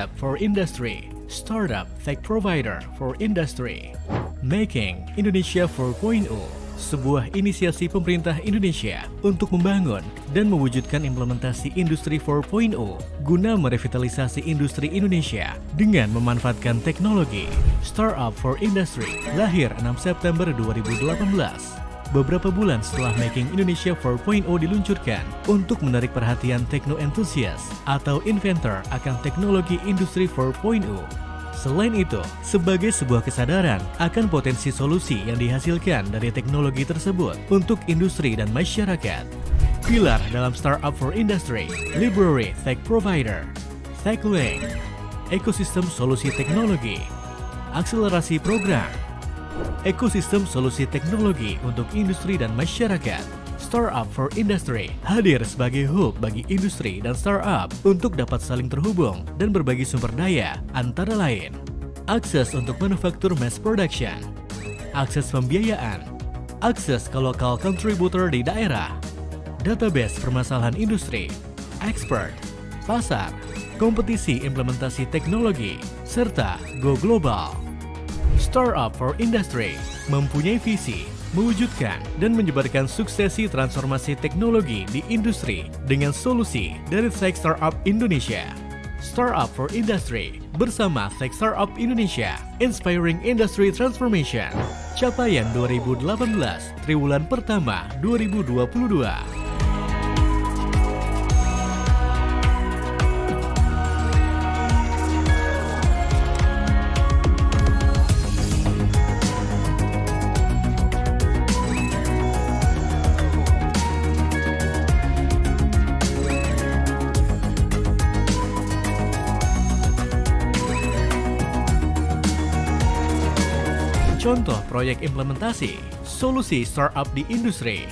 Startup for Industry Startup Tech Provider for Industry Making Indonesia 4.0 sebuah inisiasi pemerintah Indonesia untuk membangun dan mewujudkan implementasi industri 4.0 guna merevitalisasi industri Indonesia dengan memanfaatkan teknologi. Startup for Industry lahir 6 September 2018 beberapa bulan setelah Making Indonesia 4.0 diluncurkan untuk menarik perhatian techno enthusiast atau inventor akan teknologi industri 4.0. Selain itu, sebagai sebuah kesadaran akan potensi solusi yang dihasilkan dari teknologi tersebut untuk industri dan masyarakat. Pilar dalam Startup for Industry, Library Tech Provider, Tech TechLink, Ekosistem Solusi Teknologi, Akselerasi Program, ekosistem solusi teknologi untuk industri dan masyarakat. Startup for Industry hadir sebagai hub bagi industri dan startup untuk dapat saling terhubung dan berbagi sumber daya, antara lain akses untuk manufaktur mass production, akses pembiayaan, akses ke lokal contributor di daerah, database permasalahan industri, expert, pasar, kompetisi implementasi teknologi, serta go global. Startup for Industry mempunyai visi mewujudkan dan menyebarkan suksesi transformasi teknologi di industri dengan solusi dari Tech Startup Indonesia. Startup for Industry bersama Tech Startup Indonesia, Inspiring Industry Transformation, Capaian 2018, Triwulan Pertama 2022. proyek implementasi, solusi startup di industri,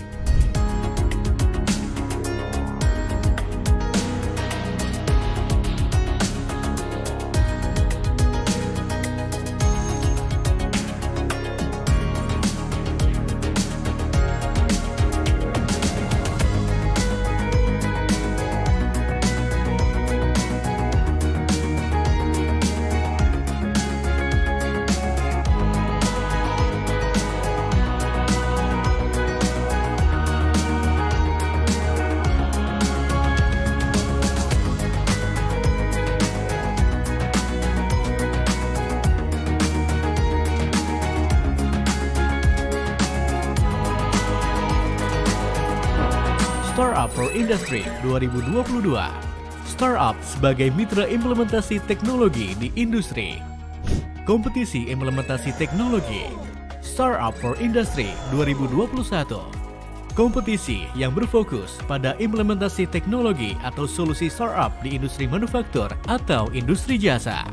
2022. Startup sebagai mitra implementasi teknologi di industri. Kompetisi implementasi teknologi Startup for Industry 2021 kompetisi yang berfokus pada implementasi teknologi atau solusi startup di industri manufaktur atau industri jasa.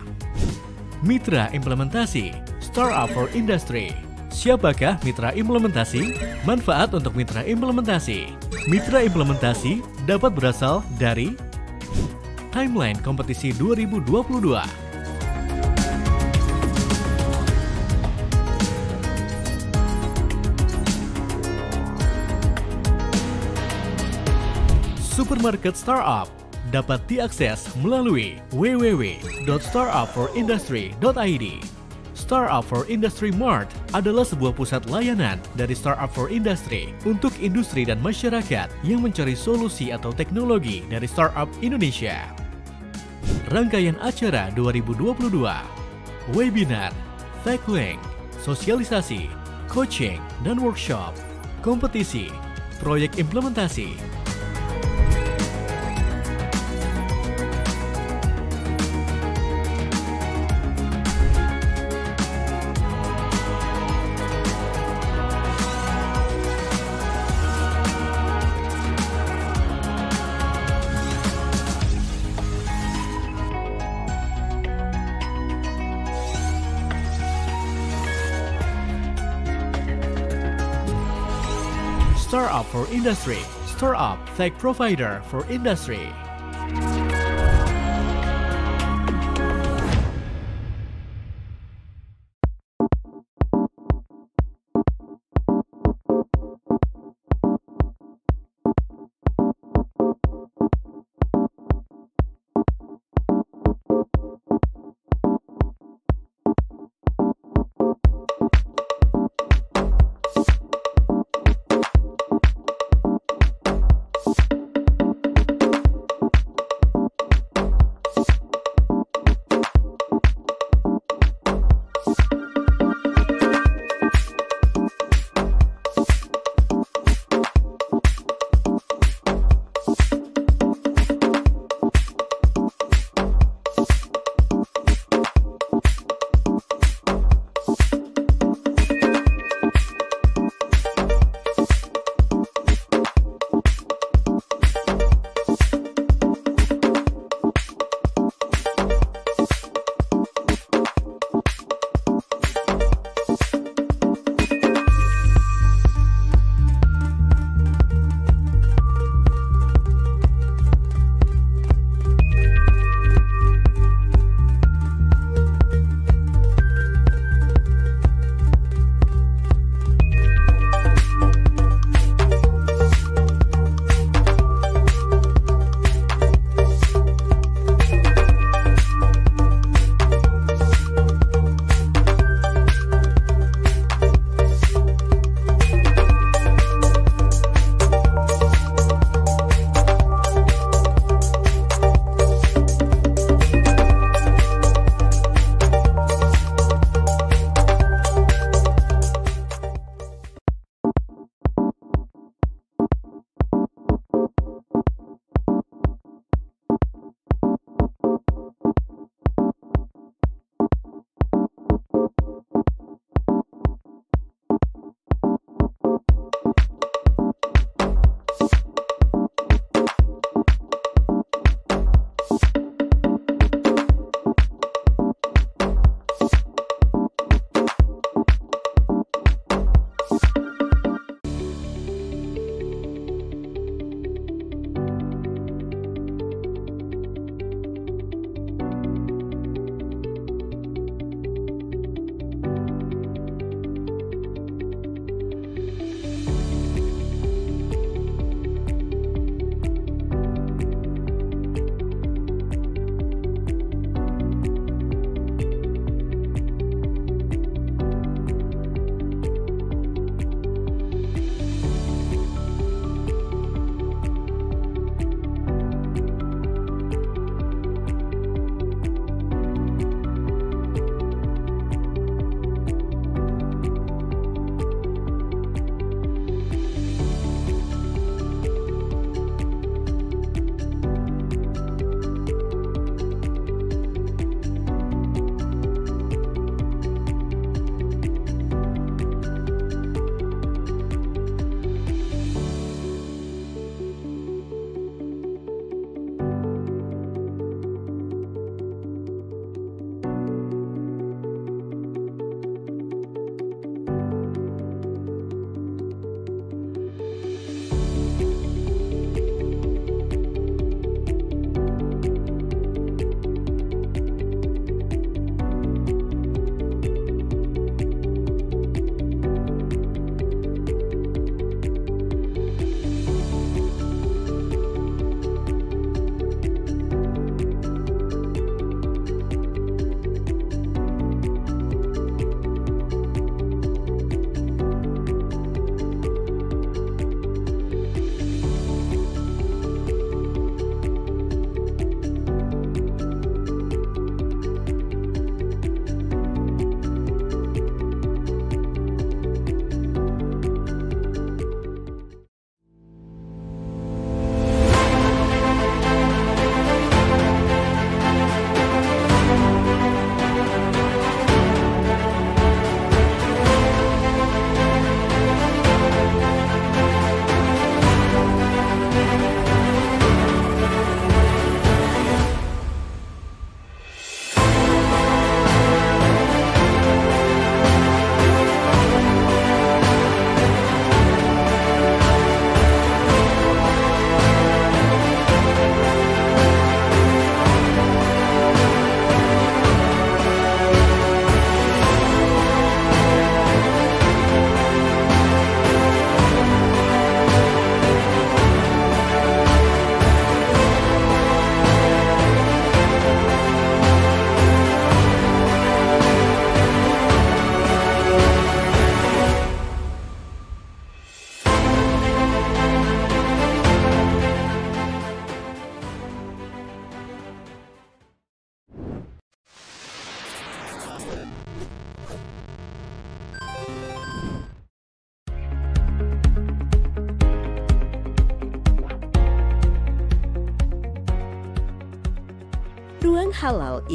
Mitra implementasi Startup for Industry Siapakah mitra implementasi? Manfaat untuk mitra implementasi. Mitra implementasi dapat berasal dari timeline kompetisi 2022 supermarket startup dapat diakses melalui www.startupforindustry.id. Startup for Industry Mart adalah sebuah pusat layanan dari Startup for Industry untuk industri dan masyarakat yang mencari solusi atau teknologi dari startup Indonesia. Rangkaian acara 2022 Webinar, Techlink, Sosialisasi, Coaching, dan Workshop, Kompetisi, Proyek Implementasi, Startup for Industry Startup Tech Provider for Industry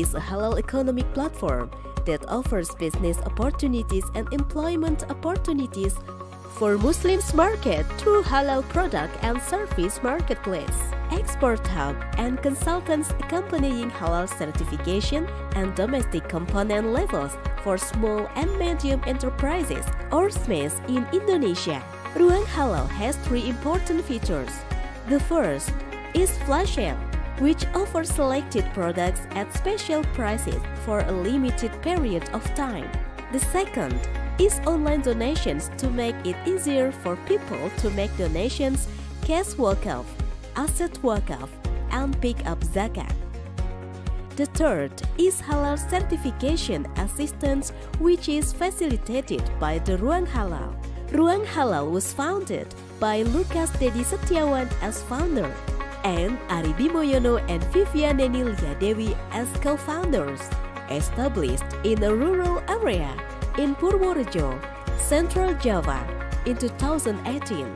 is a halal economic platform that offers business opportunities and employment opportunities for Muslims market through halal product and service marketplace, export hub and consultants accompanying halal certification and domestic component levels for small and medium enterprises or SMEs in Indonesia. Ruang Halal has three important features. The first is flash sale which offer selected products at special prices for a limited period of time. The second is online donations to make it easier for people to make donations, cash workoff, asset workoff, and pick up zakat. The third is halal certification assistance which is facilitated by the Ruang Halal. Ruang Halal was founded by Lukas Dedi Setiawan as founder and Aridi Moyono and Vivian Nenilia Dewi as co-founders, established in a rural area in Purworejo, Central Java in 2018.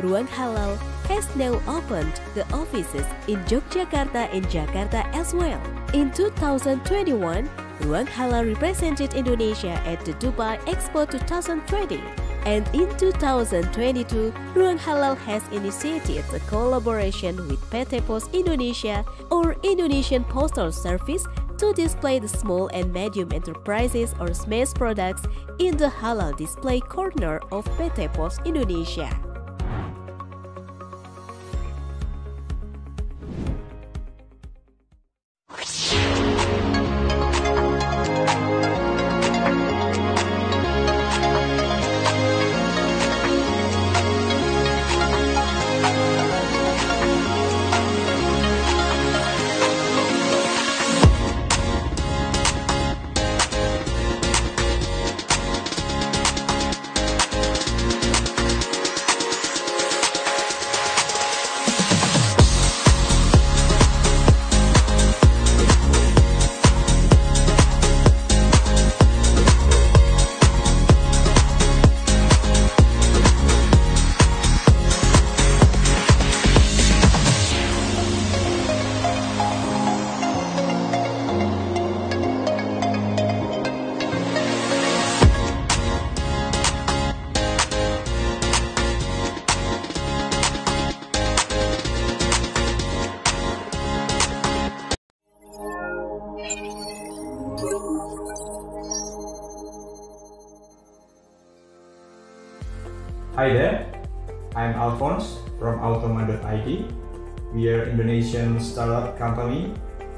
Ruang Halal has now opened the offices in Yogyakarta and Jakarta as well. In 2021, Ruang Halal represented Indonesia at the Dubai Expo 2020. And in 2022, Ruang Halal has initiated a collaboration with PT Pos Indonesia or Indonesian Postal Service to display the small and medium enterprises or SMES products in the Halal Display Corner of PT Pos Indonesia. innovation startup company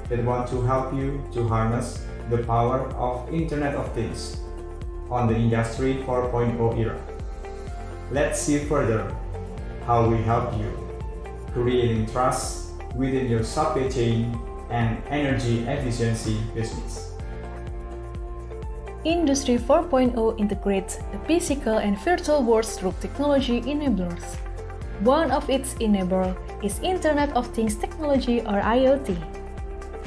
that want to help you to harness the power of Internet of Things on the Industry 4.0 era. Let's see further how we help you creating trust within your supply chain and energy efficiency business. Industry 4.0 integrates the physical and virtual worlds through technology enablers one of its enabler is Internet of Things technology or IoT.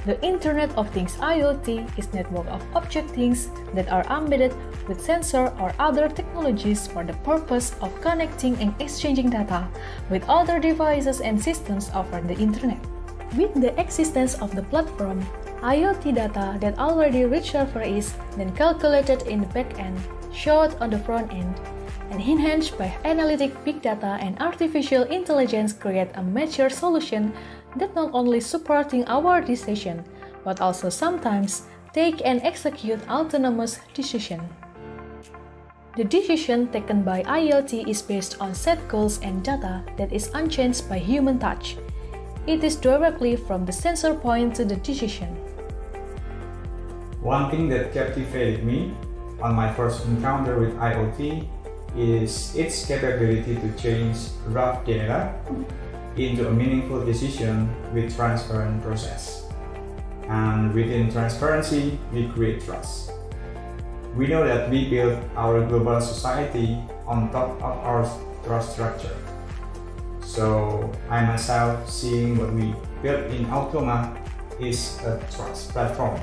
The Internet of Things IoT is network of object things that are embedded with sensor or other technologies for the purpose of connecting and exchanging data with other devices and systems over the internet. With the existence of the platform, IoT data that already reach surface then calculated in the back end, showed on the front end, and enhanced by analytic big data and artificial intelligence create a mature solution that not only supporting our decision, but also sometimes take and execute autonomous decision. The decision taken by IoT is based on set goals and data that is unchanged by human touch. It is directly from the sensor point to the decision. One thing that captivated me on my first encounter with IoT is its capability to change rough data into a meaningful decision with transparent process. And within transparency, we create trust. We know that we build our global society on top of our trust structure. So I myself seeing what we built in Automa is a trust platform.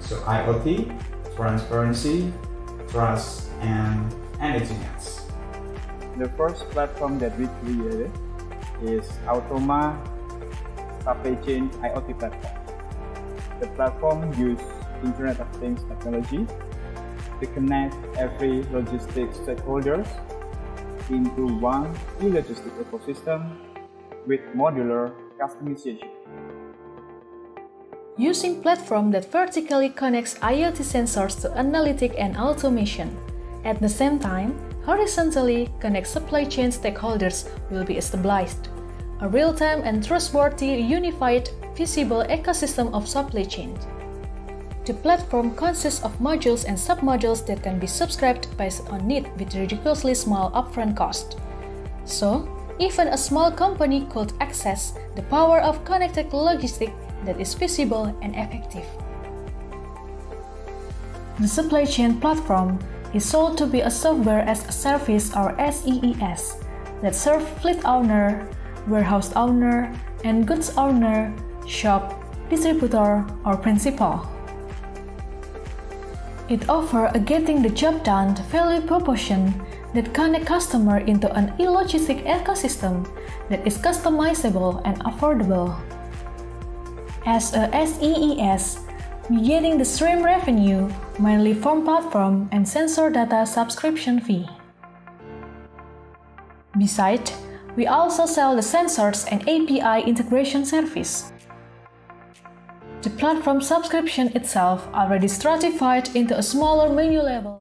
So IoT, transparency, trust, and and The first platform that we created is Automa Supply Chain IoT Platform. The platform uses Internet of Things technology to connect every logistics stakeholders into one e-logistics ecosystem with modular customization. Using platform that vertically connects IoT sensors to analytic and automation, at the same time, horizontally connect supply chain stakeholders will be established. A real-time and trustworthy unified visible ecosystem of supply chain. The platform consists of modules and submodules that can be subscribed based on need with ridiculously small upfront cost. So, even a small company could access the power of connected logistics that is feasible and effective. The supply chain platform is sold to be a software as a service or SEES that serve fleet owner, warehouse owner, and goods owner, shop, distributor, or principal. It offers a getting the job done value proposition that connect customer into an e-logistic ecosystem that is customizable and affordable. As a SEES, getting the stream revenue, mainly from platform and sensor data subscription fee. Besides, we also sell the sensors and API integration service. The platform subscription itself already stratified into a smaller menu level.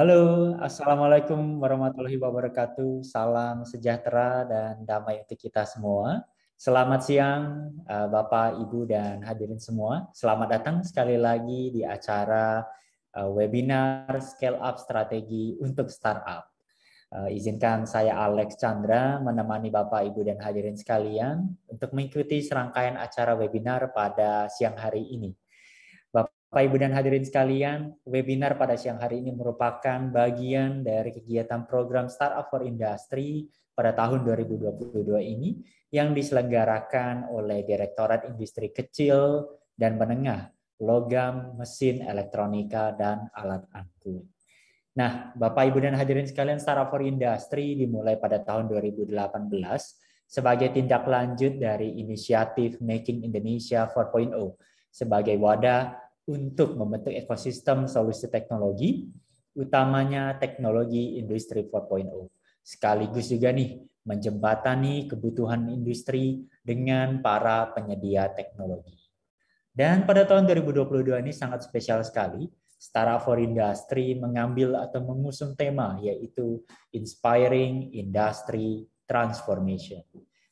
Halo, Assalamualaikum warahmatullahi wabarakatuh. Salam sejahtera dan damai untuk kita semua. Selamat siang eh, Bapak, Ibu, dan hadirin semua. Selamat datang sekali lagi di acara eh, webinar Scale Up Strategi untuk Startup. Eh, izinkan saya Alex Chandra menemani Bapak, Ibu, dan hadirin sekalian untuk mengikuti serangkaian acara webinar pada siang hari ini. Bapak Ibu dan hadirin sekalian, webinar pada siang hari ini merupakan bagian dari kegiatan program Startup for Industry pada tahun 2022 ini yang diselenggarakan oleh Direktorat Industri Kecil dan Menengah, Logam, Mesin, Elektronika, dan Alat Angkut. Nah, Bapak Ibu dan hadirin sekalian, Startup for Industry dimulai pada tahun 2018 sebagai tindak lanjut dari inisiatif Making Indonesia 4.0 sebagai wadah untuk membentuk ekosistem solusi teknologi, utamanya teknologi industri 4.0. Sekaligus juga nih menjembatani kebutuhan industri dengan para penyedia teknologi. Dan pada tahun 2022 ini sangat spesial sekali, Setara for Industry mengambil atau mengusung tema yaitu Inspiring Industry Transformation.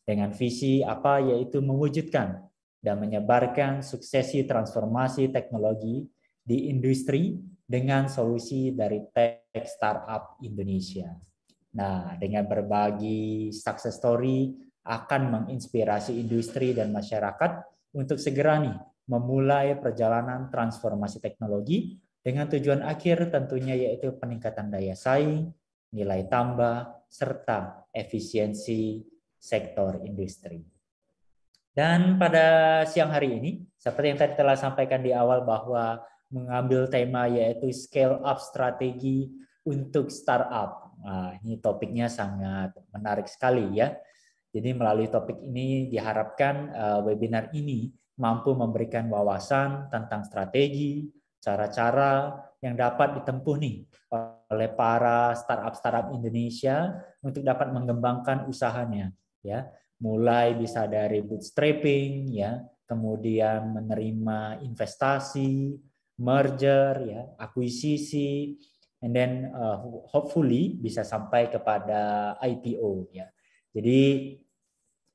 Dengan visi apa yaitu mewujudkan dan menyebarkan suksesi transformasi teknologi di industri dengan solusi dari tech startup Indonesia. Nah, dengan berbagi success story akan menginspirasi industri dan masyarakat untuk segera nih memulai perjalanan transformasi teknologi dengan tujuan akhir tentunya yaitu peningkatan daya saing, nilai tambah, serta efisiensi sektor industri. Dan pada siang hari ini, seperti yang tadi telah sampaikan di awal bahwa mengambil tema yaitu scale up strategi untuk startup. Nah, ini topiknya sangat menarik sekali ya. Jadi melalui topik ini diharapkan eh, webinar ini mampu memberikan wawasan tentang strategi, cara-cara yang dapat ditempuh nih oleh para startup-startup Indonesia untuk dapat mengembangkan usahanya ya mulai bisa dari bootstrapping ya, kemudian menerima investasi, merger ya, akuisisi and then uh, hopefully bisa sampai kepada IPO ya. Jadi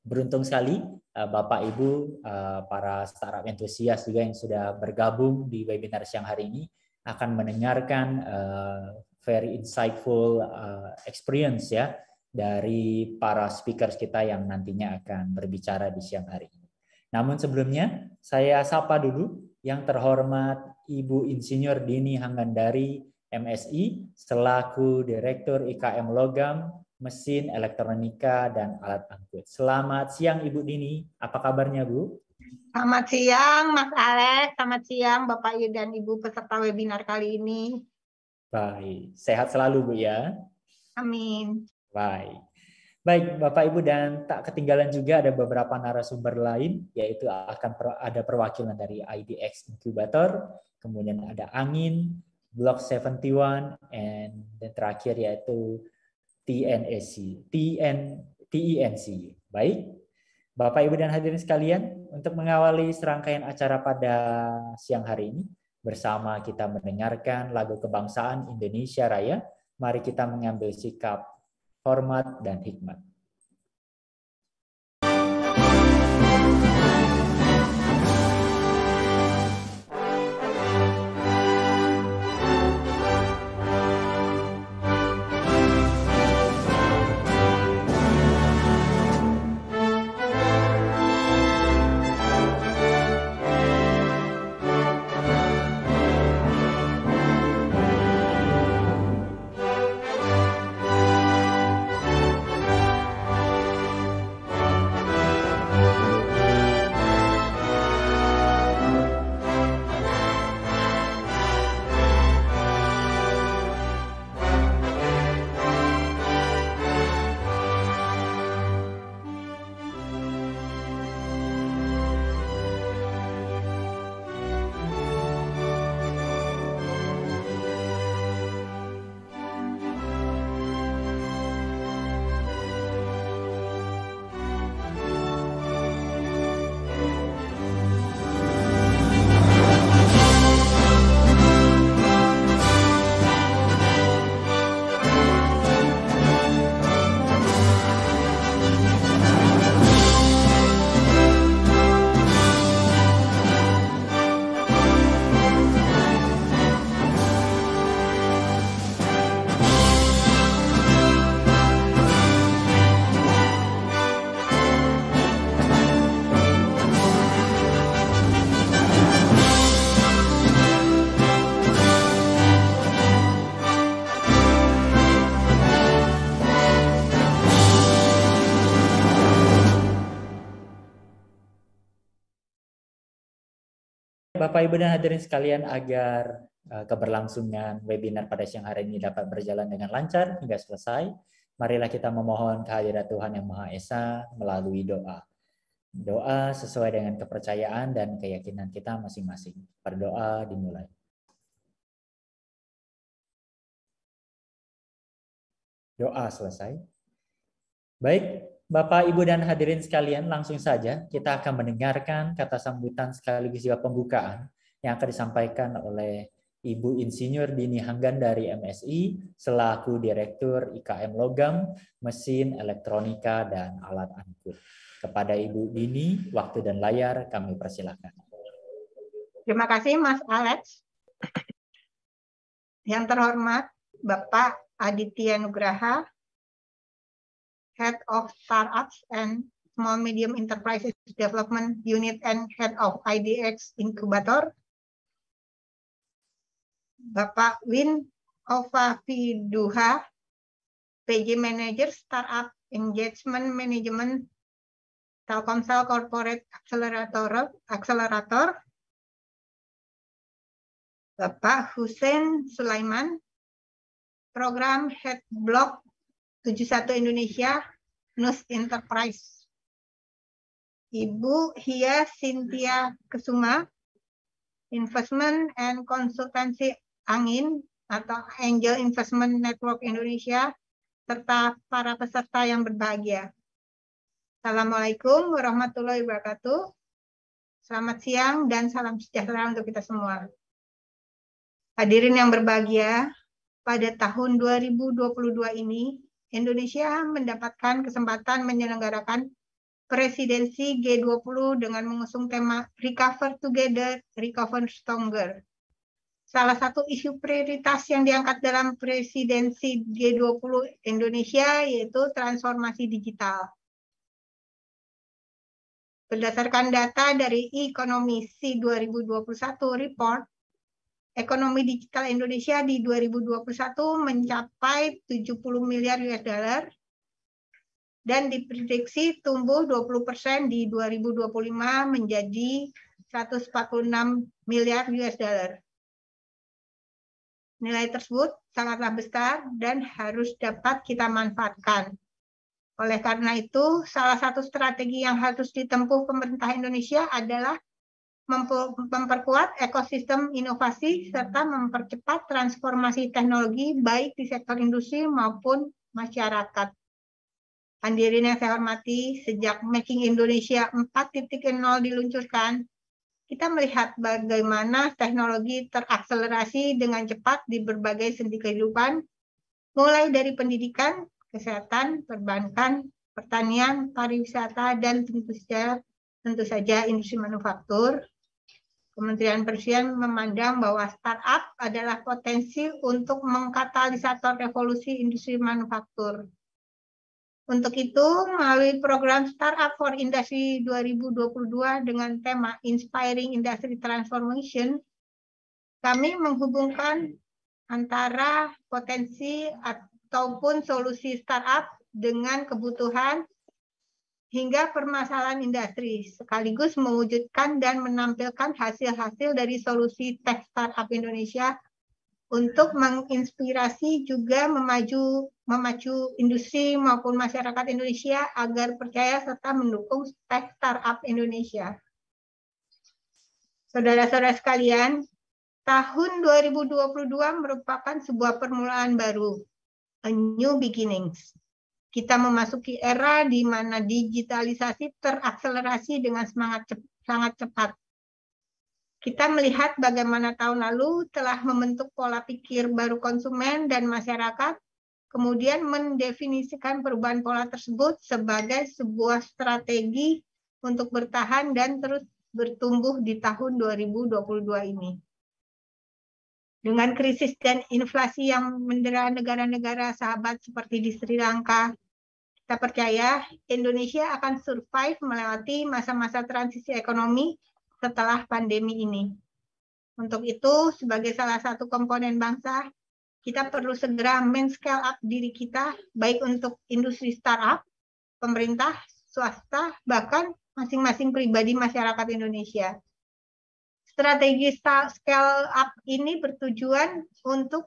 beruntung sekali uh, Bapak Ibu uh, para startup entusias juga yang sudah bergabung di webinar siang hari ini akan mendengarkan uh, very insightful uh, experience ya dari para speakers kita yang nantinya akan berbicara di siang hari ini. Namun sebelumnya, saya sapa dulu yang terhormat Ibu Insinyur Dini Hanggandari, MSI, selaku Direktur IKM Logam, Mesin, Elektronika, dan Alat Angkut. Selamat siang Ibu Dini, apa kabarnya Bu? Selamat siang Mas Alex, selamat siang Bapak Ibu dan Ibu peserta webinar kali ini. Baik, sehat selalu Bu ya. Amin. Baik. Baik, Bapak Ibu dan tak ketinggalan juga ada beberapa narasumber lain, yaitu akan ada perwakilan dari IDX Incubator, kemudian ada Angin, Block 71, and dan terakhir yaitu TNSC, TN, TNC e Baik, Bapak Ibu dan hadirin sekalian, untuk mengawali serangkaian acara pada siang hari ini, bersama kita mendengarkan lagu kebangsaan Indonesia Raya, mari kita mengambil sikap hormat, dan hikmat. Bapak Ibu dan hadirin sekalian agar eh, keberlangsungan webinar pada siang hari ini dapat berjalan dengan lancar hingga selesai. Marilah kita memohon kehadiran Tuhan Yang Maha Esa melalui doa. Doa sesuai dengan kepercayaan dan keyakinan kita masing-masing. Berdoa dimulai. Doa selesai. Baik, Bapak, Ibu, dan hadirin sekalian, langsung saja kita akan mendengarkan kata sambutan sekaligus juga pembukaan yang akan disampaikan oleh Ibu Insinyur Dini Hanggan dari MSI selaku Direktur IKM Logam, Mesin, Elektronika, dan Alat Angkut. Kepada Ibu Dini, waktu dan layar kami persilahkan. Terima kasih Mas Alex. Yang terhormat Bapak Aditya Nugraha, Head of Startups and Small Medium Enterprises Development Unit and Head of IDX Incubator. Bapak Win Ova Viduha, PJ Manager Startup Engagement Management Telkomsel Corporate Accelerator, Accelerator. Bapak Hussein Sulaiman, Program Head Block 71 Indonesia Nus Enterprise. Ibu Hia Sintia Kesuma, Investment and Consultancy Angin atau Angel Investment Network Indonesia, serta para peserta yang berbahagia. Assalamualaikum warahmatullahi wabarakatuh. Selamat siang dan salam sejahtera untuk kita semua. Hadirin yang berbahagia, pada tahun 2022 ini Indonesia mendapatkan kesempatan menyelenggarakan presidensi G20 dengan mengusung tema Recover Together, Recover Stronger. Salah satu isu prioritas yang diangkat dalam presidensi G20 Indonesia yaitu transformasi digital. Berdasarkan data dari Ekonomisi 2021 Report, Ekonomi digital Indonesia di 2021 mencapai 70 miliar US dollar dan diprediksi tumbuh 20% di 2025 menjadi 146 miliar US dollar. Nilai tersebut sangatlah besar dan harus dapat kita manfaatkan. Oleh karena itu, salah satu strategi yang harus ditempuh pemerintah Indonesia adalah memperkuat ekosistem inovasi serta mempercepat transformasi teknologi baik di sektor industri maupun masyarakat. Andirina yang saya hormati, sejak Making Indonesia 4.0 diluncurkan, kita melihat bagaimana teknologi terakselerasi dengan cepat di berbagai sendi kehidupan, mulai dari pendidikan, kesehatan, perbankan, pertanian, pariwisata, dan tentu saja, tentu saja industri manufaktur, Kementerian Persian memandang bahwa startup adalah potensi untuk mengkatalisator revolusi industri manufaktur. Untuk itu, melalui program Startup for Industry 2022 dengan tema Inspiring Industry Transformation, kami menghubungkan antara potensi ataupun solusi startup dengan kebutuhan hingga permasalahan industri, sekaligus mewujudkan dan menampilkan hasil-hasil dari solusi tech startup Indonesia untuk menginspirasi juga memaju memacu industri maupun masyarakat Indonesia agar percaya serta mendukung tech startup Indonesia. Saudara-saudara sekalian, tahun 2022 merupakan sebuah permulaan baru, a new beginnings kita memasuki era di mana digitalisasi terakselerasi dengan semangat cep sangat cepat. Kita melihat bagaimana tahun lalu telah membentuk pola pikir baru konsumen dan masyarakat, kemudian mendefinisikan perubahan pola tersebut sebagai sebuah strategi untuk bertahan dan terus bertumbuh di tahun 2022 ini. Dengan krisis dan inflasi yang mendera negara-negara sahabat seperti di Sri Lanka, kita percaya Indonesia akan survive melewati masa-masa transisi ekonomi setelah pandemi ini. Untuk itu, sebagai salah satu komponen bangsa, kita perlu segera men scale up diri kita, baik untuk industri startup, pemerintah, swasta, bahkan masing-masing pribadi masyarakat Indonesia. Strategi scale up ini bertujuan untuk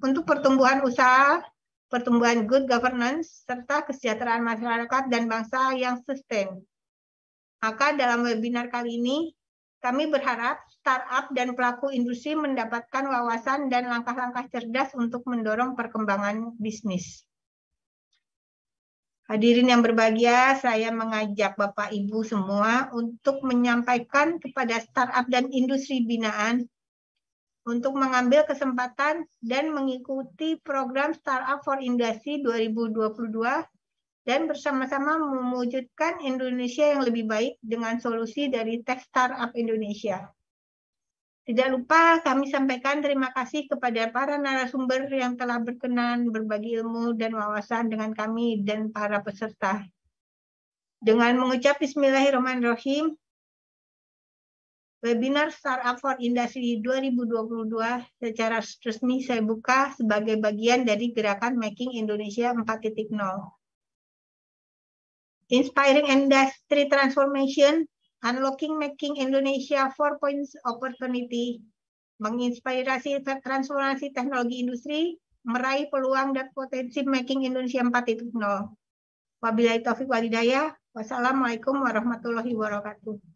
untuk pertumbuhan usaha pertumbuhan good governance, serta kesejahteraan masyarakat dan bangsa yang sustain. Maka dalam webinar kali ini, kami berharap startup dan pelaku industri mendapatkan wawasan dan langkah-langkah cerdas untuk mendorong perkembangan bisnis. Hadirin yang berbahagia, saya mengajak Bapak Ibu semua untuk menyampaikan kepada startup dan industri binaan untuk mengambil kesempatan dan mengikuti program Startup for Industry 2022 dan bersama-sama mewujudkan Indonesia yang lebih baik dengan solusi dari Tech Startup Indonesia. Tidak lupa kami sampaikan terima kasih kepada para narasumber yang telah berkenan berbagi ilmu dan wawasan dengan kami dan para peserta. Dengan mengucap bismillahirrahmanirrahim, Webinar Startup for Industry 2022 secara resmi saya buka sebagai bagian dari gerakan Making Indonesia 4.0. Inspiring Industry Transformation, Unlocking Making Indonesia 4 Points Opportunity, menginspirasi transformasi teknologi industri, meraih peluang dan potensi Making Indonesia 4.0. Wabillahi taufiq walidaya. Wassalamualaikum warahmatullahi wabarakatuh.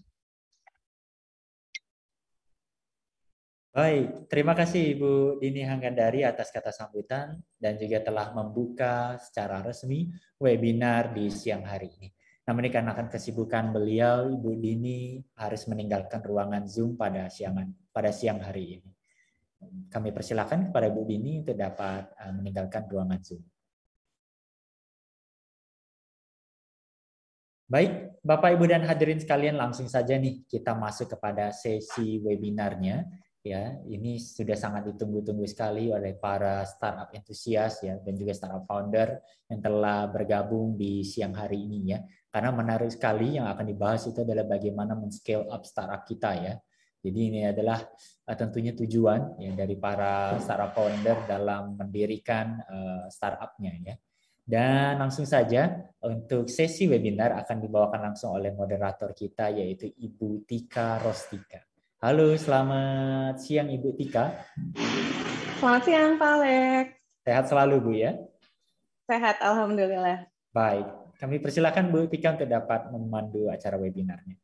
Baik, terima kasih Ibu Dini Hanggandari atas kata sambutan dan juga telah membuka secara resmi webinar di siang hari ini. Namun karena dikarenakan kesibukan beliau, Ibu Dini harus meninggalkan ruangan Zoom pada siangan pada siang hari ini. Kami persilahkan kepada Ibu Dini untuk dapat eh, meninggalkan ruangan Zoom. Baik, Bapak, Ibu, dan hadirin sekalian langsung saja nih kita masuk kepada sesi webinarnya ya ini sudah sangat ditunggu-tunggu sekali oleh para startup entusias ya dan juga startup founder yang telah bergabung di siang hari ini ya karena menarik sekali yang akan dibahas itu adalah bagaimana men-scale up startup kita ya jadi ini adalah eh, tentunya tujuan ya dari para startup founder dalam mendirikan eh, startupnya ya dan langsung saja untuk sesi webinar akan dibawakan langsung oleh moderator kita yaitu Ibu Tika Rostika. Halo, selamat siang Ibu Tika. Selamat siang Pak Alex. Sehat selalu Bu ya? Sehat, Alhamdulillah. Baik, kami persilakan Bu Tika untuk dapat memandu acara webinarnya.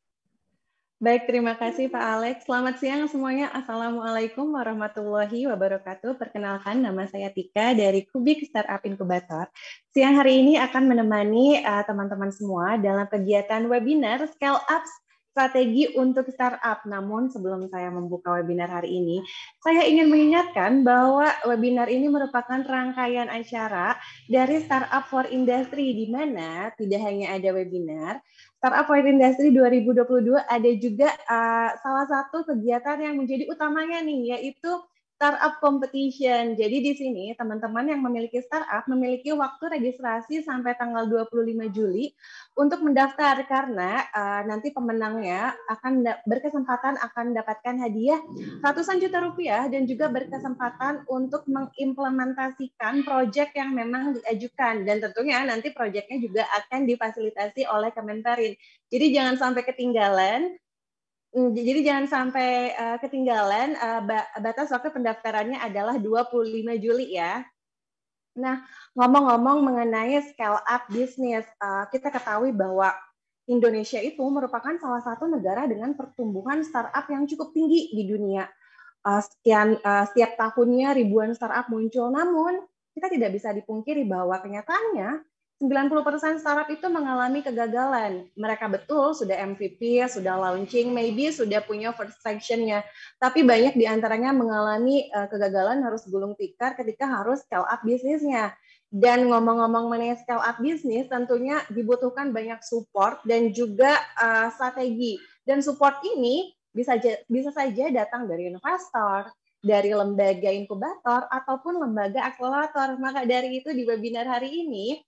Baik, terima kasih Pak Alex. Selamat siang semuanya. Assalamualaikum warahmatullahi wabarakatuh. Perkenalkan, nama saya Tika dari Kubik Startup Incubator. Siang hari ini akan menemani eh, teman-teman uh, semua dalam kegiatan webinar Scale Up strategi untuk startup. Namun sebelum saya membuka webinar hari ini, saya ingin mengingatkan bahwa webinar ini merupakan rangkaian acara dari Startup for Industry di mana tidak hanya ada webinar, Startup for Industry 2022 ada juga uh, salah satu kegiatan yang menjadi utamanya nih yaitu startup competition. Jadi di sini teman-teman yang memiliki startup memiliki waktu registrasi sampai tanggal 25 Juli untuk mendaftar karena uh, nanti pemenangnya akan berkesempatan akan mendapatkan hadiah ratusan juta rupiah dan juga berkesempatan untuk mengimplementasikan proyek yang memang diajukan dan tentunya nanti proyeknya juga akan difasilitasi oleh Kementerian. Jadi jangan sampai ketinggalan Mm, jadi jangan sampai uh, ketinggalan uh, batas waktu pendaftarannya adalah 25 Juli ya. Nah, ngomong-ngomong mengenai scale up bisnis, uh, kita ketahui bahwa Indonesia itu merupakan salah satu negara dengan pertumbuhan startup yang cukup tinggi di dunia. Uh, sekian uh, setiap tahunnya ribuan startup muncul, namun kita tidak bisa dipungkiri bahwa kenyataannya 90% startup itu mengalami kegagalan. Mereka betul sudah MVP, sudah launching, maybe sudah punya first section-nya. Tapi banyak di antaranya mengalami eh, kegagalan harus gulung tikar ketika harus scale up bisnisnya. Dan ngomong-ngomong mengenai scale up bisnis, tentunya dibutuhkan banyak support dan juga eh, strategi. Dan support ini bisa bisa saja datang dari investor, dari lembaga inkubator ataupun lembaga akselerator. Maka dari itu di webinar hari ini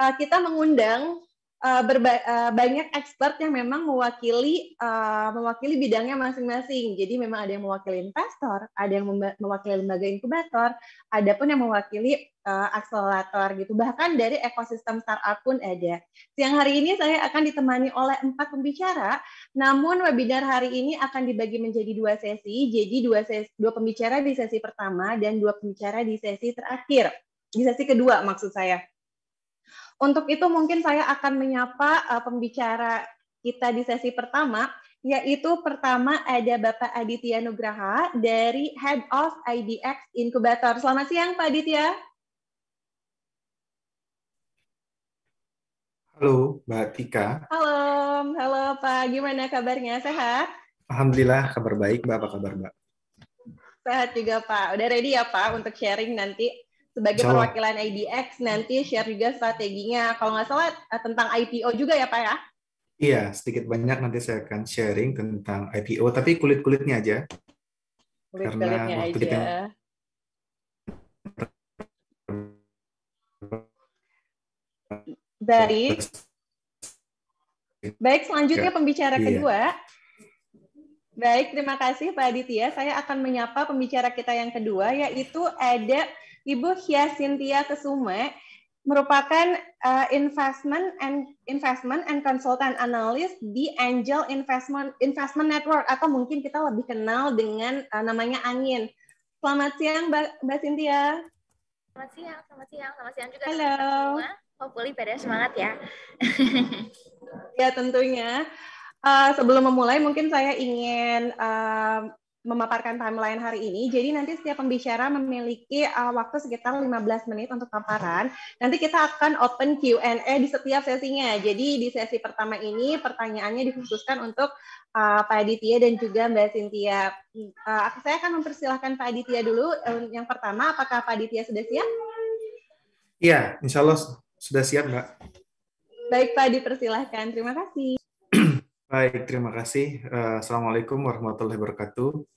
uh, kita mengundang uh, uh, banyak expert yang memang mewakili uh, mewakili bidangnya masing-masing. Jadi memang ada yang mewakili investor, ada yang mewakili lembaga inkubator, ada pun yang mewakili uh, akselerator gitu. Bahkan dari ekosistem startup pun ada. Siang hari ini saya akan ditemani oleh empat pembicara. Namun webinar hari ini akan dibagi menjadi dua sesi. Jadi dua sesi, dua pembicara di sesi pertama dan dua pembicara di sesi terakhir. Di sesi kedua maksud saya. Untuk itu mungkin saya akan menyapa uh, pembicara kita di sesi pertama, yaitu pertama ada Bapak Aditya Nugraha dari Head of IDX Incubator. Selamat siang Pak Aditya. Halo Mbak Tika. Halo, halo Pak. Gimana kabarnya? Sehat? Alhamdulillah kabar baik Mbak. Apa kabar Mbak? Sehat juga Pak. Udah ready ya Pak untuk sharing nanti sebagai Salah. perwakilan IDX nanti share juga strateginya. Kalau nggak salah eh, tentang IPO juga ya Pak ya? Iya, sedikit banyak nanti saya akan sharing tentang IPO, tapi kulit-kulitnya aja. Kulit Karena waktu aja. Dari Baik, selanjutnya ya. pembicara iya. kedua. Baik, terima kasih Pak Aditya. Saya akan menyapa pembicara kita yang kedua, yaitu ada Ibu Hia Cynthia Kesume merupakan uh, investment and investment and consultant analis di Angel Investment Investment Network atau mungkin kita lebih kenal dengan uh, namanya Angin. Selamat siang Mbak, Mbak Cynthia. Selamat siang, selamat siang, selamat siang juga. Halo. Oh Hopefully pada semangat ya. ya tentunya. Uh, sebelum memulai mungkin saya ingin uh, memaparkan timeline hari ini. Jadi nanti setiap pembicara memiliki uh, waktu sekitar 15 menit untuk paparan. Nanti kita akan open Q&A di setiap sesinya. Jadi di sesi pertama ini pertanyaannya dikhususkan untuk uh, Pak Aditya dan juga Mbak Cynthia. Hmm, uh, saya akan mempersilahkan Pak Aditya dulu. Uh, yang pertama, apakah Pak Aditya sudah siap? Iya, insya Allah sudah siap, Mbak. Baik Pak, dipersilahkan. Terima kasih. Baik, terima kasih. Uh, Assalamualaikum warahmatullahi wabarakatuh.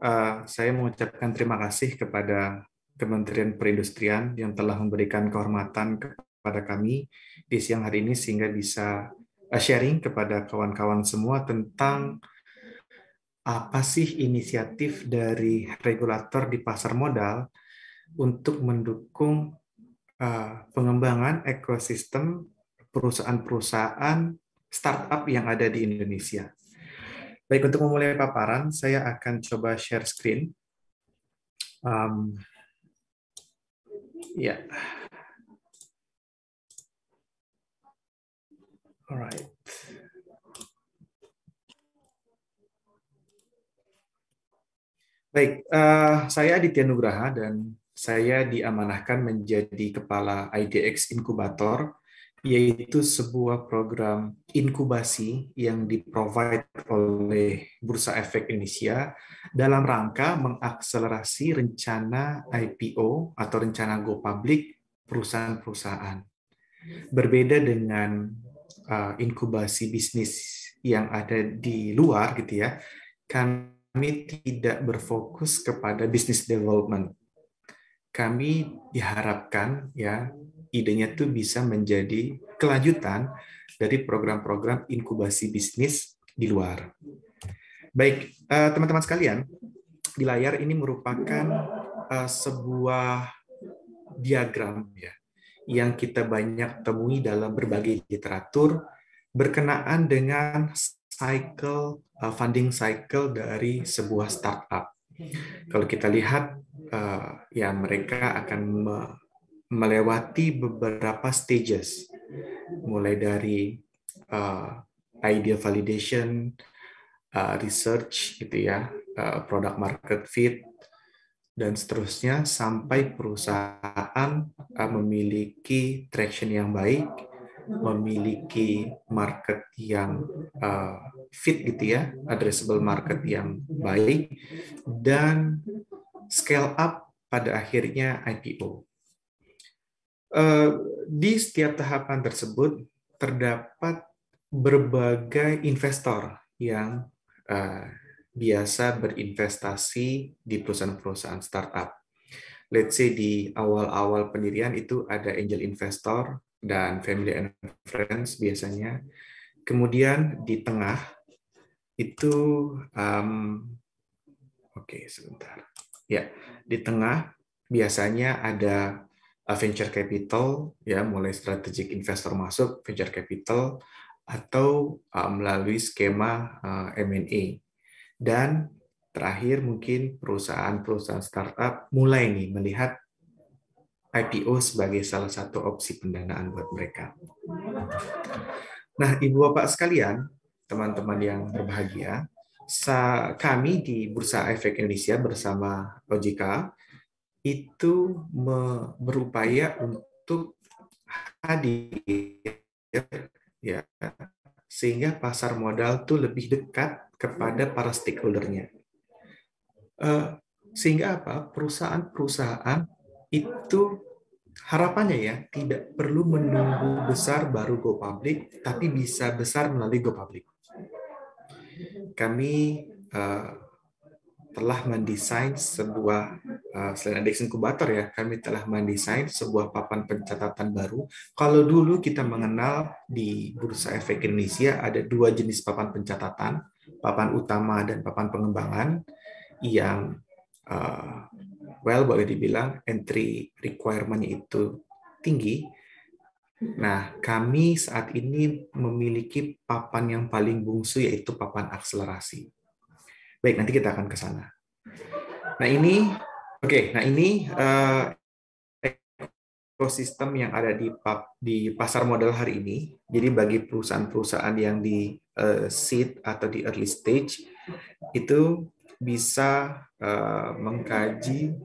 Uh, saya mengucapkan terima kasih kepada Kementerian Perindustrian yang telah memberikan kehormatan kepada kami di siang hari ini sehingga bisa eh, sharing kepada kawan-kawan semua tentang apa sih inisiatif dari regulator di pasar modal untuk mendukung eh, pengembangan ekosistem perusahaan-perusahaan startup yang ada di Indonesia. Baik, untuk memulai paparan, saya akan coba share screen. Um, ya. Yeah. Alright. Baik, uh, saya Aditya Nugraha dan saya diamanahkan menjadi Kepala IDX Inkubator yaitu sebuah program inkubasi yang diprovide oleh Bursa Efek Indonesia dalam rangka mengakselerasi rencana IPO atau rencana go public perusahaan-perusahaan. Berbeda dengan uh, inkubasi bisnis yang ada di luar gitu ya, kami tidak berfokus kepada business development. Kami diharapkan ya idenya tuh bisa menjadi kelanjutan dari program-program inkubasi bisnis di luar. Baik, eh, teman-teman sekalian, di layar ini merupakan eh, sebuah diagram ya yang kita banyak temui dalam berbagai literatur berkenaan dengan cycle eh, funding cycle dari sebuah startup. Kalau kita lihat ya mereka akan melewati beberapa stages, mulai dari uh, idea validation, uh, research, gitu ya, uh, product market fit, dan seterusnya sampai perusahaan uh, memiliki traction yang baik, memiliki market yang uh, fit, gitu ya, addressable market yang baik, dan scale up pada akhirnya IPO Eh, di setiap tahapan tersebut terdapat berbagai investor yang eh, biasa berinvestasi di perusahaan-perusahaan startup. Let's say di awal-awal pendirian itu ada angel investor dan family and friends biasanya. Kemudian di tengah itu um, oke okay, sebentar. Ya, di tengah biasanya ada Uh, venture capital ya mulai strategic investor masuk venture capital atau uh, melalui skema uh, M&A dan terakhir mungkin perusahaan-perusahaan startup mulai nih melihat IPO sebagai salah satu opsi pendanaan buat mereka. Nah, Ibu Bapak sekalian, teman-teman yang berbahagia, kami di Bursa Efek Indonesia bersama OJK itu berupaya untuk hadir ya sehingga pasar modal tuh lebih dekat kepada hmm. para stakeholdernya. Eh, sehingga apa? Perusahaan-perusahaan itu harapannya ya tidak perlu menunggu besar baru go public, tapi bisa besar melalui go public. Hmm. Kami eh, telah mendesain sebuah uh, selain ada inkubator ya, kami telah mendesain sebuah papan pencatatan baru. Kalau dulu kita mengenal di Bursa Efek Indonesia ada dua jenis papan pencatatan, papan utama dan papan pengembangan yang uh, well boleh dibilang entry requirement itu tinggi. Nah, kami saat ini memiliki papan yang paling bungsu yaitu papan akselerasi Baik, nanti kita akan ke sana. Nah ini, oke, okay, nah ini uh, ekosistem yang ada di di pasar modal hari ini. Jadi bagi perusahaan-perusahaan yang di uh, seed atau di early stage itu bisa uh, mengkaji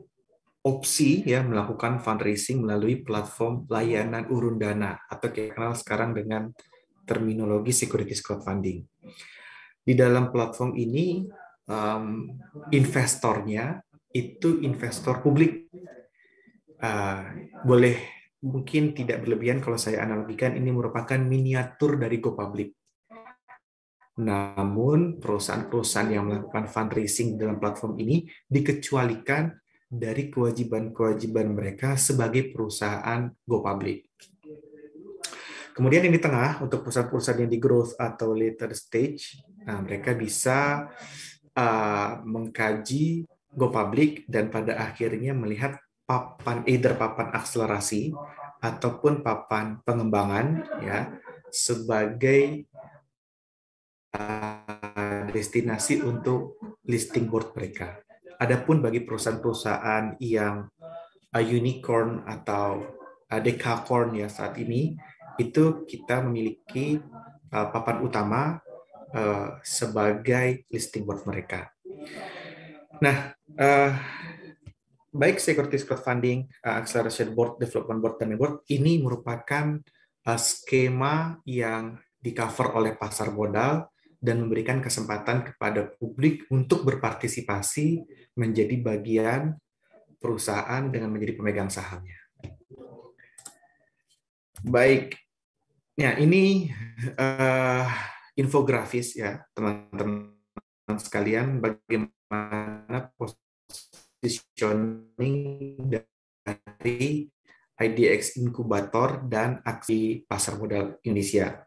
opsi ya melakukan fundraising melalui platform layanan urun dana atau kita kenal sekarang dengan terminologi securities crowdfunding. Di dalam platform ini um, investornya itu investor publik. Uh, boleh mungkin tidak berlebihan kalau saya analogikan ini merupakan miniatur dari go public. Namun perusahaan-perusahaan yang melakukan fundraising dalam platform ini dikecualikan dari kewajiban-kewajiban mereka sebagai perusahaan go public. Kemudian yang di tengah untuk perusahaan-perusahaan yang di growth atau later stage, nah mereka bisa Eh, mengkaji go public dan pada akhirnya melihat papan either papan akselerasi ataupun papan pengembangan ya sebagai eh, destinasi untuk listing board mereka. Adapun bagi perusahaan-perusahaan yang eh, unicorn atau decacorn ya saat ini itu kita memiliki papan utama Eh, sebagai listing board mereka. Nah, uh, baik securities crowdfunding, uh, eh, acceleration board, development board, dan board ini merupakan uh, skema yang di cover oleh pasar modal dan memberikan kesempatan kepada publik untuk berpartisipasi menjadi bagian perusahaan dengan menjadi pemegang sahamnya. Baik, ya ini uh, infografis ya teman-teman sekalian bagaimana positioning dari IDX Inkubator dan aksi pasar modal Indonesia.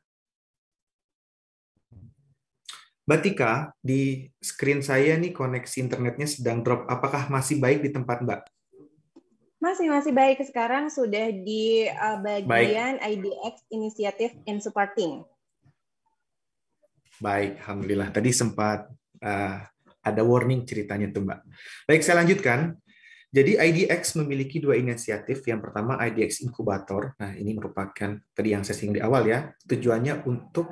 Batika, di screen saya nih koneksi internetnya sedang drop. Apakah masih baik di tempat Mbak? Masih masih baik. Sekarang sudah di eh, bagian baik. IDX Initiative and Supporting. Baik, alhamdulillah. Tadi sempat uh, ada warning ceritanya tuh, Mbak. Baik, saya lanjutkan. Jadi IDX memiliki dua inisiatif. Yang pertama IDX Inkubator. Nah, ini merupakan tadi yang saya singgung di awal ya. Tujuannya untuk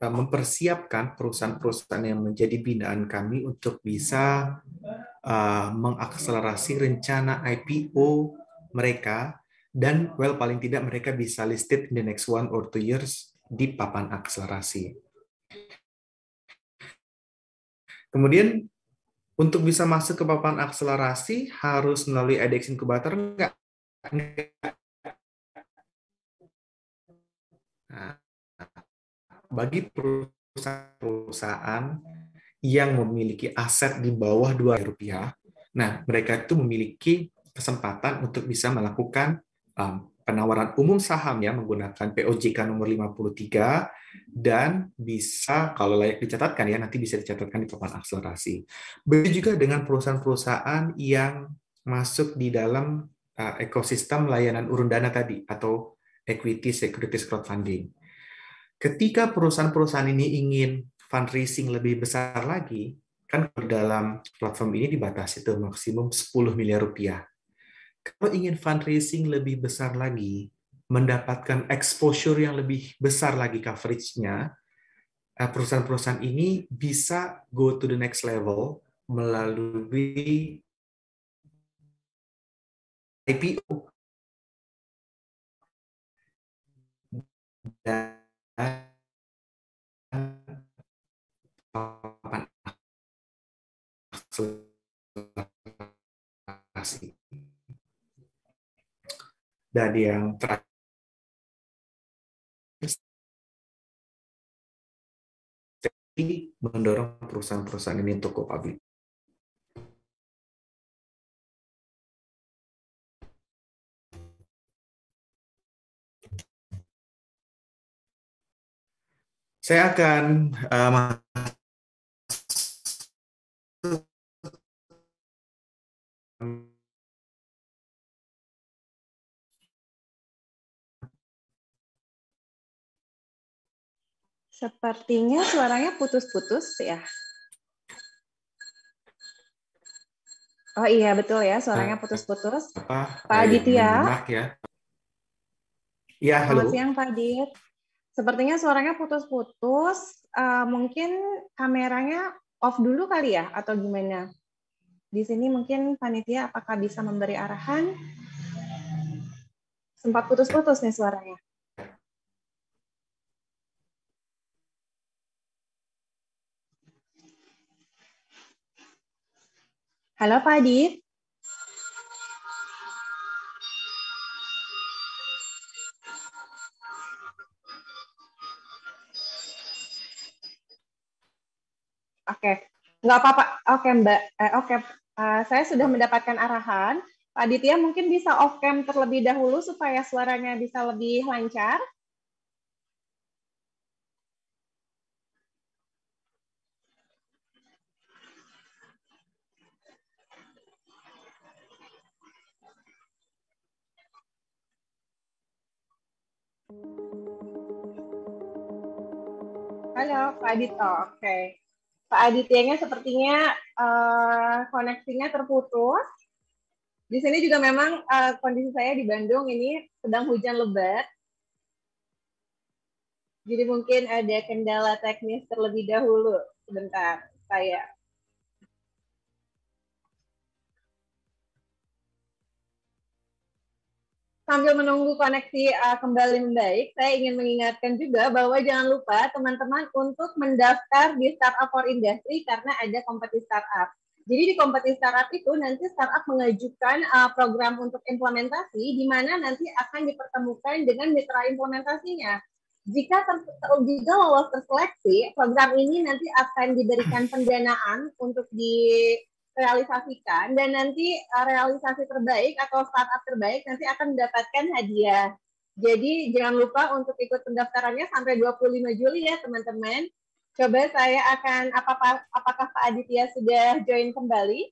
eh, mempersiapkan perusahaan-perusahaan yang menjadi binaan kami untuk bisa uh, mengakselerasi rencana IPO mereka dan well paling tidak mereka bisa listed in the next one or two years di papan akselerasi. Kemudian untuk bisa masuk ke papan akselerasi harus melalui edX incubator enggak? Nah, bagi perusahaan-perusahaan yang memiliki aset di bawah dua rupiah, nah mereka itu memiliki kesempatan untuk bisa melakukan um, penawaran umum saham ya menggunakan POJK nomor 53 dan bisa kalau layak dicatatkan ya nanti bisa dicatatkan di papan akselerasi. Begitu juga dengan perusahaan-perusahaan yang masuk di dalam uh, ekosistem layanan urun dana tadi atau equity securities crowdfunding. Ketika perusahaan-perusahaan ini ingin fundraising lebih besar lagi, kan dalam platform ini dibatasi itu maksimum 10 miliar rupiah. Kalau ingin fundraising lebih besar lagi, mendapatkan exposure yang lebih besar lagi coverage-nya, eh, perusahaan-perusahaan ini bisa go to the next level melalui IPO dan dan yang terakhir mendorong perusahaan-perusahaan ini untuk go public. Saya akan uh, masuk Sepertinya suaranya putus-putus ya. Oh iya betul ya, suaranya eh, putus-putus. Apa? Pak Aditya. Ya. ya, halo. Selamat siang Pak Adit. Sepertinya suaranya putus-putus. Uh, mungkin kameranya off dulu kali ya atau gimana? Di sini mungkin panitia apakah bisa memberi arahan? Sempat putus-putus nih suaranya. Halo Pak Adit. Oke, okay. nggak apa-apa. Oke okay, Mbak, eh, oke. Okay. Uh, eh, saya sudah mendapatkan arahan. Pak Aditya mungkin bisa off cam terlebih dahulu supaya suaranya bisa lebih lancar. Halo, Pak Adito. Oh, oke. Okay. Pak Adityanya sepertinya uh, koneksinya terputus. Di sini juga memang uh, kondisi saya di Bandung ini sedang hujan lebat. Jadi mungkin ada kendala teknis terlebih dahulu. Sebentar, saya sambil menunggu koneksi uh, kembali membaik, saya ingin mengingatkan juga bahwa jangan lupa teman-teman untuk mendaftar di Startup for Industry karena ada kompetisi startup. Jadi di kompetisi startup itu nanti startup mengajukan uh, program untuk implementasi di mana nanti akan dipertemukan dengan mitra implementasinya. Jika juga lolos terseleksi, program ini nanti akan diberikan pendanaan untuk di realisasikan dan nanti eh, realisasi terbaik atau startup terbaik nanti akan mendapatkan hadiah. Jadi jangan lupa untuk ikut pendaftarannya sampai 25 Juli ya teman-teman. Coba saya akan apakah apakah Pak Aditya sudah join kembali?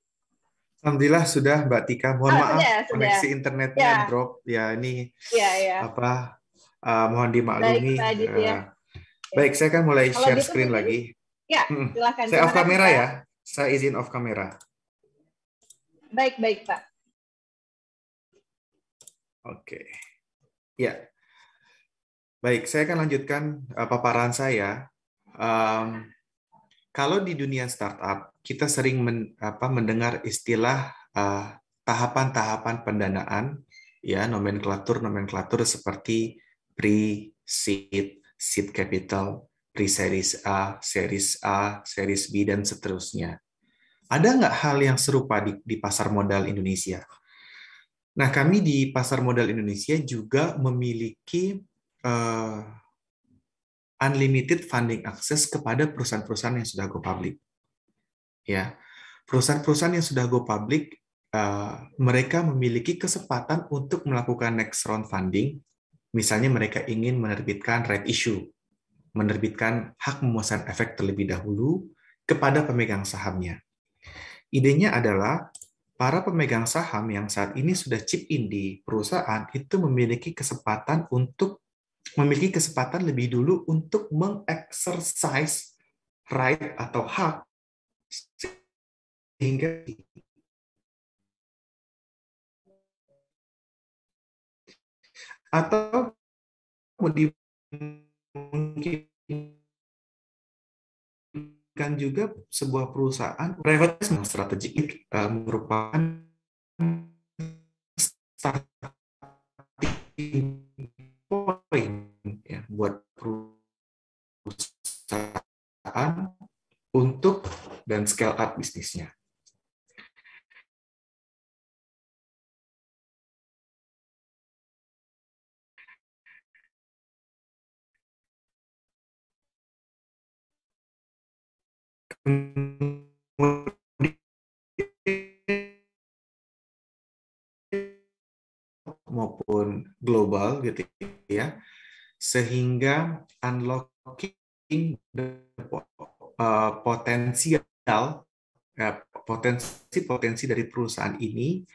Alhamdulillah sudah Mbak Tika. Mohon oh, maaf sudah, koneksi sudah. internetnya ya. drop. Ya ini ya, ya. apa uh, mohon dimaklumi. Baik, Pak Aditya. Uh, Baik, saya akan mulai Kalau share gitu screen lagi. Ya, hmm. silakan. Saya off kamera ya. Saya izin off kamera baik baik pak oke ya baik saya akan lanjutkan uh, paparan saya um, kalau di dunia startup kita sering men, apa, mendengar istilah uh, tahapan-tahapan pendanaan ya nomenklatur nomenklatur seperti pre seed seed capital pre series A series A series B dan seterusnya ada nggak hal yang serupa di, di pasar modal Indonesia? Nah, kami di pasar modal Indonesia juga memiliki uh, unlimited funding access kepada perusahaan-perusahaan yang sudah go public. Ya, perusahaan-perusahaan yang sudah go public, uh, mereka memiliki kesempatan untuk melakukan next round funding. Misalnya mereka ingin menerbitkan right issue, menerbitkan hak memuaskan efek terlebih dahulu kepada pemegang sahamnya. Idenya adalah para pemegang saham yang saat ini sudah chip in di perusahaan itu memiliki kesempatan untuk memiliki kesempatan lebih dulu untuk mengexercise right atau hak sehingga atau mungkin kan juga sebuah perusahaan private strategik uh, merupakan starting point ya buat perusahaan untuk dan scale up bisnisnya. maupun global gitu ya sehingga unlocking eh, potensial ya, potensi-potensi dari perusahaan ini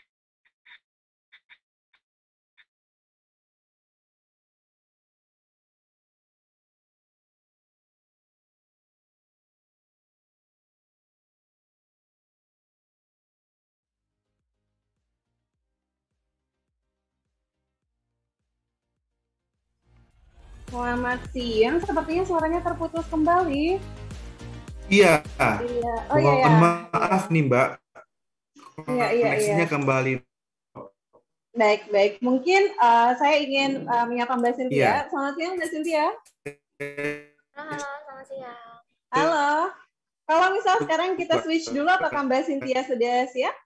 Selamat siang, sepertinya suaranya terputus kembali. Iya. Iya. Oh Mohon iya. iya. maaf nih Mbak. Iya iya. iya. Koneksinya iya. kembali. Baik baik. Mungkin uh, saya ingin uh, menyapa Mbak Cynthia. Iya. Selamat siang Mbak Cynthia. Halo, selamat siang. Halo. Kalau misal sekarang kita switch dulu, apakah Mbak Cynthia sudah siap?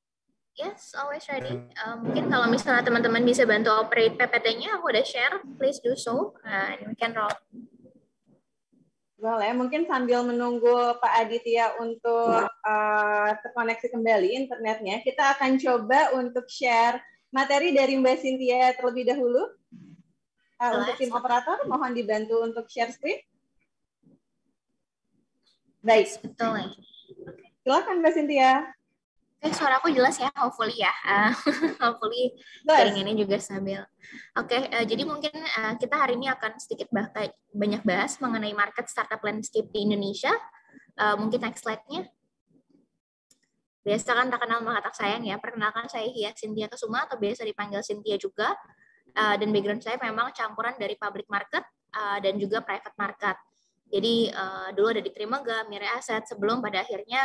Yes, always ready. Uh, mungkin kalau misalnya teman-teman bisa bantu operate PPT-nya, aku udah share. Please do so, and we can roll. Boleh, mungkin sambil menunggu Pak Aditya untuk uh, terkoneksi kembali internetnya, kita akan coba untuk share materi dari Mbak Cynthia terlebih dahulu. Uh, untuk tim operator, mohon dibantu untuk share screen. Baik. Betul. Silakan Mbak Cynthia. Oke, okay, suara aku jelas ya, hopefully ya. Uh, hopefully jaringannya juga sambil Oke, okay, uh, eh, jadi mungkin uh, kita hari ini akan sedikit bahkan eh, banyak bahas mengenai market startup landscape di Indonesia. Uh, mungkin next slide-nya. Biasa kan tak kenal maka tak sayang ya. Perkenalkan saya Hia Cynthia Kesuma atau biasa dipanggil Cynthia juga. Uh, dan background saya memang campuran dari public market uh, dan juga private market. Jadi uh, dulu ada di Trimega, Mirai Asset, sebelum pada akhirnya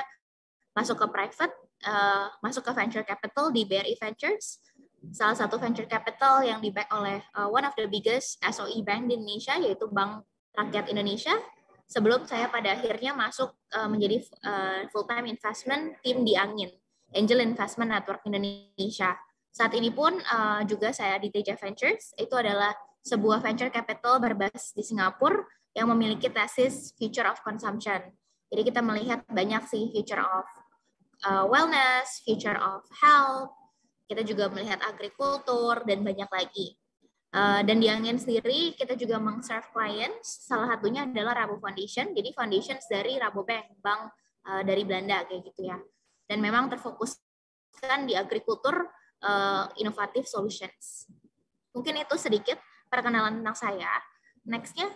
masuk ke private uh, masuk ke venture capital di BRI Ventures, salah satu venture capital yang di-back oleh uh, one of the biggest SOE bank di Indonesia yaitu Bank Rakyat Indonesia. Sebelum saya pada akhirnya masuk uh, menjadi uh, full time investment tim di Angin Angel Investment Network Indonesia. Saat ini pun uh, juga saya di Teja Ventures, itu adalah sebuah venture capital berbasis di Singapura yang memiliki tesis future of consumption. Jadi kita melihat banyak sih future of uh, wellness, future of health, kita juga melihat agrikultur, dan banyak lagi. Uh, dan di Angin sendiri, kita juga meng-serve clients, salah satunya adalah Rabo Foundation, jadi foundations dari Rabo bank uh, dari Belanda, kayak gitu ya. Dan memang terfokuskan di agrikultur uh, innovative solutions. Mungkin itu sedikit perkenalan tentang saya. Next-nya,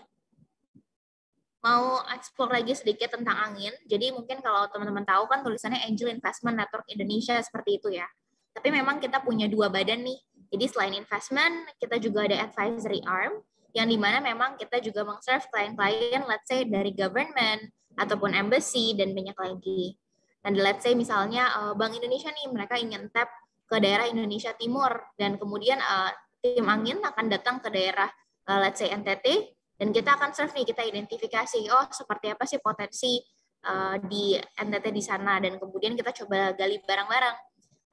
mau explore lagi sedikit tentang angin. Jadi mungkin kalau teman-teman tahu kan tulisannya Angel Investment Network Indonesia seperti itu ya. Tapi memang kita punya dua badan nih. Jadi selain investment, kita juga ada advisory arm yang dimana memang kita juga mengserve serve klien-klien, let's say dari government ataupun embassy dan banyak lagi. Dan let's say misalnya eh, Bank Indonesia nih mereka ingin tap ke daerah Indonesia Timur dan kemudian uh, tim angin akan datang ke daerah uh, let's say NTT dan kita akan serve nih, kita identifikasi, oh seperti apa sih potensi uh, di NTT di sana. Dan kemudian kita coba gali barang-barang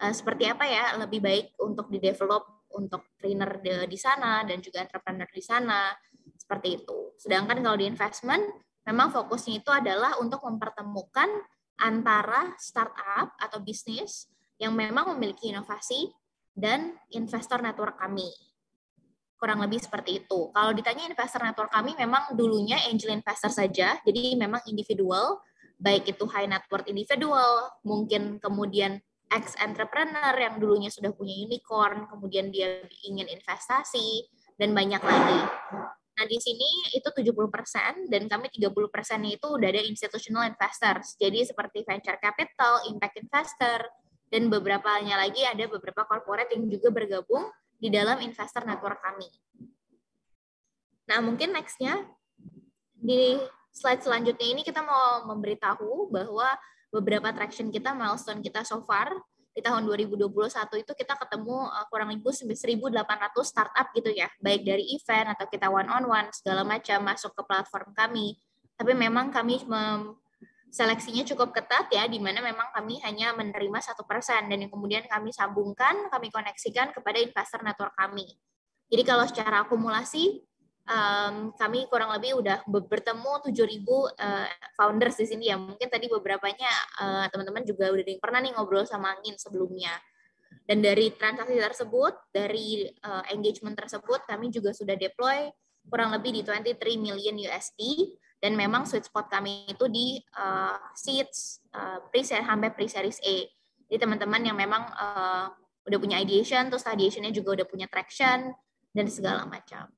uh, eh, seperti apa ya lebih baik untuk di-develop untuk trainer di, di sana dan juga entrepreneur di sana, seperti itu. Sedangkan kalau di investment, memang fokusnya itu adalah untuk mempertemukan antara startup atau bisnis yang memang memiliki inovasi dan investor network kami kurang lebih seperti itu. Kalau ditanya investor network kami memang dulunya angel investor saja, jadi memang individual, baik itu high net worth individual, mungkin kemudian ex entrepreneur yang dulunya sudah punya unicorn, kemudian dia ingin investasi dan banyak lagi. Nah, di sini itu 70% dan kami 30% itu udah ada institutional investors. Jadi seperti venture capital, impact investor, dan beberapa lainnya lagi ada beberapa corporate yang juga bergabung di dalam investor network kami. Nah, mungkin next-nya di slide selanjutnya ini kita mau memberitahu bahwa beberapa traction kita, milestone kita so far di tahun 2021 itu kita ketemu eh, kurang lebih 1.800 startup gitu ya, baik dari event atau kita one on one segala macam masuk ke platform kami. Tapi memang kami seleksinya cukup ketat ya, di mana memang kami hanya menerima satu persen dan yang kemudian kami sambungkan, kami koneksikan kepada investor network kami. Jadi kalau secara akumulasi um, kami kurang lebih udah bertemu 7.000 uh, eh, founders di sini ya. Mungkin tadi beberapanya uh, teman-teman juga udah pernah nih ngobrol sama Angin sebelumnya. Dan dari transaksi tersebut, dari uh, engagement tersebut, kami juga sudah deploy kurang lebih di 23 million USD dan memang sweet spot kami itu di uh, seeds uh, pre-series sampai pre-series A. Jadi teman-teman yang memang uh, udah punya ideation, terus ideationnya juga udah punya traction dan segala macam.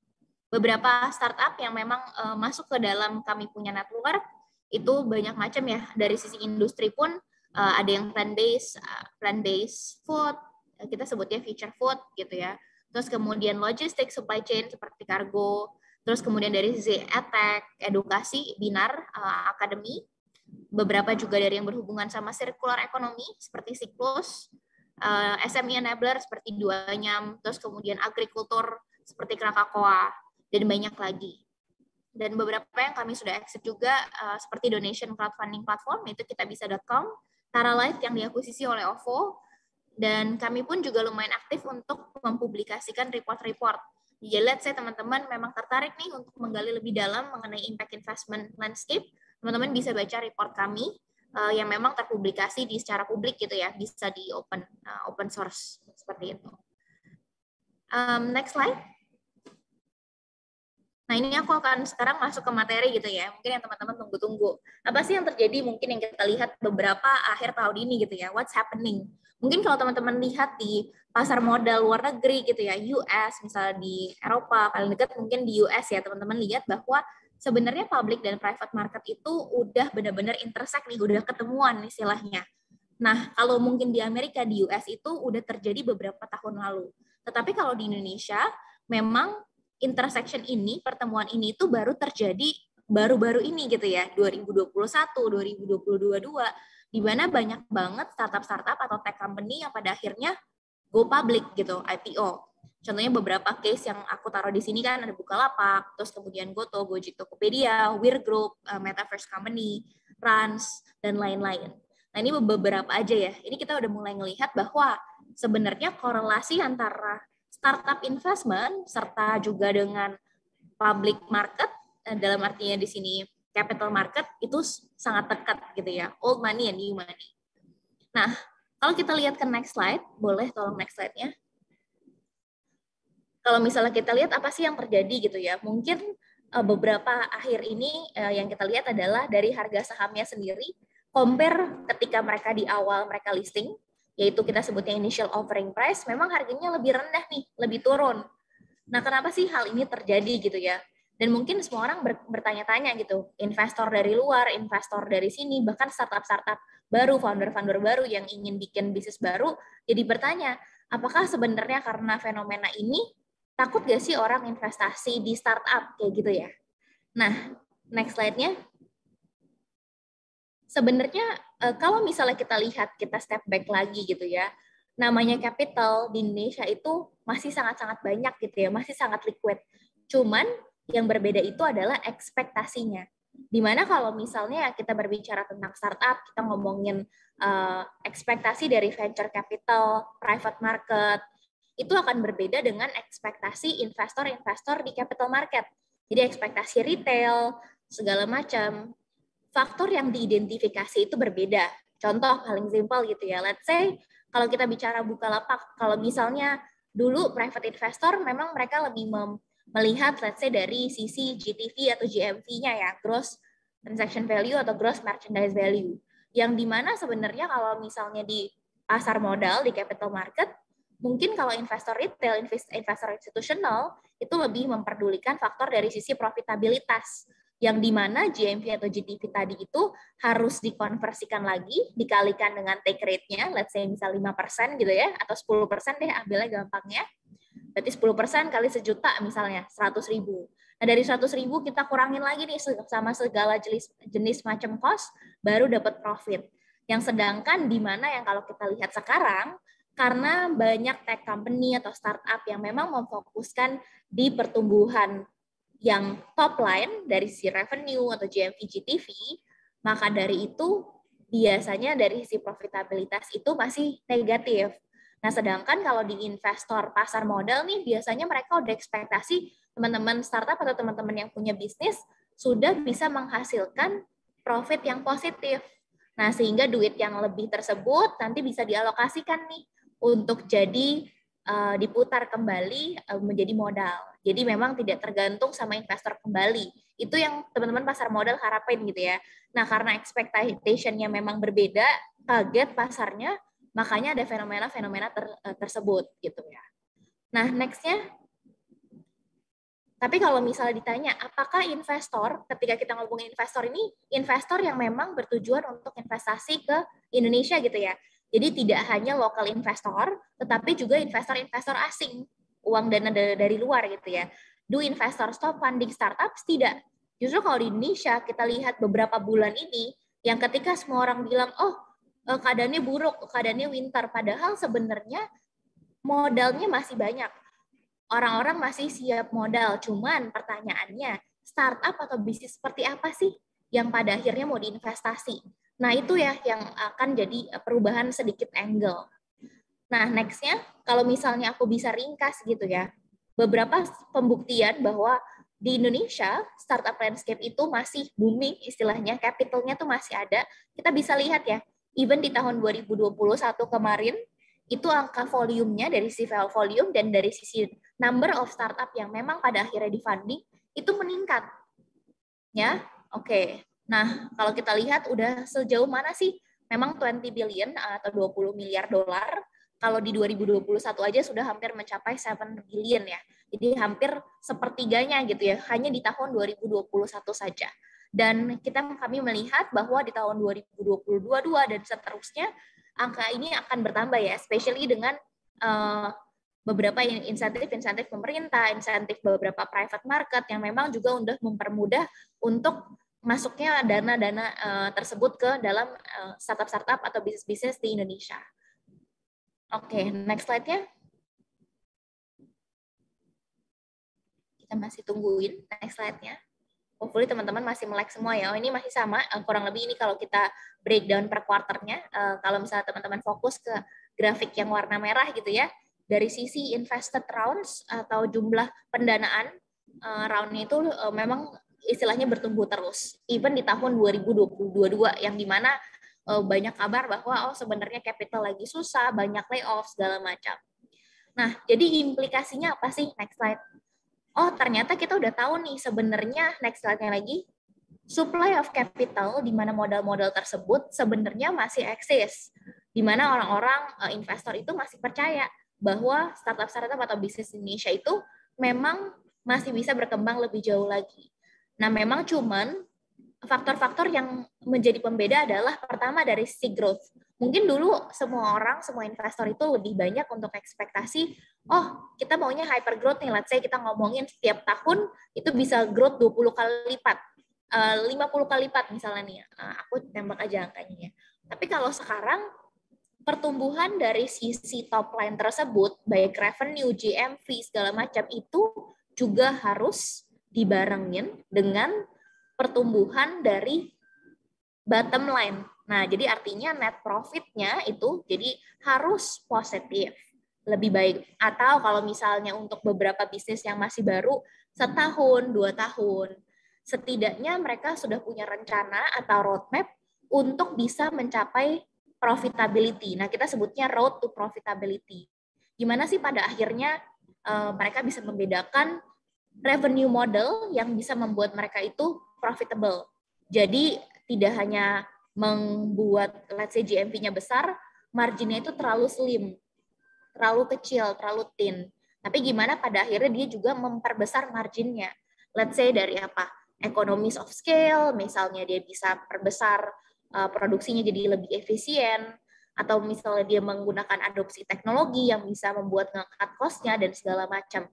Beberapa startup yang memang uh, masuk ke dalam kami punya network itu banyak macam ya. Dari sisi industri pun uh, ada yang plant based, uh, plant based food, kita sebutnya future food gitu ya. Terus kemudian logistik, supply chain seperti kargo, Terus kemudian dari sisi etek, edukasi, binar, uh, akademi, beberapa juga dari yang berhubungan sama sirkular ekonomi seperti siklus, uh, eh, SME enabler seperti duanyam, terus kemudian agrikultur seperti Krakakoa, dan banyak lagi. Dan beberapa yang kami sudah exit juga uh, seperti donation crowdfunding platform itu kitabisa.com, Taralight yang diakuisisi oleh OVO, dan kami pun juga lumayan aktif untuk mempublikasikan report-report jadi iya, let's say teman-teman memang tertarik nih untuk menggali lebih dalam mengenai impact investment landscape, teman-teman bisa baca report kami uh, yang memang terpublikasi di secara publik gitu ya, bisa di open uh, open source seperti itu. Um, next slide. Nah, ini aku akan sekarang masuk ke materi gitu ya. Mungkin yang teman-teman tunggu-tunggu. Apa sih yang terjadi mungkin yang kita lihat beberapa akhir tahun ini gitu ya. What's happening? Mungkin kalau teman-teman lihat di pasar modal luar negeri gitu ya, US misalnya di Eropa, paling dekat mungkin di US ya, teman-teman lihat bahwa sebenarnya public dan private market itu udah benar-benar intersect nih, udah ketemuan istilahnya. Nah, kalau mungkin di Amerika, di US itu udah terjadi beberapa tahun lalu. Tetapi kalau di Indonesia, memang intersection ini, pertemuan ini itu baru terjadi baru-baru ini gitu ya, 2021, 2022, di mana banyak banget startup-startup atau tech company yang pada akhirnya go public gitu, IPO. Contohnya beberapa case yang aku taruh di sini kan ada Bukalapak, terus kemudian Goto, Gojek Tokopedia, Weir Group, eh, Metaverse Company, trans dan lain-lain. Nah ini beberapa aja ya. Ini kita udah mulai melihat bahwa sebenarnya korelasi antara startup investment serta juga dengan public market eh, dalam artinya di sini capital market itu sangat dekat gitu ya old money and new money. Nah kalau kita lihat ke next slide boleh tolong next slide-nya. Kalau misalnya kita lihat apa sih yang terjadi gitu ya mungkin eh, beberapa akhir ini eh, yang kita lihat adalah dari harga sahamnya sendiri compare ketika mereka di awal mereka listing yaitu kita sebutnya initial offering price, memang harganya lebih rendah nih, lebih turun. Nah, kenapa sih hal ini terjadi gitu ya? Dan mungkin semua orang bertanya-tanya gitu, investor dari luar, investor dari sini, bahkan startup-startup baru, founder-founder baru yang ingin bikin bisnis baru, jadi bertanya, apakah sebenarnya karena fenomena ini, takut gak sih orang investasi di startup kayak gitu ya? Nah, next slide-nya. Sebenarnya uh, kalau misalnya kita lihat kita step back lagi gitu ya namanya capital di Indonesia itu masih sangat-sangat banyak gitu ya masih sangat liquid cuman yang berbeda itu adalah ekspektasinya dimana kalau misalnya kita berbicara tentang startup kita ngomongin uh, ekspektasi dari venture capital private market itu akan berbeda dengan ekspektasi investor-investor di capital market jadi ekspektasi retail segala macam faktor yang diidentifikasi itu berbeda. Contoh paling simpel gitu ya, let's say kalau kita bicara buka lapak, kalau misalnya dulu private investor memang mereka lebih mem melihat let's say dari sisi GTV atau GMV-nya ya, gross transaction value atau gross merchandise value. Yang dimana sebenarnya kalau misalnya di pasar modal, di capital market, mungkin kalau investor retail, investor institutional itu lebih memperdulikan faktor dari sisi profitabilitas yang dimana GMV atau GTV tadi itu harus dikonversikan lagi, dikalikan dengan take rate-nya, let's say misal 5% gitu ya, atau 10% deh ambilnya gampangnya. Berarti 10% kali sejuta misalnya, 100 ribu. Nah dari 100 ribu kita kurangin lagi nih sama segala jenis, jenis macam cost, baru dapat profit. Yang sedangkan di mana yang kalau kita lihat sekarang, karena banyak tech company atau startup yang memang memfokuskan di pertumbuhan yang top line dari si revenue atau GMV GTV, maka dari itu biasanya dari sisi profitabilitas itu masih negatif. Nah, sedangkan kalau di investor pasar modal nih biasanya mereka udah ekspektasi teman-teman startup atau teman-teman yang punya bisnis sudah bisa menghasilkan profit yang positif. Nah, sehingga duit yang lebih tersebut nanti bisa dialokasikan nih untuk jadi eh, diputar kembali eh, menjadi modal jadi memang tidak tergantung sama investor kembali. Itu yang teman-teman pasar modal harapin gitu ya. Nah, karena expectation-nya memang berbeda, kaget pasarnya, makanya ada fenomena-fenomena ter, eh, tersebut gitu ya. Nah, nextnya, tapi kalau misalnya ditanya, apakah investor, ketika kita ngomongin investor ini, investor yang memang bertujuan untuk investasi ke Indonesia gitu ya. Jadi tidak hanya lokal investor, tetapi juga investor-investor asing uang dana dari luar gitu ya. Do investor stop funding startups? Tidak. Justru kalau di Indonesia kita lihat beberapa bulan ini yang ketika semua orang bilang, oh eh, keadaannya buruk, keadaannya winter. Padahal sebenarnya modalnya masih banyak. Orang-orang masih siap modal. Cuman pertanyaannya, startup atau bisnis seperti apa sih yang pada akhirnya mau diinvestasi? Nah itu ya yang akan jadi eh, perubahan sedikit angle. Nah, nextnya kalau misalnya aku bisa ringkas gitu ya, beberapa pembuktian bahwa di Indonesia startup landscape itu masih booming istilahnya, capitalnya tuh masih ada. Kita bisa lihat ya, even di tahun 2021 kemarin itu angka volumenya dari sisi volume dan dari sisi number of startup yang memang pada akhirnya di funding itu meningkat. Ya, oke. Okay. Nah, kalau kita lihat udah sejauh mana sih memang 20 billion atau 20 miliar dolar kalau di 2021 aja sudah hampir mencapai 7 billion ya. Jadi hampir sepertiganya gitu ya, hanya di tahun 2021 saja. Dan kita kami melihat bahwa di tahun 2022 dan seterusnya angka ini akan bertambah ya, especially dengan uh, beberapa insentif-insentif pemerintah, insentif beberapa private market yang memang juga sudah mempermudah untuk masuknya dana-dana uh, tersebut ke dalam eh, startup-startup uh, startup -startup atau bisnis-bisnis di Indonesia. Oke, okay, next slide-nya. Kita masih tungguin next slide-nya. Hopefully teman-teman masih melek semua ya. Oh, ini masih sama, eh, kurang lebih ini kalau kita breakdown per quarternya. Eh, kalau misalnya teman-teman fokus ke grafik yang warna merah gitu ya, dari sisi invested rounds atau jumlah pendanaan eh, roundnya itu memang istilahnya bertumbuh terus. Even di tahun 2022 yang dimana uh, banyak kabar bahwa oh sebenarnya capital lagi susah, banyak layoff segala macam. Nah, jadi implikasinya apa sih? Next slide. Oh, ternyata kita udah tahu nih sebenarnya next slide-nya lagi supply of capital di mana modal-modal tersebut sebenarnya masih eksis. Di mana orang-orang uh, investor itu masih percaya bahwa startup-startup atau bisnis Indonesia itu memang masih bisa berkembang lebih jauh lagi. Nah, memang cuman faktor-faktor yang menjadi pembeda adalah pertama dari si growth. Mungkin dulu semua orang, semua investor itu lebih banyak untuk ekspektasi, oh kita maunya hyper growth nih, let's say kita ngomongin setiap tahun itu bisa growth 20 kali lipat, 50 eh, kali lipat misalnya nih, eh, aku tembak aja angkanya Tapi kalau sekarang pertumbuhan dari sisi top line tersebut, baik revenue, GMV, segala macam itu juga harus dibarengin dengan pertumbuhan dari bottom line. Nah, jadi artinya net profitnya itu jadi harus positif, lebih baik. Atau kalau misalnya untuk beberapa bisnis yang masih baru, setahun, dua tahun, setidaknya mereka sudah punya rencana atau roadmap untuk bisa mencapai profitability. Nah, kita sebutnya road to profitability. Gimana sih pada akhirnya eh, mereka bisa membedakan revenue model yang bisa membuat mereka itu profitable. Jadi tidak hanya membuat let's say GMV-nya besar, marginnya itu terlalu slim, terlalu kecil, terlalu thin. Tapi gimana pada akhirnya dia juga memperbesar marginnya. Let's say dari apa? Economies of scale, misalnya dia bisa perbesar uh, produksinya jadi lebih efisien, atau misalnya dia menggunakan adopsi teknologi yang bisa membuat ngangkat cost dan segala macam.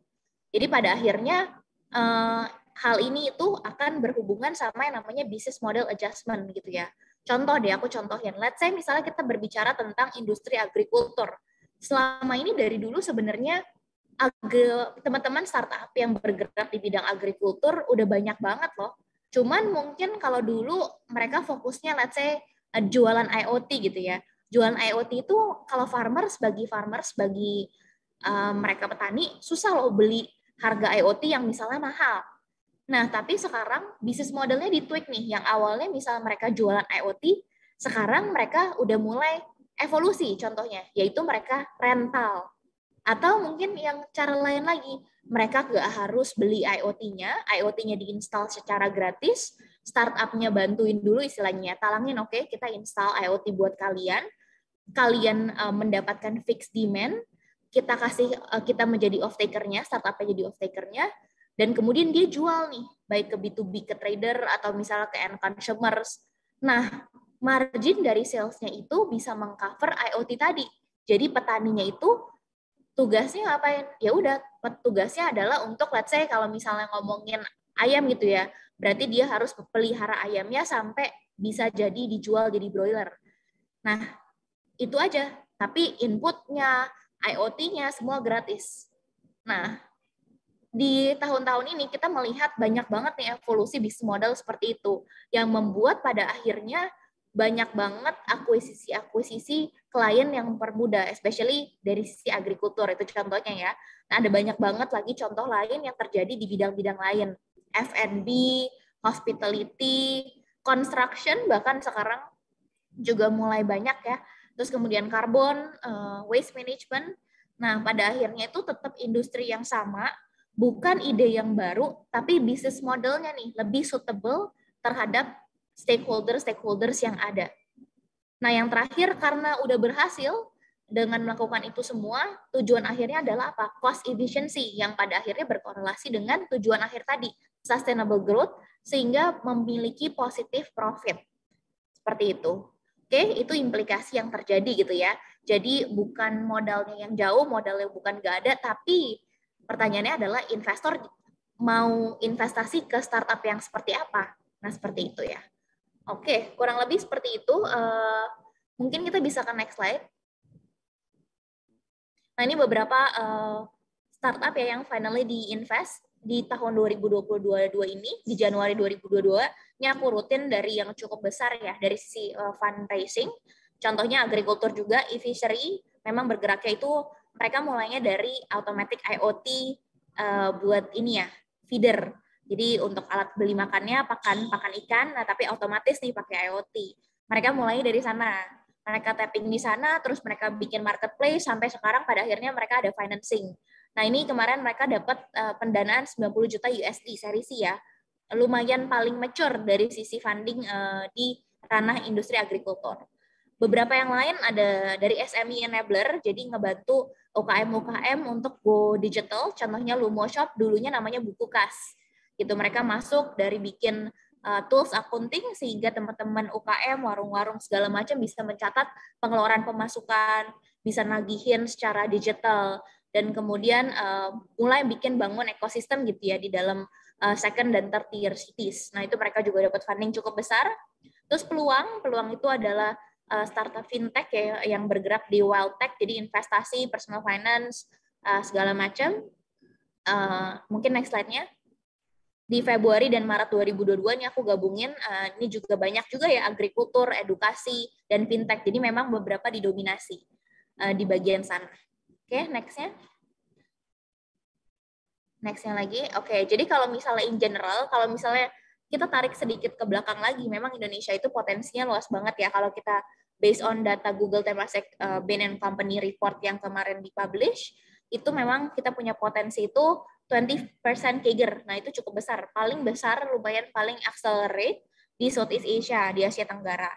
Jadi pada akhirnya uh, hal hmm. ini itu akan berhubungan sama yang namanya business model adjustment gitu ya. Contoh deh, aku contohin. Let's say misalnya kita berbicara tentang industri agrikultur. Selama ini dari dulu sebenarnya teman-teman startup yang bergerak di bidang agrikultur udah banyak banget loh. Cuman mungkin kalau dulu mereka fokusnya let's say eh, jualan IoT gitu ya. Jualan IoT itu kalau farmers bagi farmers bagi uh, mereka petani susah loh beli harga IoT yang misalnya mahal Nah, tapi sekarang bisnis modelnya ditweak nih, yang awalnya misalnya mereka jualan IoT, sekarang mereka udah mulai evolusi contohnya, yaitu mereka rental. Atau mungkin yang cara lain lagi, mereka nggak harus beli IoT-nya, IoT-nya diinstal secara gratis, startup-nya bantuin dulu istilahnya, talangin oke okay, kita install IoT buat kalian, kalian uh, mendapatkan fixed demand, kita kasih eh, kita menjadi off takernya, startupnya jadi off takernya, dan kemudian dia jual nih baik ke B2B ke trader atau misalnya ke end consumers. Nah, margin dari salesnya itu bisa mengcover IoT tadi. Jadi petaninya itu tugasnya ngapain? Ya udah, tugasnya adalah untuk let's say kalau misalnya ngomongin ayam gitu ya, berarti dia harus pelihara ayamnya sampai bisa jadi dijual jadi broiler. Nah, itu aja. Tapi inputnya, IoT-nya semua gratis. Nah, di tahun-tahun ini kita melihat banyak banget nih evolusi bisnis model seperti itu yang membuat pada akhirnya banyak banget akuisisi-akuisisi klien yang permuda, especially dari sisi agrikultur itu contohnya ya. Nah, ada banyak banget lagi contoh lain yang terjadi di bidang-bidang lain. F&B, hospitality, construction bahkan sekarang juga mulai banyak ya. Terus kemudian karbon, eh, waste management. Nah, pada akhirnya itu tetap industri yang sama bukan ide yang baru, tapi bisnis modelnya nih lebih suitable terhadap stakeholder-stakeholders yang ada. Nah, yang terakhir karena udah berhasil dengan melakukan itu semua, tujuan akhirnya adalah apa? Cost efficiency yang pada akhirnya berkorelasi dengan tujuan akhir tadi, sustainable growth sehingga memiliki positif profit. Seperti itu. Oke, itu implikasi yang terjadi gitu ya. Jadi bukan modalnya yang jauh, modalnya bukan nggak ada, tapi pertanyaannya adalah investor mau investasi ke startup yang seperti apa? Nah, seperti itu ya. Oke, kurang lebih seperti itu. Eh, mungkin kita bisa ke next slide. Nah, ini beberapa eh, startup ya yang finally diinvest di tahun 2022 ini, di Januari 2022, ini aku rutin dari yang cukup besar ya, dari sisi eh, fundraising. Contohnya agrikultur juga, e-fishery, memang bergeraknya itu mereka mulainya dari automatic IoT uh, eh, buat ini ya feeder. Jadi untuk alat beli makannya pakan pakan ikan, nah tapi otomatis nih pakai IoT. Mereka mulai dari sana. Mereka tapping di sana, terus mereka bikin marketplace sampai sekarang pada akhirnya mereka ada financing. Nah ini kemarin mereka dapat uh, pendanaan 90 juta USD seri C ya, lumayan paling mature dari sisi funding uh, di ranah industri agrikultur. Beberapa yang lain ada dari SME Enabler, jadi ngebantu UKM-UKM untuk go digital, contohnya Lumo Shop dulunya namanya Buku Kas. Gitu mereka masuk dari bikin uh, tools accounting sehingga teman-teman UKM, warung-warung segala macam bisa mencatat pengeluaran pemasukan, bisa nagihin secara digital dan kemudian uh, mulai bikin bangun ekosistem gitu ya di dalam uh, second dan third tier cities. Nah, itu mereka juga dapat funding cukup besar. Terus peluang, peluang itu adalah uh, startup fintech ya yang bergerak di wild tech jadi investasi personal finance uh, segala macam uh, mungkin next slide-nya di Februari dan Maret 2022 ini aku gabungin uh, ini juga banyak juga ya agrikultur, edukasi dan fintech. Jadi memang beberapa didominasi uh, di bagian sana. Oke, okay, next-nya. Next-nya lagi. Oke, okay, jadi kalau misalnya in general, kalau misalnya kita tarik sedikit ke belakang lagi, memang Indonesia itu potensinya luas banget ya kalau kita based on data Google Temasek uh, Bain and Company report yang kemarin dipublish, itu memang kita punya potensi itu 20% CAGR. Nah, itu cukup besar. Paling besar, lumayan paling accelerate di Southeast Asia, di Asia Tenggara.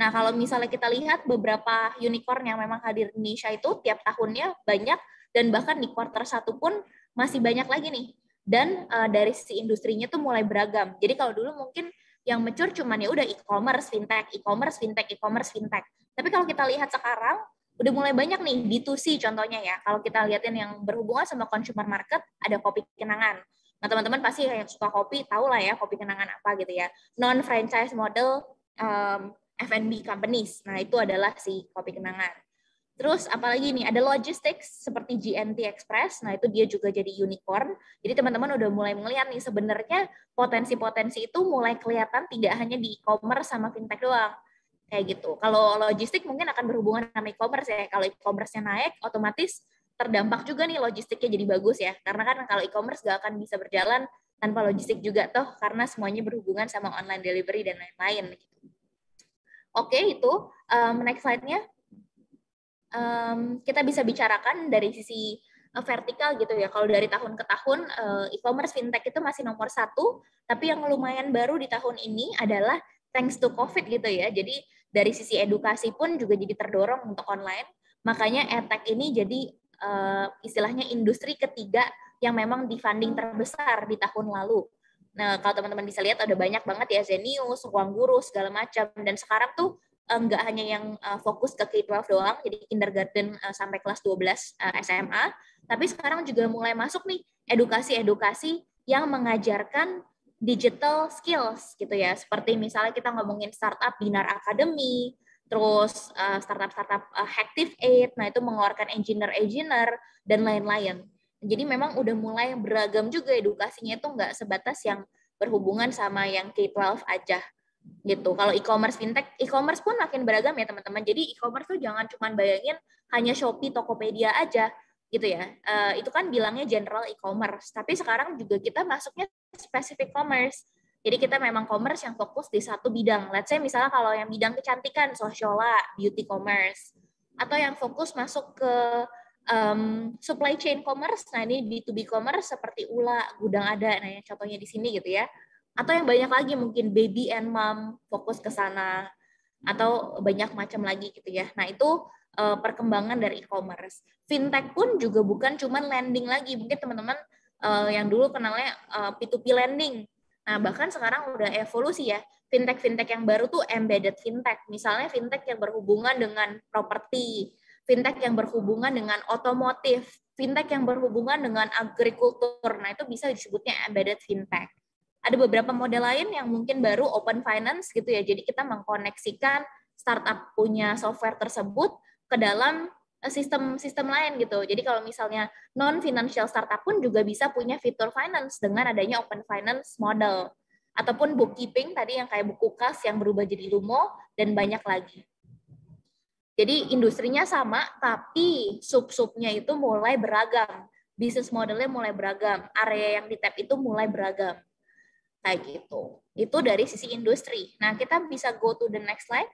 Nah, kalau misalnya kita lihat beberapa unicorn yang memang hadir di Indonesia itu tiap tahunnya banyak dan bahkan di quarter satu pun masih banyak lagi nih dan uh, dari si industrinya tuh mulai beragam. Jadi kalau dulu mungkin yang mature cuman ya udah e-commerce, fintech, e-commerce, fintech, e-commerce, fintech. Tapi kalau kita lihat sekarang udah mulai banyak nih B2C contohnya ya. Kalau kita lihatin yang berhubungan sama consumer market ada kopi kenangan. Nah, teman-teman pasti yang suka kopi tahu lah ya kopi kenangan apa gitu ya. Non franchise model um, mmm, F&B companies. Nah, itu adalah si kopi kenangan. Terus apalagi nih ada logistics seperti GNT Express. Nah, itu dia juga jadi unicorn. Jadi teman-teman udah mulai melihat nih sebenarnya potensi-potensi itu mulai kelihatan tidak hanya di e-commerce sama fintech doang. Kayak gitu. Kalau logistik mungkin akan berhubungan sama e-commerce ya. Kalau e-commerce-nya naik, otomatis terdampak juga nih logistiknya jadi bagus ya. Karena kan kalau e-commerce gak akan bisa berjalan tanpa logistik juga toh karena semuanya berhubungan sama online delivery dan lain-lain gitu. Oke, itu um, next slide-nya um, kita bisa bicarakan dari sisi uh, vertikal gitu ya. Kalau dari tahun ke tahun uh, e-commerce fintech itu masih nomor satu, tapi yang lumayan baru di tahun ini adalah thanks to COVID gitu ya. Jadi dari sisi edukasi pun juga jadi terdorong untuk online. Makanya e edtech ini jadi uh, istilahnya industri ketiga yang memang di funding terbesar di tahun lalu. Nah, kalau teman-teman bisa lihat ada banyak banget ya Zenius, Ruang Guru, segala macam. Dan sekarang tuh Eh, nggak hanya yang uh, fokus ke K-12 doang, jadi kindergarten uh, sampai kelas 12 uh, SMA, tapi sekarang juga mulai masuk nih edukasi-edukasi yang mengajarkan digital skills gitu ya. Seperti misalnya kita ngomongin startup Binar Academy, terus startup-startup uh, Active Aid, nah itu mengeluarkan engineer-engineer dan lain-lain. Jadi memang udah mulai beragam juga edukasinya itu nggak sebatas yang berhubungan sama yang K-12 aja gitu. Kalau e-commerce fintech, e-commerce pun makin beragam ya teman-teman. Jadi e-commerce tuh jangan cuma bayangin hanya Shopee, Tokopedia aja gitu ya. Uh, itu kan bilangnya general e-commerce, tapi sekarang juga kita masuknya specific commerce. Jadi kita memang commerce yang fokus di satu bidang. Let's say misalnya kalau yang bidang kecantikan, sosiola, beauty commerce, atau yang fokus masuk ke um, supply chain commerce, nah ini B2B commerce seperti Ula, Gudang Ada, nah yang contohnya di sini gitu ya atau yang banyak lagi mungkin baby and mom fokus ke sana atau banyak macam lagi gitu ya. Nah, itu uh, perkembangan dari e-commerce. Fintech pun juga bukan cuman lending lagi. Mungkin teman-teman uh, yang dulu kenalnya uh, eh, P2P lending. Nah, bahkan sekarang udah evolusi ya. Fintech-fintech yang baru tuh embedded fintech. Misalnya fintech yang berhubungan dengan properti, fintech yang berhubungan dengan otomotif, fintech yang berhubungan dengan agrikultur. Nah, itu bisa disebutnya embedded fintech. Ada beberapa model lain yang mungkin baru open finance gitu ya. Jadi kita mengkoneksikan startup punya software tersebut ke dalam eh, sistem-sistem lain gitu. Jadi kalau misalnya non financial startup pun juga bisa punya fitur finance dengan adanya open finance model ataupun bookkeeping tadi yang kayak buku kas yang berubah jadi lumo dan banyak lagi. Jadi industrinya sama, tapi sub-subnya itu mulai beragam. Bisnis modelnya mulai beragam. Area yang di tap itu mulai beragam kayak gitu. Itu dari sisi industri. Nah, kita bisa go to the next slide.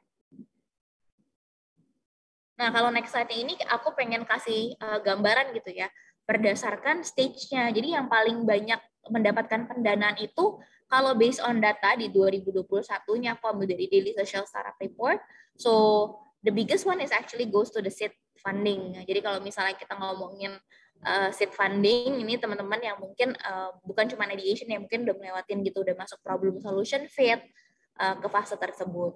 Nah, kalau next slide ini aku pengen kasih uh, gambaran gitu ya, berdasarkan stage-nya. Jadi yang paling banyak mendapatkan pendanaan itu kalau based on data di 2021-nya aku ambil dari Daily Social Startup Report. So, the biggest one is actually goes to the seed funding. Nah, jadi kalau misalnya kita ngomongin uh, seed funding ini teman-teman yang mungkin uh, bukan cuma ideation yang mungkin udah melewatin gitu udah masuk problem solution fit uh, ke fase tersebut.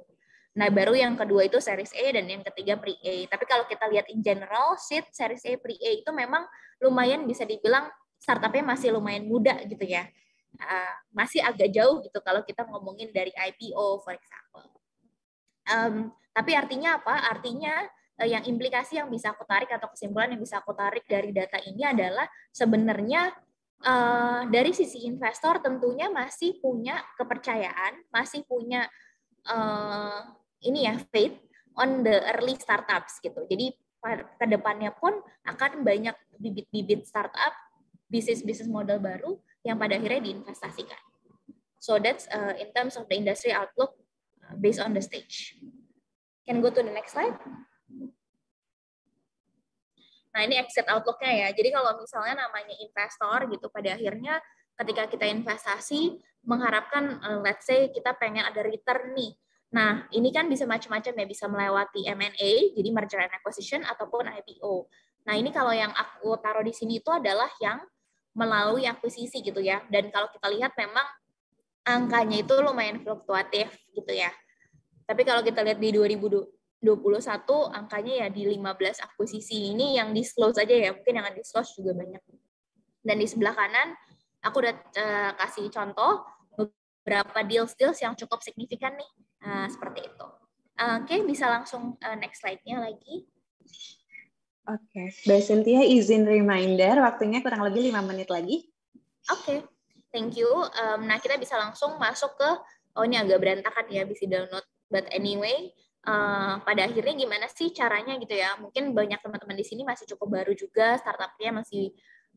Nah, baru yang kedua itu series A dan yang ketiga pre-A. Tapi kalau kita lihat in general, seed series A pre-A itu memang lumayan bisa dibilang startupnya masih lumayan muda gitu ya. Uh, masih agak jauh gitu kalau kita ngomongin dari IPO for example. Um, tapi artinya apa? Artinya Eh, yang implikasi yang bisa aku tarik atau kesimpulan yang bisa aku tarik dari data ini adalah sebenarnya uh, dari sisi investor tentunya masih punya kepercayaan, masih punya uh, ini ya faith on the early startups gitu. Jadi ke depannya pun akan banyak bibit-bibit startup, bisnis-bisnis model baru yang pada akhirnya diinvestasikan. So that's uh, in terms of the industry outlook based on the stage. Can go to the next slide. Nah, ini exit outlook-nya ya. Jadi kalau misalnya namanya investor gitu pada akhirnya ketika kita investasi mengharapkan eh, let's say kita pengen ada return nih. Nah, ini kan bisa macam-macam ya, bisa melewati M&A, jadi merger and acquisition ataupun IPO. Nah, ini kalau yang aku taruh di sini itu adalah yang melalui akuisisi gitu ya. Dan kalau kita lihat memang angkanya itu lumayan fluktuatif gitu ya. Tapi kalau kita lihat di 2000 2021 angkanya ya di 15 akuisisi ini yang disclose aja ya mungkin yang disclose juga banyak dan di sebelah kanan aku udah uh, kasih contoh beberapa deals deals yang cukup signifikan nih uh, seperti itu uh, oke okay, bisa langsung uh, next slide-nya lagi oke okay. Mbak Cynthia izin reminder waktunya kurang lebih lima menit lagi oke okay. thank you um, nah kita bisa langsung masuk ke oh ini agak berantakan ya bisa download but anyway uh, pada akhirnya gimana sih caranya gitu ya? Mungkin banyak teman-teman di sini masih cukup baru juga, startupnya masih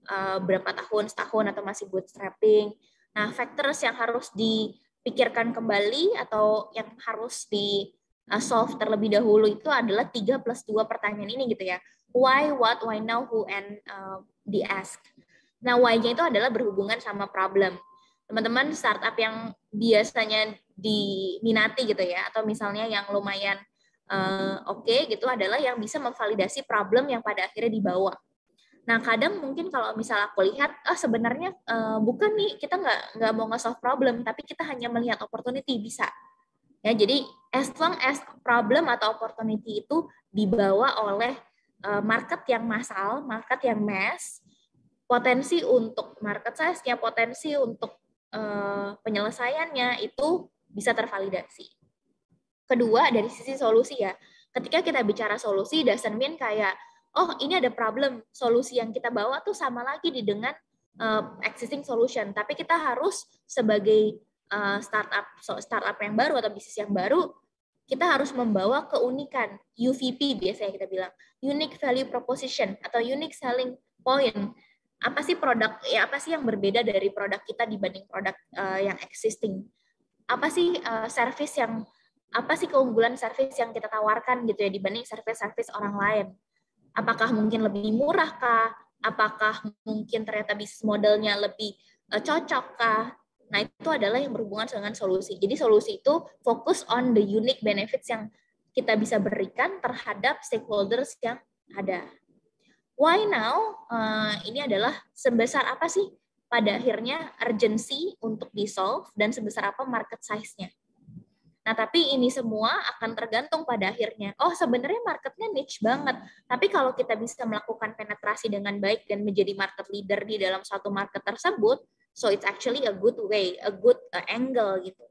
uh, berapa tahun, setahun atau masih bootstrapping. Nah, factors yang harus dipikirkan kembali atau yang harus di eh, solve terlebih dahulu itu adalah 3 plus 2 pertanyaan ini gitu ya. Why, what, why now, who, and uh, the ask. Nah, why-nya itu adalah berhubungan sama problem. Teman-teman startup yang biasanya diminati gitu ya atau misalnya yang lumayan uh, oke okay gitu adalah yang bisa memvalidasi problem yang pada akhirnya dibawa. Nah kadang mungkin kalau misalnya aku lihat, ah oh, sebenarnya uh, bukan nih kita nggak nggak mau nge-solve problem, tapi kita hanya melihat opportunity bisa. Ya jadi as long as problem atau opportunity itu dibawa oleh uh, market yang massal, market yang mass, potensi untuk market size-nya, potensi untuk Eh, penyelesaiannya itu bisa tervalidasi. Kedua, dari sisi solusi ya. Ketika kita bicara solusi, doesn't mean kayak, oh ini ada problem, solusi yang kita bawa tuh sama lagi di dengan uh, existing solution. Tapi kita harus sebagai uh, startup startup yang baru atau bisnis yang baru, kita harus membawa keunikan UVP biasanya kita bilang, unique value proposition atau unique selling point apa sih produk ya apa sih yang berbeda dari produk kita dibanding produk uh, yang existing apa sih uh, service yang apa sih keunggulan service yang kita tawarkan gitu ya dibanding service-service orang lain apakah mungkin lebih murah kah apakah mungkin ternyata bisnis modelnya lebih uh, cocok kah nah itu adalah yang berhubungan dengan solusi jadi solusi itu fokus on the unique benefits yang kita bisa berikan terhadap stakeholders yang ada Why now? Eh, ini adalah sebesar apa sih pada akhirnya urgency untuk di solve dan sebesar apa market size-nya. Nah, tapi ini semua akan tergantung pada akhirnya. Oh, sebenarnya marketnya niche banget. Tapi kalau kita bisa melakukan penetrasi dengan baik dan menjadi market leader di dalam suatu market tersebut, so it's actually a good way, a good eh, angle gitu.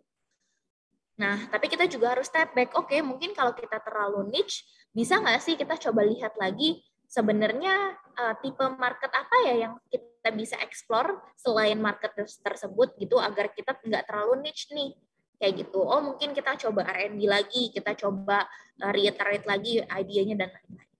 Nah, tapi kita juga harus step back. Oke, okay, mungkin kalau kita terlalu niche, bisa nggak sih kita coba lihat lagi sebenarnya uh, tipe market apa ya yang kita bisa explore selain market tersebut gitu agar kita nggak terlalu niche nih kayak gitu. Oh mungkin kita coba R&D lagi, kita coba uh, reiterate lagi idenya dan lain-lain.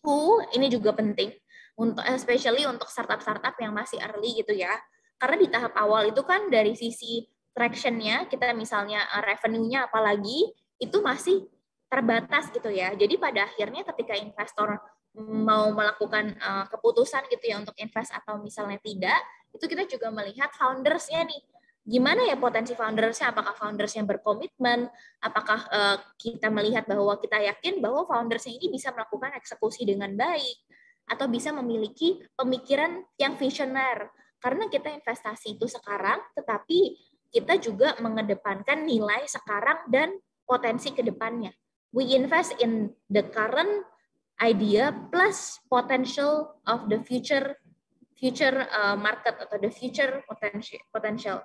Who ini juga penting untuk eh, especially untuk startup-startup yang masih early gitu ya. Karena di tahap awal itu kan dari sisi traction-nya, kita misalnya uh, revenue-nya apalagi itu masih terbatas gitu ya. Jadi pada akhirnya ketika investor mau melakukan uh, keputusan gitu ya untuk invest atau misalnya tidak, itu kita juga melihat foundersnya nih. Gimana ya potensi foundersnya? Apakah founders yang berkomitmen? Apakah uh, kita melihat bahwa kita yakin bahwa foundersnya ini bisa melakukan eksekusi dengan baik? Atau bisa memiliki pemikiran yang visioner? Karena kita investasi itu sekarang, tetapi kita juga mengedepankan nilai sekarang dan potensi ke depannya. We invest in the current idea plus potential of the future future uh, market atau the future potential. potential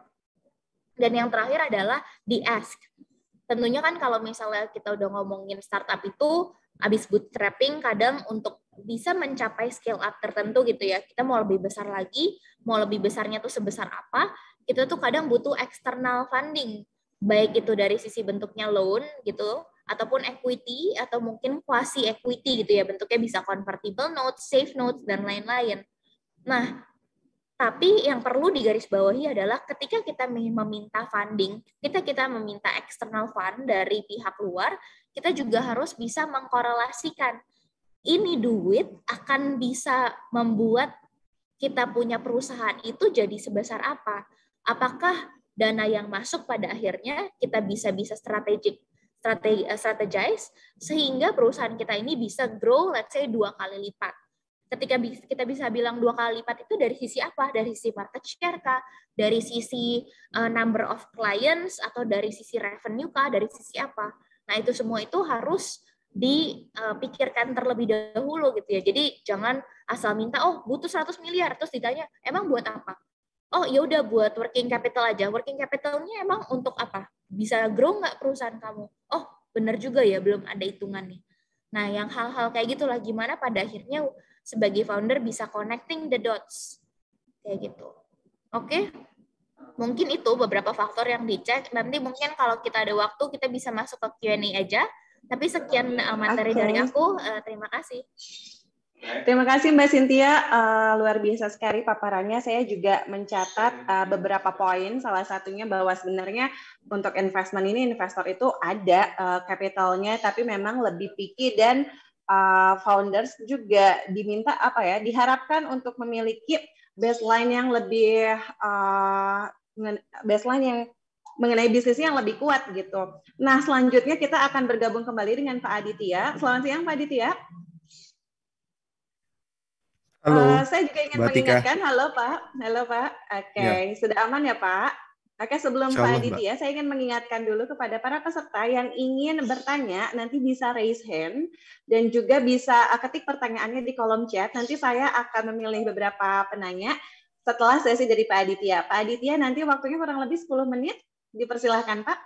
Dan yang terakhir adalah the ask. Tentunya kan kalau misalnya kita udah ngomongin startup itu habis bootstrapping kadang untuk bisa mencapai scale up tertentu gitu ya. Kita mau lebih besar lagi, mau lebih besarnya tuh sebesar apa? Kita tuh kadang butuh external funding baik itu dari sisi bentuknya loan gitu ataupun equity atau mungkin quasi equity gitu ya bentuknya bisa convertible notes, safe notes dan lain-lain. Nah, tapi yang perlu digarisbawahi adalah ketika kita meminta funding, kita kita meminta external fund dari pihak luar, kita juga harus bisa mengkorelasikan ini duit akan bisa membuat kita punya perusahaan itu jadi sebesar apa. Apakah dana yang masuk pada akhirnya kita bisa bisa strategik strategi, eh, strategize sehingga perusahaan kita ini bisa grow let's say dua kali lipat. Ketika kita bisa bilang dua kali lipat itu dari sisi apa? Dari sisi market share kah? Dari sisi eh, number of clients atau dari sisi revenue kah? Dari sisi apa? Nah, itu semua itu harus dipikirkan eh, terlebih dahulu gitu ya. Jadi jangan asal minta oh butuh 100 miliar terus ditanya emang buat apa? oh ya udah buat working capital aja working capitalnya emang untuk apa bisa grow nggak perusahaan kamu oh benar juga ya belum ada hitungan nih nah yang hal-hal kayak gitulah gimana pada akhirnya sebagai founder bisa connecting the dots kayak gitu oke okay? mungkin itu beberapa faktor yang dicek nanti mungkin kalau kita ada waktu kita bisa masuk ke Q&A aja tapi sekian uh, materi okay. dari aku uh, terima kasih Terima kasih Mbak Cynthia, uh, luar biasa sekali paparannya. Saya juga mencatat uh, beberapa poin, salah satunya bahwa sebenarnya untuk investment ini investor itu ada uh, capitalnya, tapi memang lebih picky dan uh, founders juga diminta apa ya, diharapkan untuk memiliki baseline yang lebih uh, baseline yang mengenai bisnisnya yang lebih kuat gitu. Nah selanjutnya kita akan bergabung kembali dengan Pak Aditya. Selamat siang Pak Aditya. Halo. Uh, saya juga ingin Batika. mengingatkan, halo Pak, halo Pak. Oke, okay. ya. sudah aman ya Pak? Oke, sebelum Pak Aditya, ya, saya ingin mengingatkan dulu kepada para peserta yang ingin bertanya, nanti bisa raise hand dan juga bisa eh, ketik pertanyaannya di kolom chat. Nanti saya akan memilih beberapa penanya setelah sesi dari Pak Aditya. Pak Aditya, nanti waktunya kurang lebih 10 menit. Dipersilahkan, Pak.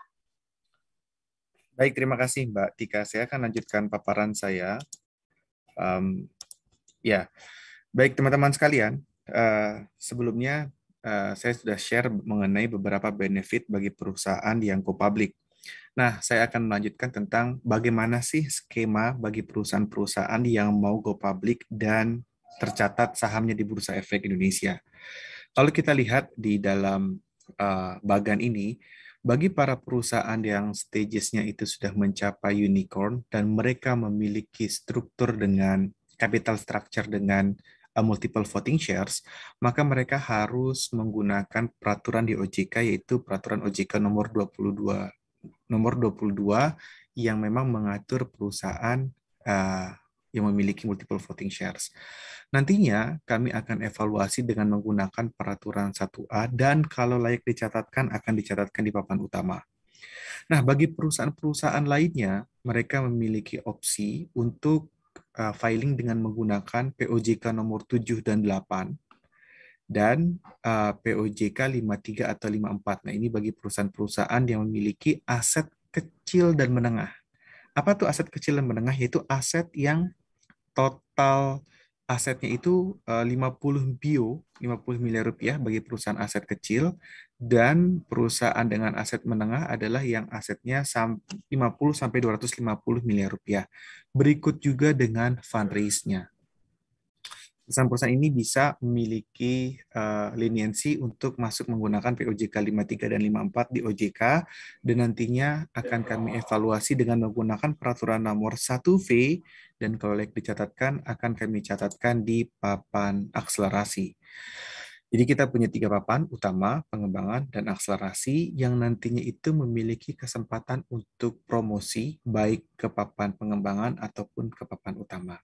Baik, terima kasih Mbak Tika. Saya akan lanjutkan paparan saya. Um, ya, yeah Baik teman-teman sekalian, eh, sebelumnya eh, saya sudah share mengenai beberapa benefit bagi perusahaan yang go-public. Nah, saya akan melanjutkan tentang bagaimana sih skema bagi perusahaan-perusahaan yang mau go-public dan tercatat sahamnya di Bursa Efek Indonesia. Kalau kita lihat di dalam uh, bagan ini, bagi para perusahaan yang stagesnya itu sudah mencapai unicorn dan mereka memiliki struktur dengan capital structure dengan Eh, multiple voting shares, maka mereka harus menggunakan peraturan di OJK yaitu peraturan OJK nomor 22 nomor 22 yang memang mengatur perusahaan uh, yang memiliki multiple voting shares. Nantinya kami akan evaluasi dengan menggunakan peraturan 1A dan kalau layak dicatatkan akan dicatatkan di papan utama. Nah, bagi perusahaan-perusahaan lainnya, mereka memiliki opsi untuk uh, filing dengan menggunakan POJK nomor 7 dan 8 dan uh, POJK 53 atau 54. Nah, ini bagi perusahaan-perusahaan yang memiliki aset kecil dan menengah. Apa tuh aset kecil dan menengah? Yaitu aset yang total asetnya itu 50 eh, bio, 50 miliar rupiah bagi perusahaan aset kecil dan perusahaan dengan aset menengah adalah yang asetnya 50 sampai 250 miliar rupiah. Berikut juga dengan fundraise-nya. Perusahaan-perusahaan ini bisa memiliki uh, eh, liniensi untuk masuk menggunakan POJK 53 dan 54 di OJK dan nantinya akan kami evaluasi dengan menggunakan peraturan nomor 1V dan kalau dicatatkan akan kami catatkan di papan akselerasi. Jadi kita punya tiga papan utama, pengembangan, dan akselerasi yang nantinya itu memiliki kesempatan untuk promosi baik ke papan pengembangan ataupun ke papan utama.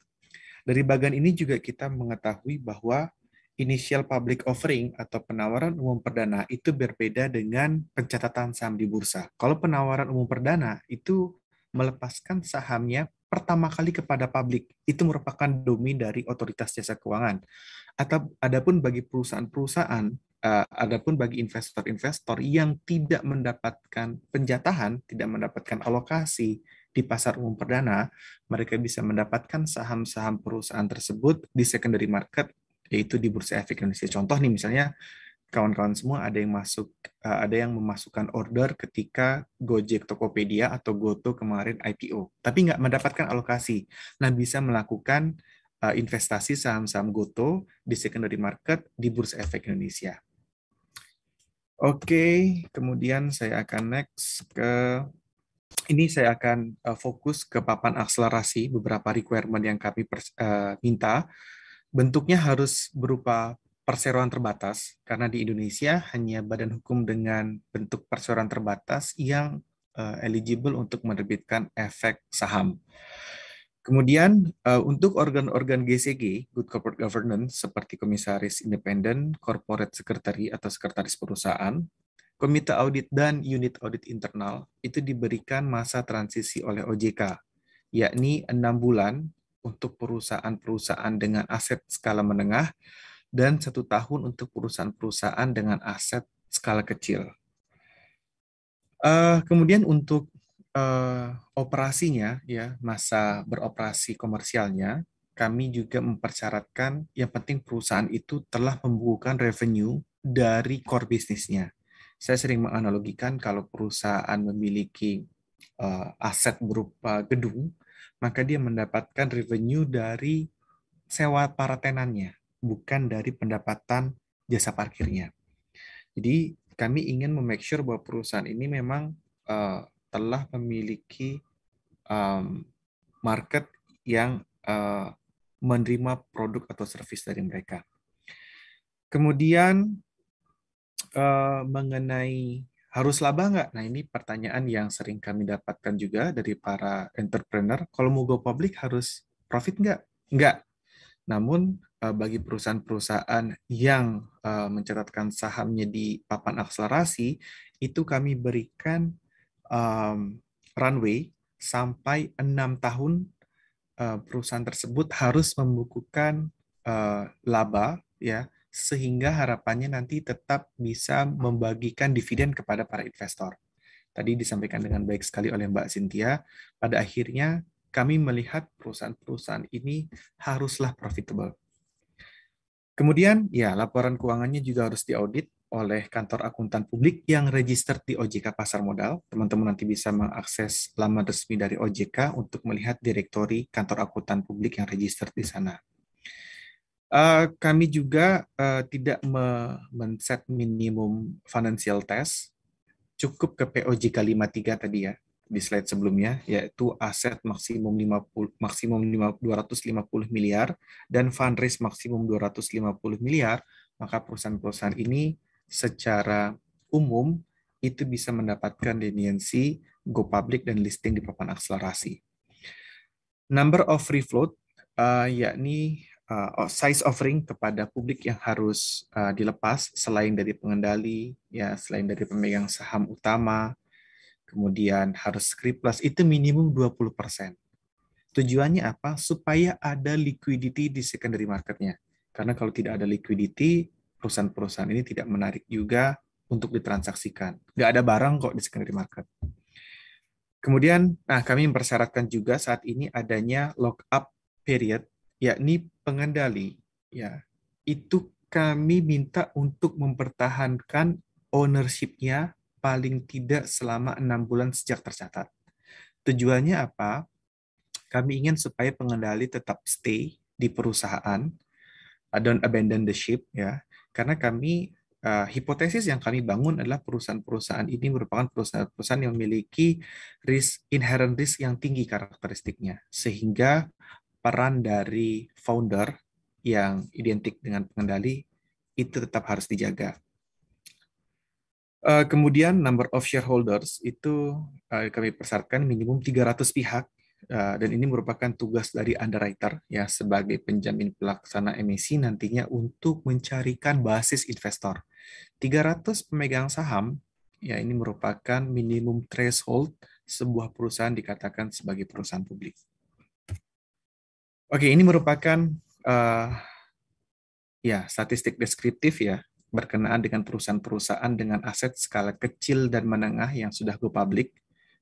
Dari bagian ini juga kita mengetahui bahwa initial public offering atau penawaran umum perdana itu berbeda dengan pencatatan saham di bursa. Kalau penawaran umum perdana itu melepaskan sahamnya pertama kali kepada publik itu merupakan domain dari otoritas jasa keuangan. Atau adapun bagi perusahaan-perusahaan, uh, adapun bagi investor-investor yang tidak mendapatkan penjatahan, tidak mendapatkan alokasi di pasar umum perdana, mereka bisa mendapatkan saham-saham perusahaan tersebut di secondary market yaitu di Bursa Efek Indonesia. Contoh nih misalnya kawan-kawan semua ada yang masuk eh, ada yang memasukkan order ketika Gojek Tokopedia atau GoTo kemarin IPO tapi nggak mendapatkan alokasi nah bisa melakukan eh, investasi saham-saham GoTo di secondary market di Bursa Efek Indonesia oke kemudian saya akan next ke ini saya akan eh, fokus ke papan akselerasi beberapa requirement yang kami minta bentuknya harus berupa perseroan terbatas karena di Indonesia hanya badan hukum dengan bentuk perseroan terbatas yang uh, eligible untuk menerbitkan efek saham. Kemudian uh, untuk organ-organ GCG, Good Corporate Governance, seperti komisaris independen, corporate secretary atau sekretaris perusahaan, komite audit dan unit audit internal itu diberikan masa transisi oleh OJK, yakni enam bulan untuk perusahaan-perusahaan dengan aset skala menengah dan satu tahun untuk perusahaan-perusahaan dengan aset skala kecil. Uh, kemudian untuk uh, operasinya, ya masa beroperasi komersialnya, kami juga mempersyaratkan yang penting perusahaan itu telah membukukan revenue dari core bisnisnya. Saya sering menganalogikan kalau perusahaan memiliki uh, aset berupa gedung, maka dia mendapatkan revenue dari sewa para tenannya bukan dari pendapatan jasa parkirnya. Jadi kami ingin memake sure bahwa perusahaan ini memang uh, telah memiliki um, market yang uh, menerima produk atau servis dari mereka. Kemudian uh, mengenai harus laba nggak? Nah ini pertanyaan yang sering kami dapatkan juga dari para entrepreneur. Kalau mau go public harus profit nggak? Nggak. Namun Eh, bagi perusahaan-perusahaan yang eh, mencatatkan sahamnya di papan akselerasi itu kami berikan runway sampai enam tahun eh, perusahaan tersebut harus membukukan laba ya sehingga harapannya nanti tetap bisa membagikan dividen kepada para investor. Tadi disampaikan dengan baik sekali oleh Mbak Cynthia, pada akhirnya kami melihat perusahaan-perusahaan ini haruslah profitable Kemudian ya laporan keuangannya juga harus diaudit oleh kantor akuntan publik yang register di OJK Pasar Modal. Teman-teman nanti bisa mengakses laman resmi dari OJK untuk melihat direktori kantor akuntan publik yang register di sana. Uh, kami juga uh, tidak men-set minimum financial test, cukup ke POJK 53 tadi ya di slide sebelumnya yaitu aset maksimum 50 maksimum 250 miliar dan fundraise maksimum 250 miliar, maka perusahaan-perusahaan ini secara umum itu bisa mendapatkan deniensi go public dan listing di papan akselerasi. Number of free float uh, yakni uh, size offering kepada publik yang harus uh, dilepas selain dari pengendali ya selain dari pemegang saham utama kemudian harus scriptless, itu minimum 20%. Tujuannya apa? Supaya ada liquidity di secondary marketnya. Karena kalau tidak ada liquidity, perusahaan-perusahaan ini tidak menarik juga untuk ditransaksikan. Nggak ada barang kok di secondary market. Kemudian, nah kami mempersyaratkan juga saat ini adanya lock up period, yakni pengendali. Ya, itu kami minta untuk mempertahankan ownership-nya paling tidak selama enam bulan sejak tercatat. Tujuannya apa? Kami ingin supaya pengendali tetap stay di perusahaan, don't abandon the ship ya, karena kami uh, hipotesis yang kami bangun adalah perusahaan-perusahaan ini merupakan perusahaan-perusahaan yang memiliki risk inherent risk yang tinggi karakteristiknya sehingga peran dari founder yang identik dengan pengendali itu tetap harus dijaga. Uh, kemudian number of shareholders itu uh, kami persyaratkan minimum 300 pihak uh, dan ini merupakan tugas dari underwriter ya sebagai penjamin pelaksana emisi nantinya untuk mencarikan basis investor. 300 pemegang saham ya ini merupakan minimum threshold sebuah perusahaan dikatakan sebagai perusahaan publik. Oke, ini merupakan uh, ya statistik deskriptif ya berkenaan dengan perusahaan-perusahaan dengan aset skala kecil dan menengah yang sudah go public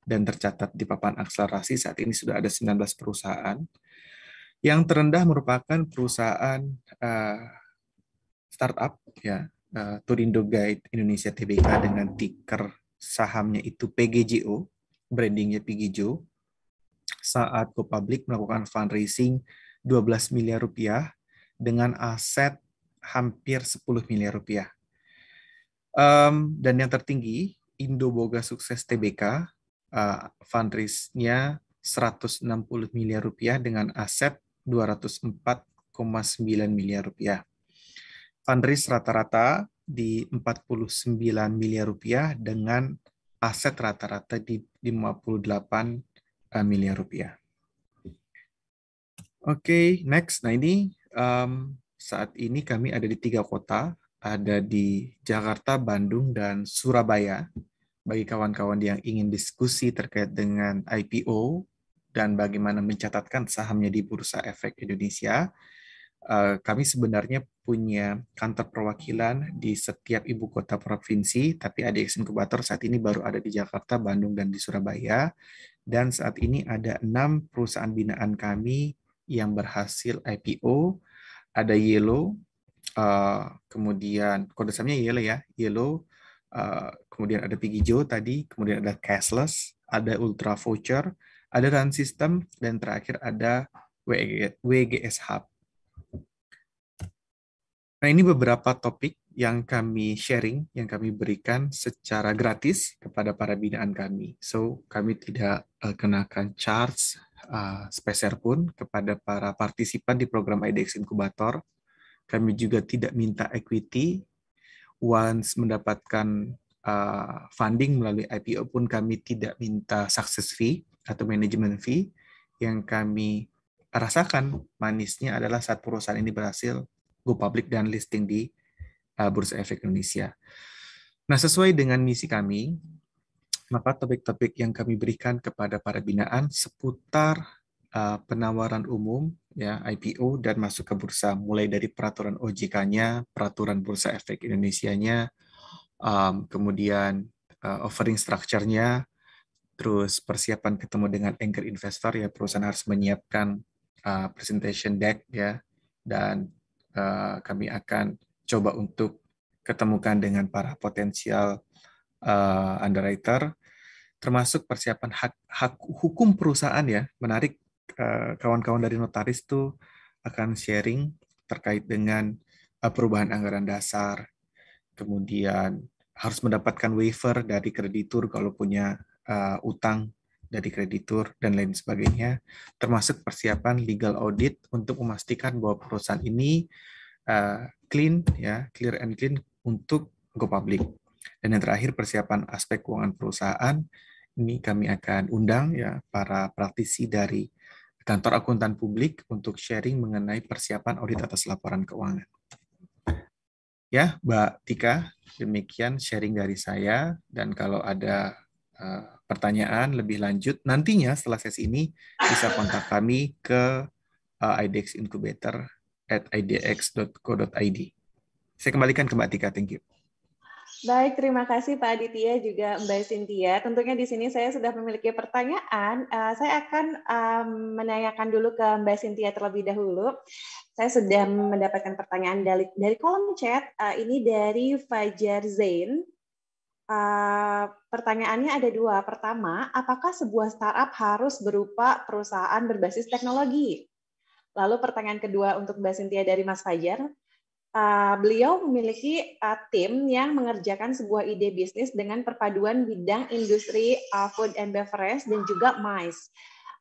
dan tercatat di papan akselerasi saat ini sudah ada 19 perusahaan. Yang terendah merupakan perusahaan uh, startup ya, uh, eh, Turindo Guide Indonesia Tbk dengan ticker sahamnya itu PGJO, brandingnya PGJO. Saat go public melakukan fundraising 12 miliar rupiah dengan aset hampir 10 miliar rupiah. Um, dan yang tertinggi, Indo Boga Sukses TBK, uh, eh, fundraise-nya 160 miliar rupiah dengan aset 204,9 miliar rupiah. Fundraise rata-rata di 49 miliar rupiah dengan aset rata-rata di 58 eh, miliar rupiah. Oke, okay, next. Nah ini um, saat ini kami ada di tiga kota, ada di Jakarta, Bandung, dan Surabaya. Bagi kawan-kawan yang ingin diskusi terkait dengan IPO dan bagaimana mencatatkan sahamnya di Bursa Efek Indonesia, eh, kami sebenarnya punya kantor perwakilan di setiap ibu kota provinsi, tapi ADX Inkubator saat ini baru ada di Jakarta, Bandung, dan di Surabaya. Dan saat ini ada enam perusahaan binaan kami yang berhasil IPO ada yellow, uh, kemudian kode sahamnya yellow ya, yellow, uh, kemudian ada pink hijau tadi, kemudian ada cashless, ada ultra voucher, ada run system, dan terakhir ada WGS Hub. Nah ini beberapa topik yang kami sharing, yang kami berikan secara gratis kepada para binaan kami. So kami tidak uh, kenakan charge uh, pun kepada para partisipan di program IDX Inkubator. Kami juga tidak minta equity. Once mendapatkan uh, funding melalui IPO pun kami tidak minta success fee atau management fee. Yang kami rasakan manisnya adalah saat perusahaan ini berhasil go public dan listing di uh, Bursa Efek Indonesia. Nah, sesuai dengan misi kami, maka topik-topik yang kami berikan kepada para binaan seputar uh, penawaran umum ya IPO dan masuk ke bursa mulai dari peraturan OJK-nya, peraturan Bursa Efek Indonesia-nya, um, kemudian uh, offering structure-nya, terus persiapan ketemu dengan anchor investor ya perusahaan harus menyiapkan uh, presentation deck ya dan uh, kami akan coba untuk ketemukan dengan para potensial uh, underwriter termasuk persiapan hak, hak hukum perusahaan ya. Menarik eh, kawan-kawan dari notaris tuh akan sharing terkait dengan eh, perubahan anggaran dasar. Kemudian harus mendapatkan waiver dari kreditur kalau punya uh, utang dari kreditur dan lain sebagainya, termasuk persiapan legal audit untuk memastikan bahwa perusahaan ini uh, clean ya, clear and clean untuk go public. Dan yang terakhir persiapan aspek keuangan perusahaan ini kami akan undang ya para praktisi dari kantor akuntan publik untuk sharing mengenai persiapan audit atas laporan keuangan. Ya, Mbak Tika, demikian sharing dari saya dan kalau ada uh, pertanyaan lebih lanjut nantinya setelah sesi ini bisa kontak kami ke uh, eh, idx incubator at idx.co.id. Saya kembalikan ke Mbak Tika, thank you. Baik, terima kasih Pak Aditya juga Mbak Cynthia. Tentunya di sini saya sudah memiliki pertanyaan. Eh, saya akan menanyakan dulu ke Mbak Cynthia terlebih dahulu. Saya sudah mendapatkan pertanyaan dari, dari kolom chat. Eh, ini dari Fajar Zain. Eh, pertanyaannya ada dua. Pertama, apakah sebuah startup harus berupa perusahaan berbasis teknologi? Lalu pertanyaan kedua untuk Mbak Cynthia dari Mas Fajar, uh, beliau memiliki uh, tim yang mengerjakan sebuah ide bisnis dengan perpaduan bidang industri uh, food and beverage dan juga MICE.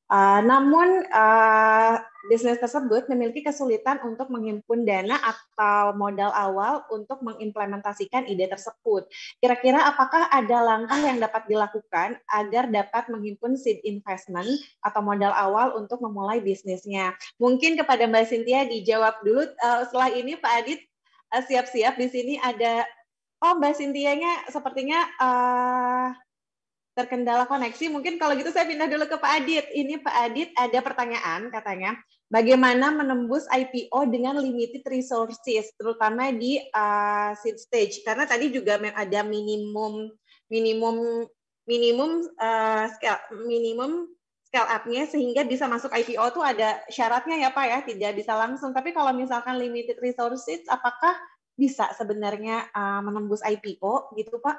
Uh, namun uh, bisnis tersebut memiliki kesulitan untuk menghimpun dana atau modal awal untuk mengimplementasikan ide tersebut. Kira-kira apakah ada langkah yang dapat dilakukan agar dapat menghimpun seed investment atau modal awal untuk memulai bisnisnya? Mungkin kepada Mbak Cynthia dijawab dulu. Uh, setelah ini Pak Adit siap-siap uh, di sini ada Oh Mbak Cynthia-nya sepertinya uh, terkendala koneksi. Mungkin kalau gitu saya pindah dulu ke Pak Adit. Ini Pak Adit ada pertanyaan katanya, bagaimana menembus IPO dengan limited resources, terutama di uh, seed stage? Karena tadi juga ada minimum minimum minimum uh, scale minimum scale up-nya sehingga bisa masuk IPO tuh ada syaratnya ya Pak ya, tidak bisa langsung. Tapi kalau misalkan limited resources apakah bisa sebenarnya uh, menembus IPO gitu Pak?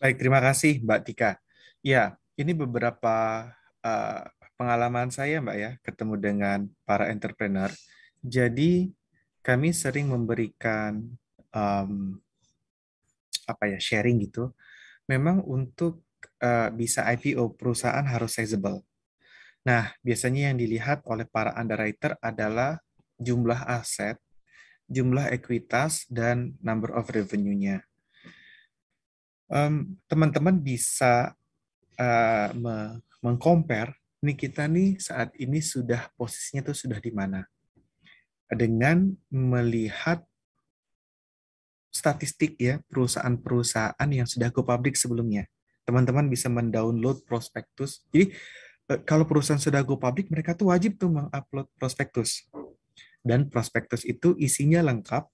Baik, terima kasih Mbak Tika. Ya, ini beberapa uh, pengalaman saya Mbak ya, ketemu dengan para entrepreneur. Jadi kami sering memberikan um, apa ya sharing gitu. Memang untuk uh, bisa IPO perusahaan harus sizable. Nah, biasanya yang dilihat oleh para underwriter adalah jumlah aset, jumlah ekuitas, dan number of revenue-nya teman-teman bisa uh, me mengcompare nih kita nih saat ini sudah posisinya tuh sudah di mana dengan melihat statistik ya perusahaan-perusahaan yang sudah go public sebelumnya. Teman-teman bisa mendownload prospektus. Jadi e, kalau perusahaan sudah go public, mereka tuh wajib tuh mengupload prospektus. Dan prospektus itu isinya lengkap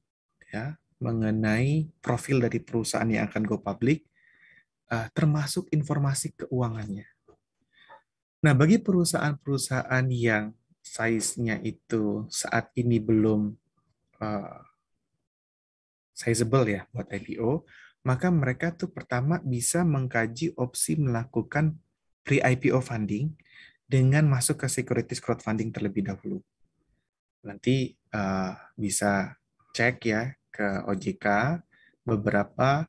ya mengenai profil dari perusahaan yang akan go public, eh, termasuk informasi keuangannya. Nah, bagi perusahaan-perusahaan yang size-nya itu saat ini belum uh, eh, sizable ya buat IPO, maka mereka tuh pertama bisa mengkaji opsi melakukan pre-IPO funding dengan masuk ke securities crowdfunding terlebih dahulu. Nanti uh, bisa cek ya ke OJK beberapa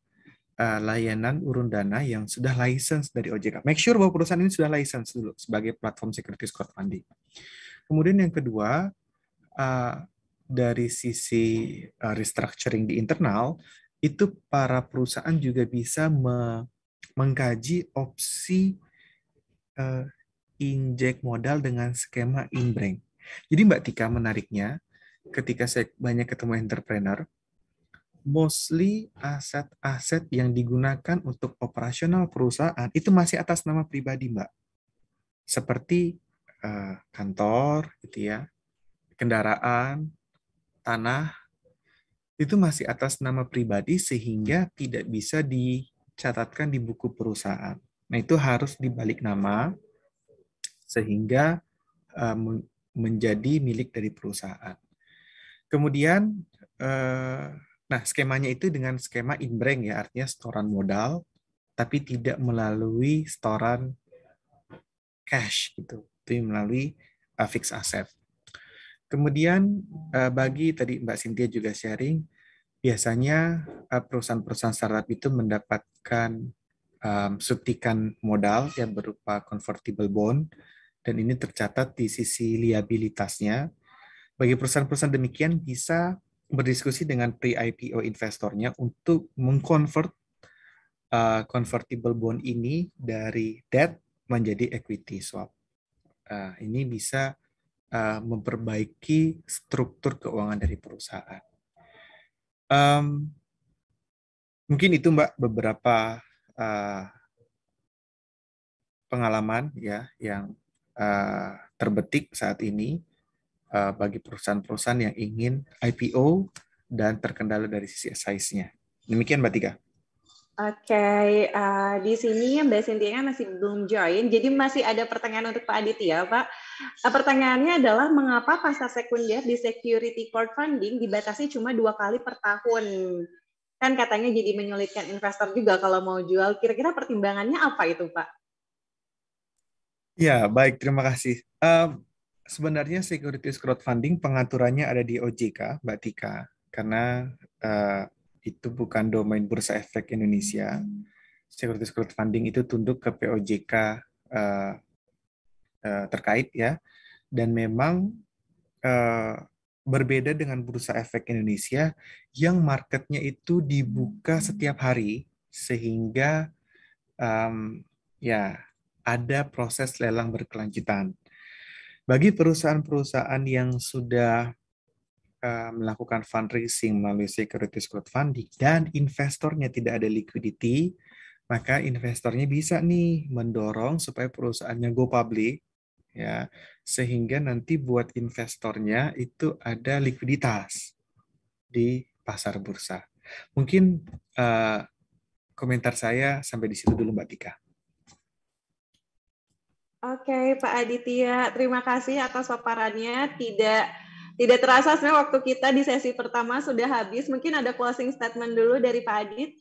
uh, layanan urun dana yang sudah license dari OJK. Make sure bahwa perusahaan ini sudah license dulu sebagai platform securities crowdfunding. Kemudian yang kedua, uh, dari sisi uh, restructuring di internal, itu para perusahaan juga bisa me mengkaji opsi uh, injek modal dengan skema inbreng. Jadi Mbak Tika menariknya, ketika saya banyak ketemu entrepreneur, mostly aset-aset yang digunakan untuk operasional perusahaan itu masih atas nama pribadi, Mbak. Seperti eh, kantor, gitu ya, kendaraan, tanah, itu masih atas nama pribadi sehingga tidak bisa dicatatkan di buku perusahaan. Nah, itu harus dibalik nama sehingga eh, menjadi milik dari perusahaan. Kemudian eh, Nah, skemanya itu dengan skema inbreng ya, artinya setoran modal, tapi tidak melalui setoran cash gitu, tapi melalui uh, fixed asset. Kemudian uh, bagi tadi Mbak Cynthia juga sharing, biasanya eh, perusahaan-perusahaan startup itu mendapatkan um, suntikan modal yang berupa convertible bond, dan ini tercatat di sisi liabilitasnya. Bagi perusahaan-perusahaan demikian bisa berdiskusi dengan pre-IPO investornya untuk mengkonvert uh, convertible bond ini dari debt menjadi equity swap. Uh, ini bisa uh, memperbaiki struktur keuangan dari perusahaan. Um, mungkin itu Mbak beberapa uh, pengalaman ya yang uh, terbetik saat ini Eh, bagi perusahaan-perusahaan yang ingin IPO dan terkendala dari sisi size-nya. Demikian Mbak Tika. Oke, okay. uh, eh, di sini Mbak Cynthia masih belum join, jadi masih ada pertanyaan untuk Pak Aditya, Pak. Uh, pertanyaannya adalah mengapa pasar sekunder di security crowdfunding dibatasi cuma dua kali per tahun? Kan katanya jadi menyulitkan investor juga kalau mau jual. Kira-kira pertimbangannya apa itu, Pak? Ya, baik. Terima kasih. Uh, sebenarnya securities crowdfunding pengaturannya ada di OJK, Mbak Tika, karena uh, itu bukan domain Bursa Efek Indonesia. Securities crowdfunding itu tunduk ke POJK uh, eh, uh, eh, terkait ya, dan memang uh, berbeda dengan Bursa Efek Indonesia yang marketnya itu dibuka setiap hari sehingga um, ya ada proses lelang berkelanjutan bagi perusahaan-perusahaan yang sudah uh, melakukan fundraising melalui securities crowdfunding dan investornya tidak ada liquidity, maka investornya bisa nih mendorong supaya perusahaannya go public ya sehingga nanti buat investornya itu ada likuiditas di pasar bursa. Mungkin uh, komentar saya sampai di situ dulu Mbak Tika. Oke, okay, Pak Aditya, terima kasih atas paparannya. Tidak tidak terasa sebenarnya waktu kita di sesi pertama sudah habis. Mungkin ada closing statement dulu dari Pak Adit.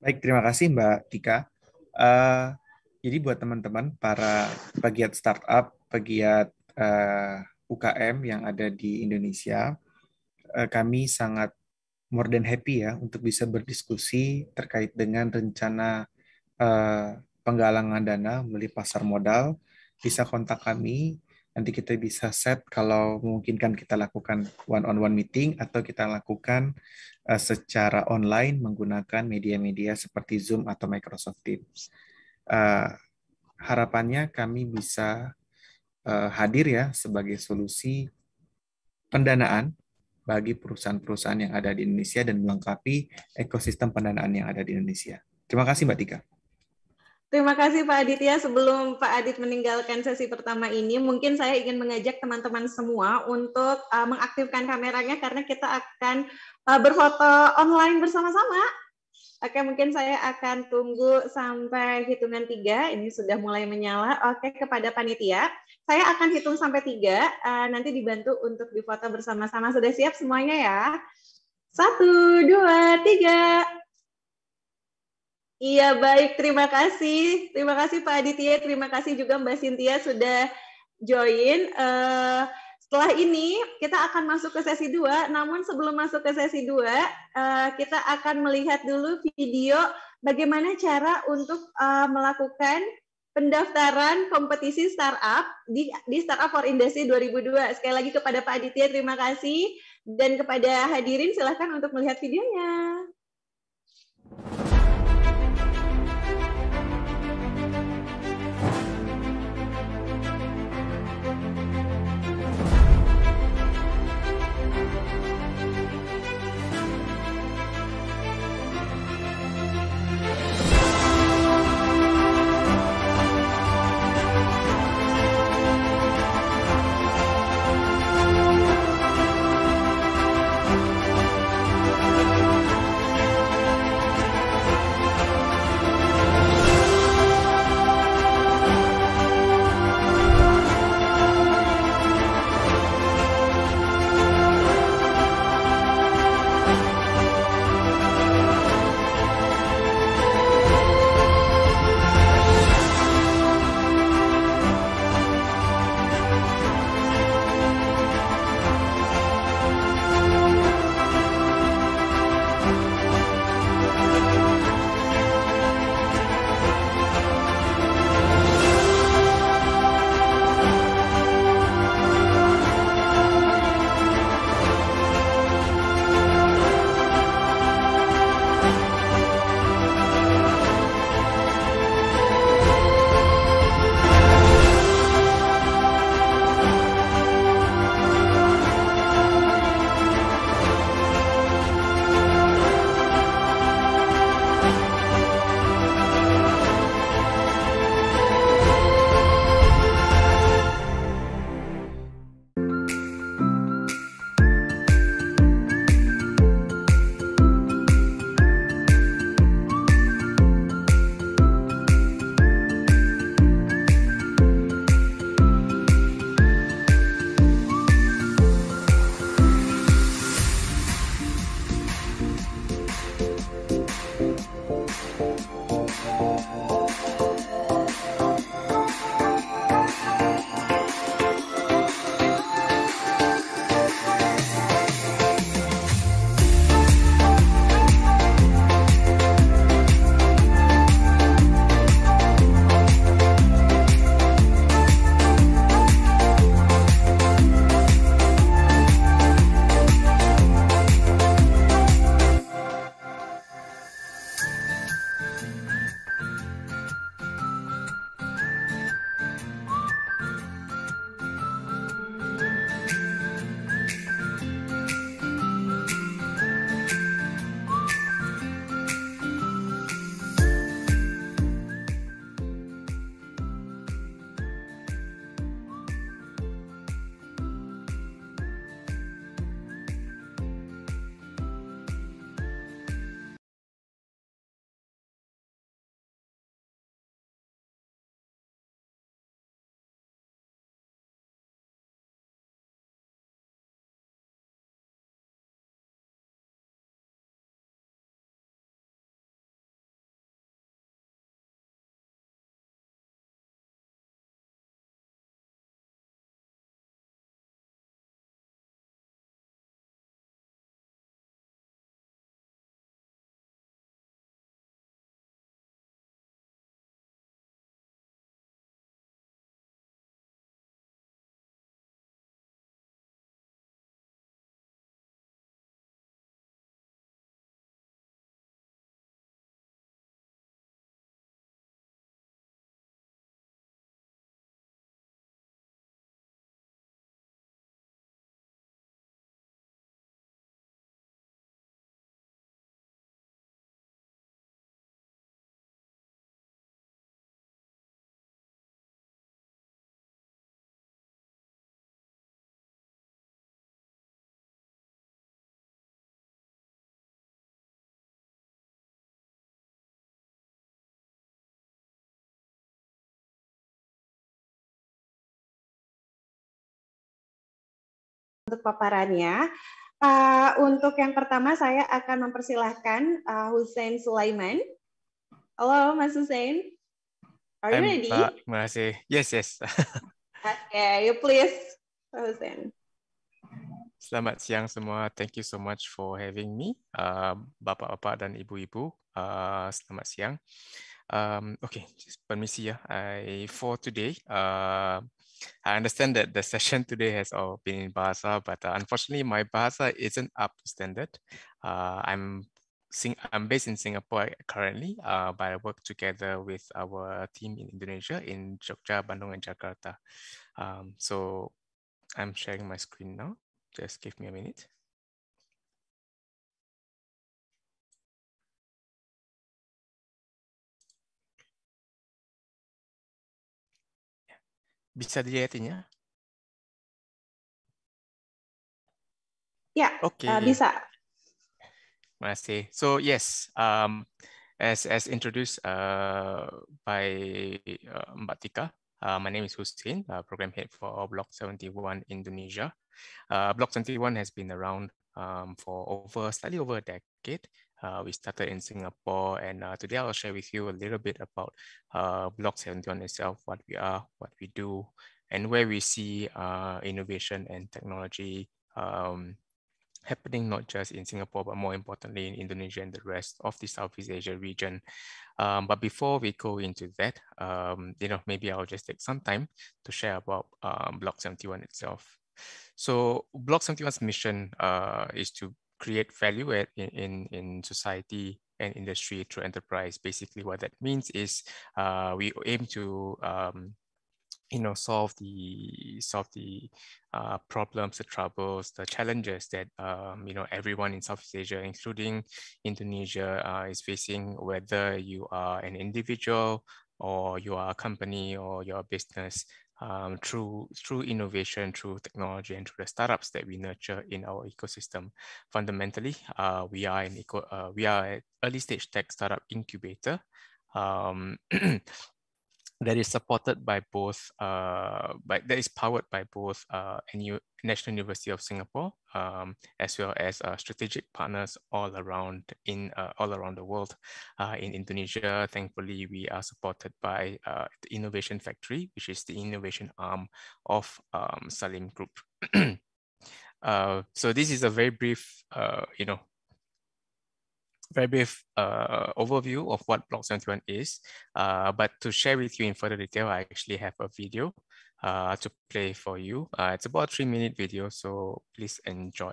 Baik, terima kasih Mbak Tika. Uh, jadi buat teman-teman para pegiat startup, pegiat uh, eh, UKM yang ada di Indonesia, uh, kami sangat more than happy ya untuk bisa berdiskusi terkait dengan rencana Eh, penggalangan dana, melalui pasar modal, bisa kontak kami. Nanti kita bisa set kalau memungkinkan kita lakukan one-on-one -on -one meeting atau kita lakukan uh, secara online menggunakan media-media seperti Zoom atau Microsoft Teams. Uh, harapannya kami bisa uh, hadir ya sebagai solusi pendanaan bagi perusahaan-perusahaan yang ada di Indonesia dan melengkapi ekosistem pendanaan yang ada di Indonesia. Terima kasih Mbak Tika. Terima kasih Pak Aditya. Sebelum Pak Adit meninggalkan sesi pertama ini, mungkin saya ingin mengajak teman-teman semua untuk uh, mengaktifkan kameranya karena kita akan uh, berfoto online bersama-sama. Oke, mungkin saya akan tunggu sampai hitungan tiga. Ini sudah mulai menyala. Oke, kepada panitia, saya akan hitung sampai tiga. Uh, nanti dibantu untuk difoto bersama-sama. Sudah siap semuanya ya? Satu, dua, tiga. Iya baik, terima kasih. Terima kasih Pak Aditya, terima kasih juga Mbak Sintia sudah join. Uh, setelah ini kita akan masuk ke sesi 2, namun sebelum masuk ke sesi 2, uh, eh, kita akan melihat dulu video bagaimana cara untuk uh, melakukan pendaftaran kompetisi startup di, di Startup for Industry 2002. Sekali lagi kepada Pak Aditya, terima kasih. Dan kepada hadirin, silahkan untuk melihat videonya. untuk paparannya. Uh, untuk yang pertama saya akan mempersilahkan uh, Hussein Sulaiman. Halo Mas Hussein, are you eh, ready? Uh, terima kasih. Yes yes. okay, you please, Hussein. Selamat siang semua. Thank you so much for having me, uh, bapak-bapak dan ibu-ibu. Uh, selamat siang. Um, okay, just permisi ya. I for today. Uh, I understand that the session today has all been in Bahasa, but uh, unfortunately my Bahasa isn't up to standard. Uh, I'm Sing I'm based in Singapore currently, uh, but I work together with our team in Indonesia in Jogja, Bandung, and Jakarta. Um, so I'm sharing my screen now. Just give me a minute. Bisa dijahitinya? Yeah. Okay. Uh, eh, bisa. Masih. So yes, um, as as introduced uh, by uh, Mbak Tika, uh, my name is Hussein, uh, program head for Block 71 Indonesia. Uh, Block 71 has been around um, for over slightly over a decade, uh, we started in Singapore, and uh, today I'll share with you a little bit about uh, Block 71 itself, what we are, what we do, and where we see uh, innovation and technology um, happening not just in Singapore, but more importantly in Indonesia and the rest of the Southeast Asia region. Um, but before we go into that, um, you know, maybe I'll just take some time to share about uh, Block 71 itself. So Block 71's mission uh, is to create value in, in, in society and industry through enterprise. Basically, what that means is uh, we aim to um, you know solve the solve the uh, problems, the troubles, the challenges that um, you know everyone in Southeast Asia, including Indonesia, uh, is facing. Whether you are an individual or you are a company or your business, um, through, through innovation, through technology, and through the startups that we nurture in our ecosystem. Fundamentally, uh, we are an eco, uh, we are an early stage tech startup incubator. Um, that is supported by both, uh, by, that is powered by both uh, NU, National University of Singapore, um, as well as uh, strategic partners all around in uh, all around the world. Uh, in Indonesia, thankfully, we are supported by uh, the Innovation Factory, which is the innovation arm of um, Salim Group. Uh, so this is a very brief, uh, you know, very brief uh, overview of what Block 71 is, uh, but to share with you in further detail, I actually have a video uh, to play for you. Uh, it's about three minute video, so please enjoy.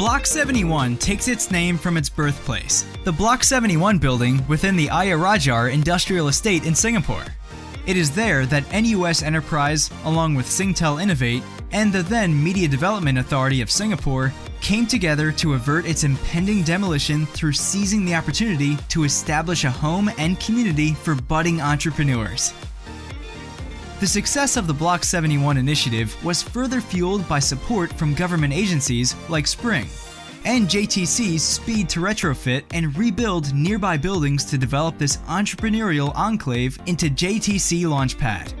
Block 71 takes its name from its birthplace, the Block 71 building within the Ayer Rajah Industrial Estate in Singapore. It is there that NUS Enterprise, along with Singtel Innovate, and the then Media Development Authority of Singapore, came together to avert its impending demolition through seizing the opportunity to establish a home and community for budding entrepreneurs. The success of the Block 71 initiative was further fueled by support from government agencies like Spring and JTC's speed to retrofit and rebuild nearby buildings to develop this entrepreneurial enclave into JTC Launchpad.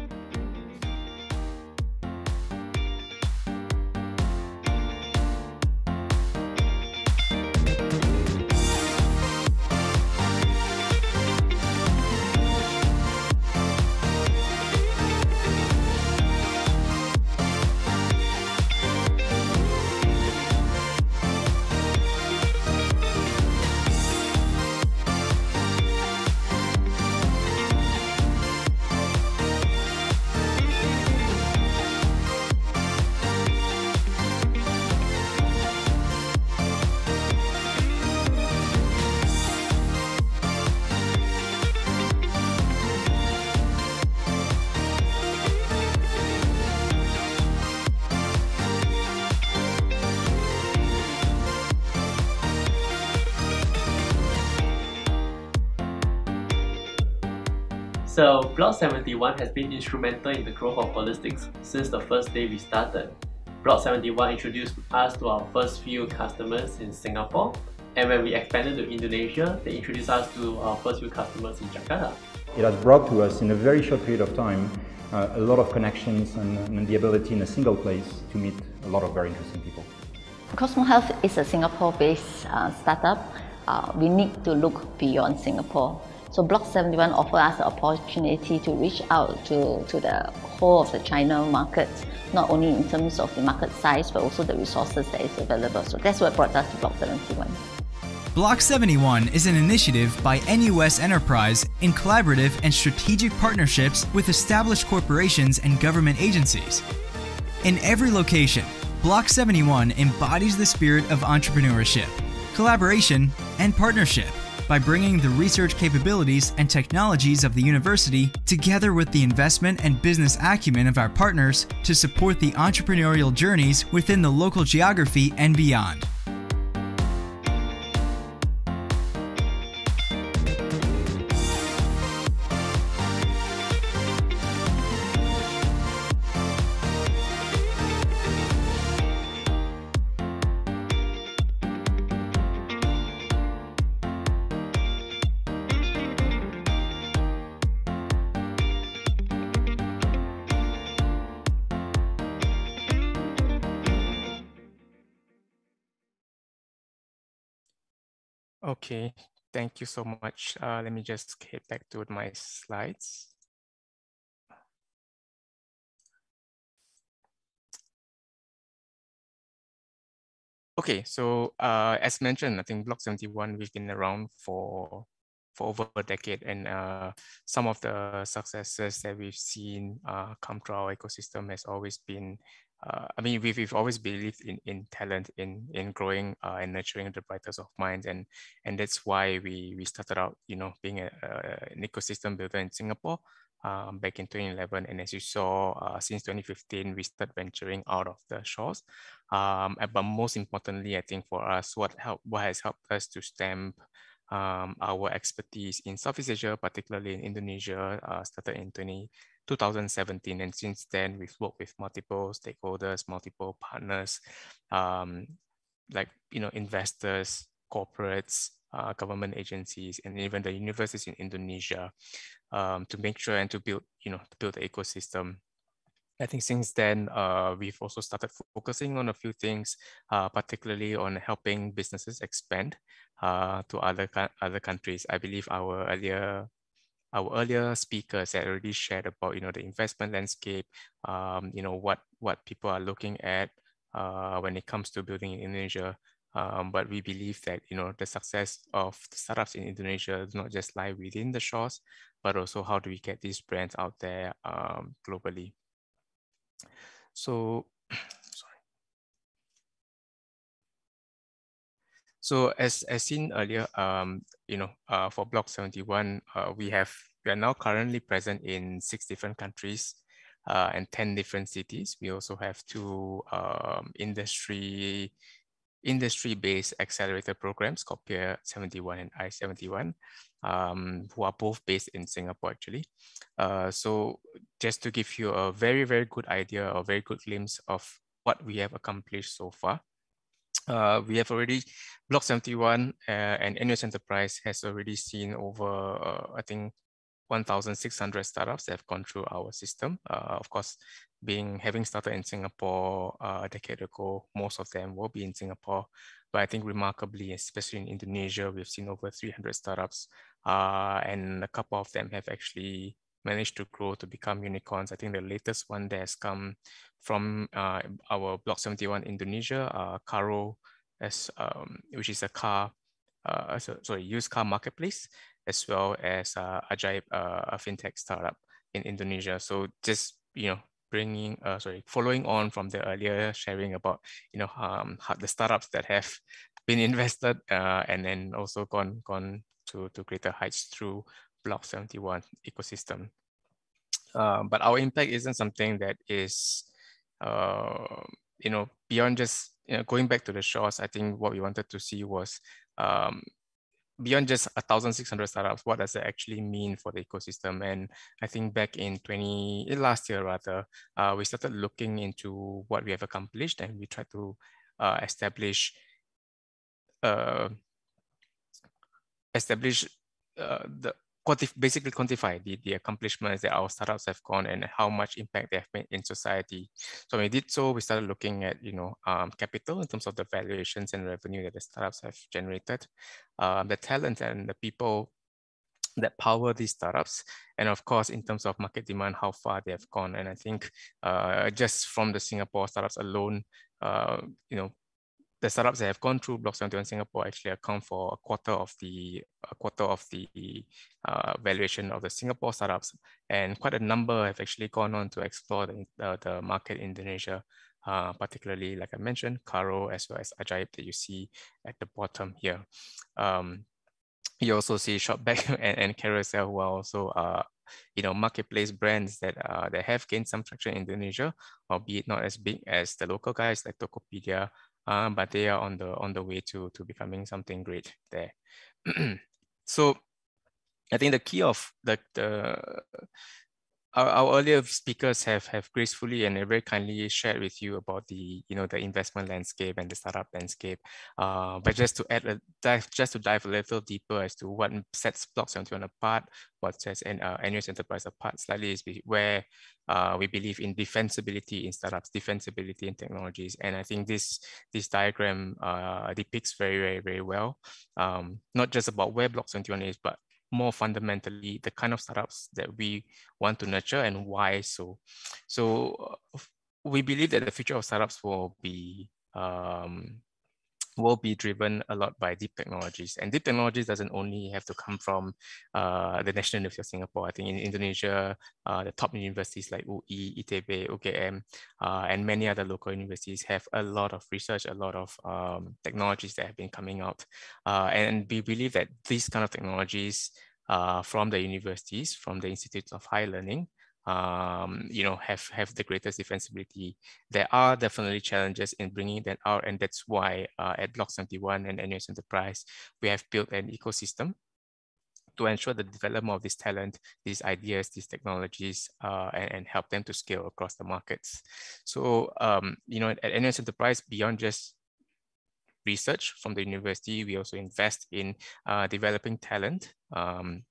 Block 71 has been instrumental in the growth of ballistics since the first day we started. Block 71 introduced us to our first few customers in Singapore, and when we expanded to Indonesia, they introduced us to our first few customers in Jakarta. It has brought to us, in a very short period of time, uh, a lot of connections and, and the ability in a single place to meet a lot of very interesting people. Cosmo Health is a Singapore-based uh, startup. Uh, we need to look beyond Singapore so Block 71 offers us the opportunity to reach out to, to the whole of the China market, not only in terms of the market size, but also the resources that is available. So that's what brought us to Block 71. Block 71 is an initiative by NUS Enterprise in collaborative and strategic partnerships with established corporations and government agencies. In every location, Block 71 embodies the spirit of entrepreneurship, collaboration, and partnership by bringing the research capabilities and technologies of the university together with the investment and business acumen of our partners to support the entrepreneurial journeys within the local geography and beyond. Okay, thank you so much. Uh, let me just get back to my slides. Okay, so uh, as mentioned, I think Block 71, we've been around for, for over a decade and uh, some of the successes that we've seen uh, come to our ecosystem has always been uh, I mean, we've, we've always believed in, in talent, in in growing uh, and nurturing the brightest of minds, and and that's why we we started out, you know, being a, a an ecosystem builder in Singapore um, back in 2011. And as you saw, uh, since 2015, we started venturing out of the shores. Um, but most importantly, I think for us, what help what has helped us to stamp um, our expertise in Southeast Asia, particularly in Indonesia, uh, started in 20. 2017. And since then, we've worked with multiple stakeholders, multiple partners, um, like, you know, investors, corporates, uh, government agencies, and even the universities in Indonesia um, to make sure and to build, you know, to build the ecosystem I think since then, uh, we've also started focusing on a few things, uh, particularly on helping businesses expand uh, to other, other countries. I believe our earlier our earlier speakers had already shared about you know the investment landscape, um, you know what what people are looking at uh, when it comes to building in Indonesia. Um, but we believe that you know the success of the startups in Indonesia does not just lie within the shores, but also how do we get these brands out there um, globally. So So as, as seen earlier, um, you know, uh, for Block 71, uh, we have, we are now currently present in six different countries uh, and 10 different cities. We also have two um, industry, industry-based accelerator programs called Peer 71 and I-71, um, who are both based in Singapore actually. Uh, so just to give you a very, very good idea, a very good glimpse of what we have accomplished so far, uh, we have already Block 71 uh, and NUS Enterprise has already seen over, uh, I think, 1,600 startups that have gone through our system. Uh, of course, being having started in Singapore uh, a decade ago, most of them will be in Singapore. But I think remarkably, especially in Indonesia, we've seen over 300 startups, uh, and a couple of them have actually managed to grow to become unicorns. I think the latest one that has come from uh, our Block 71 Indonesia, uh, Caro, as, um, which is a car, uh, so, sorry, used car marketplace, as well as uh, Ajaib, uh, a fintech startup in Indonesia. So just, you know, bringing, uh, sorry, following on from the earlier sharing about, you know, um, the startups that have been invested uh, and then also gone, gone to, to greater heights through Block 71 ecosystem. Uh, but our impact isn't something that is, uh, you know, beyond just you know, going back to the shores. I think what we wanted to see was um, beyond just 1,600 startups, what does it actually mean for the ecosystem? And I think back in 20, eh, last year rather, uh, we started looking into what we have accomplished and we tried to uh, establish uh, establish uh, the quanti basically quantify the, the accomplishments that our startups have gone and how much impact they have made in society. So when we did so, we started looking at you know um, capital in terms of the valuations and revenue that the startups have generated, um, the talent and the people that power these startups and of course in terms of market demand how far they have gone and i think uh, just from the singapore startups alone uh, you know the startups that have gone through Block 71 Singapore actually account for a quarter of the a quarter of the uh, valuation of the Singapore startups, and quite a number have actually gone on to explore the, uh, the market in Indonesia, uh, particularly, like I mentioned, Caro as well as Ajaib that you see at the bottom here. Um, you also see Shopback and, and Carousel who are also uh, you know marketplace brands that uh, that have gained some traction in Indonesia, albeit not as big as the local guys like Tokopedia, um, but they are on the on the way to to becoming something great there. so I think the key of the, the our, our earlier speakers have have gracefully and very kindly shared with you about the you know the investment landscape and the startup landscape. Uh, but just to add a dive, just to dive a little deeper as to what sets Block 71 apart, what sets an uh, annual enterprise apart slightly is where uh, we believe in defensibility in startups, defensibility in technologies, and I think this this diagram uh, depicts very very very well, um, not just about where Block 71 is, but more fundamentally the kind of startups that we want to nurture and why so. So uh, we believe that the future of startups will be um, will be driven a lot by deep technologies. And deep technologies doesn't only have to come from uh, the National University of Singapore. I think in Indonesia, uh, the top universities like UI, ITB, OKM, uh, and many other local universities have a lot of research, a lot of um, technologies that have been coming out. Uh, and we believe that these kind of technologies uh, from the universities, from the institutes of higher learning, um, you know, have, have the greatest defensibility. There are definitely challenges in bringing that out. And that's why uh, at Block 71 and NUS Enterprise, we have built an ecosystem to ensure the development of this talent, these ideas, these technologies, uh, and, and, help them to scale across the markets. So, um, you know, at, NUS Enterprise, beyond just research from the university, we also invest in uh, developing talent um,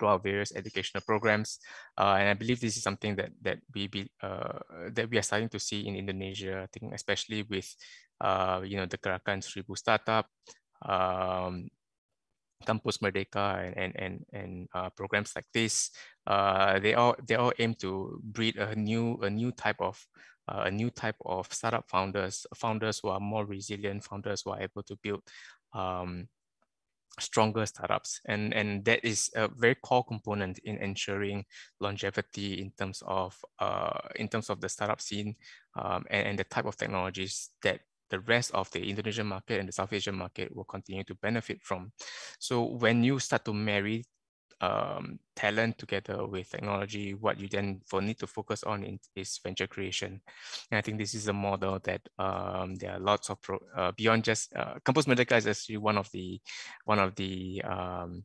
through our various educational programs. Uh, and I believe this is something that that we be, uh, that we are starting to see in Indonesia. I think especially with uh, you know the Kerakan Seribu startup, um, Campus Merdeka, and and and, and uh, programs like this. Uh, they all they all aim to breed a new a new type of uh, a new type of startup founders, founders who are more resilient, founders who are able to build um, stronger startups. And, and that is a very core component in ensuring longevity in terms of, uh, in terms of the startup scene um, and, and the type of technologies that the rest of the Indonesian market and the South Asian market will continue to benefit from. So when you start to marry um, talent together with technology, what you then for need to focus on is venture creation. And I think this is a model that um, there are lots of pro, uh, beyond just uh, Campus Medica is actually one of the one of the um,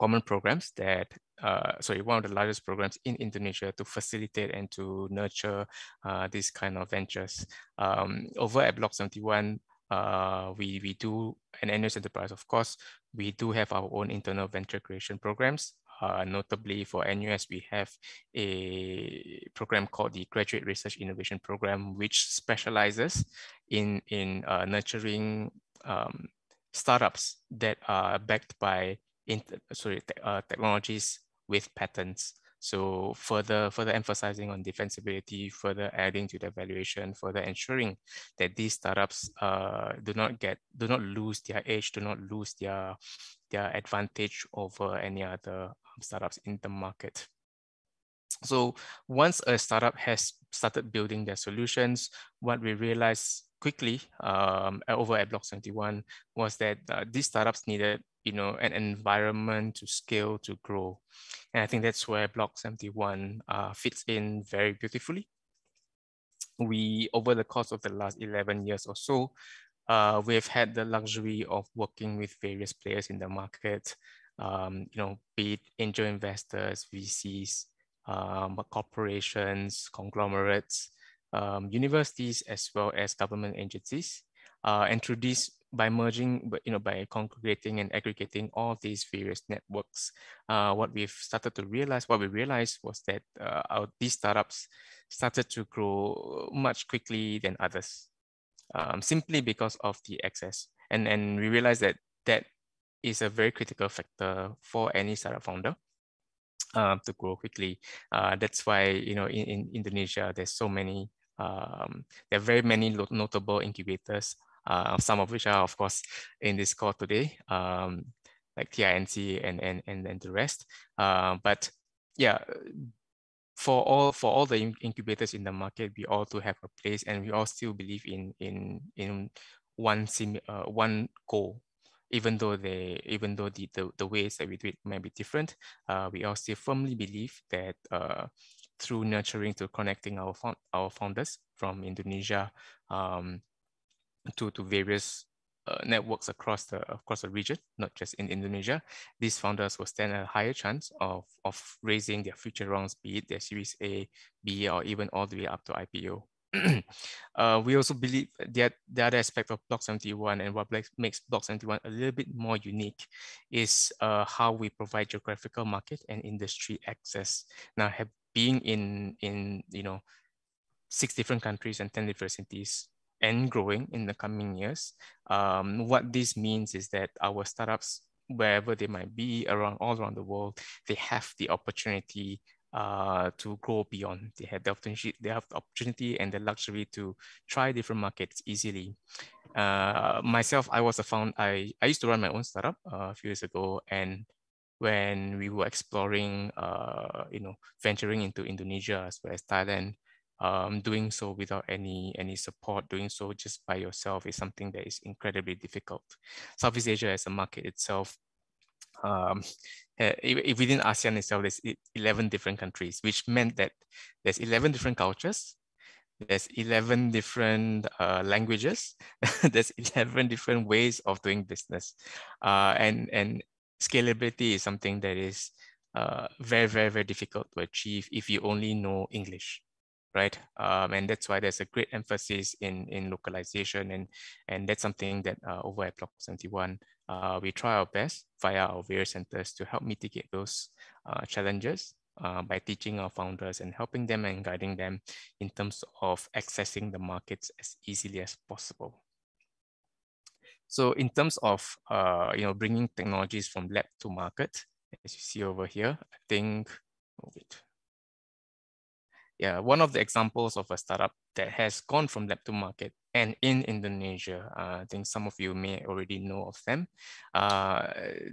common programs that uh, sorry one of the largest programs in Indonesia to facilitate and to nurture uh, this kind of ventures. Um, over at Block 71, uh, we, we do an NUS enterprise, of course, we do have our own internal venture creation programs. Uh, notably for NUS, we have a program called the Graduate Research Innovation Program, which specializes in, in uh, nurturing um, startups that are backed by sorry, te uh, technologies with patents. So further, further emphasizing on defensibility, further adding to the valuation, further ensuring that these startups uh, do not get, do not lose their edge, do not lose their, their advantage over any other um, startups in the market. So once a startup has started building their solutions, what we realized quickly um, over at Block 71 was that uh, these startups needed you know, an environment to scale, to grow. And I think that's where Block 71 uh, fits in very beautifully. We, over the course of the last 11 years or so, uh, we've had the luxury of working with various players in the market, um, you know, be it angel investors, VCs, um, corporations, conglomerates, um, universities, as well as government agencies. Uh, and through this, by merging, but you know, by congregating and aggregating all these various networks, uh, what we've started to realize, what we realized was that uh, our, these startups started to grow much quickly than others, um, simply because of the access. And and we realized that that is a very critical factor for any startup founder. Um, to grow quickly. Uh, that's why you know in, in Indonesia there's so many um, there are very many notable incubators uh, some of which are, of course, in this call today, um, like TINC and, and, and, and the rest. Uh, but yeah, for all for all the incubators in the market, we all do have a place, and we all still believe in in in one sim uh, one goal, even though they even though the, the, the ways that we do it may be different. Uh, we all still firmly believe that uh, through nurturing to connecting our found, our founders from Indonesia, um, to, to various uh, networks across the across the region, not just in Indonesia, these founders will stand a higher chance of, of raising their future rounds, be it their Series A, B, or even all the way up to IPO. uh, we also believe that the other aspect of Block 71 and what makes Block 71 a little bit more unique is uh, how we provide geographical market and industry access. Now, have, being in in you know six different countries and 10 different cities and growing in the coming years. Um, what this means is that our startups, wherever they might be around all around the world, they have the opportunity uh, to grow beyond. They have the opportunity, they have the opportunity and the luxury to try different markets easily. Uh, myself, I was a found. I I used to run my own startup uh, a few years ago, and when we were exploring, uh, you know, venturing into Indonesia as well as Thailand, um, doing so without any any support, doing so just by yourself is something that is incredibly difficult. Southeast Asia as a market itself, um, eh, within ASEAN itself, there's 11 different countries, which meant that there's 11 different cultures, there's 11 different uh, languages, there's 11 different ways of doing business. Uh, and, and scalability is something that is uh, very, very, very difficult to achieve if you only know English right? Um, and that's why there's a great emphasis in, in localization. And, and that's something that uh, over at Block 71, uh, we try our best via our various centers to help mitigate those uh, challenges uh, by teaching our founders and helping them and guiding them in terms of accessing the markets as easily as possible. So in terms of uh, you know bringing technologies from lab to market, as you see over here, I think, oh wait, yeah, one of the examples of a startup that has gone from lab to market and in Indonesia. Uh, I think some of you may already know of them. Uh,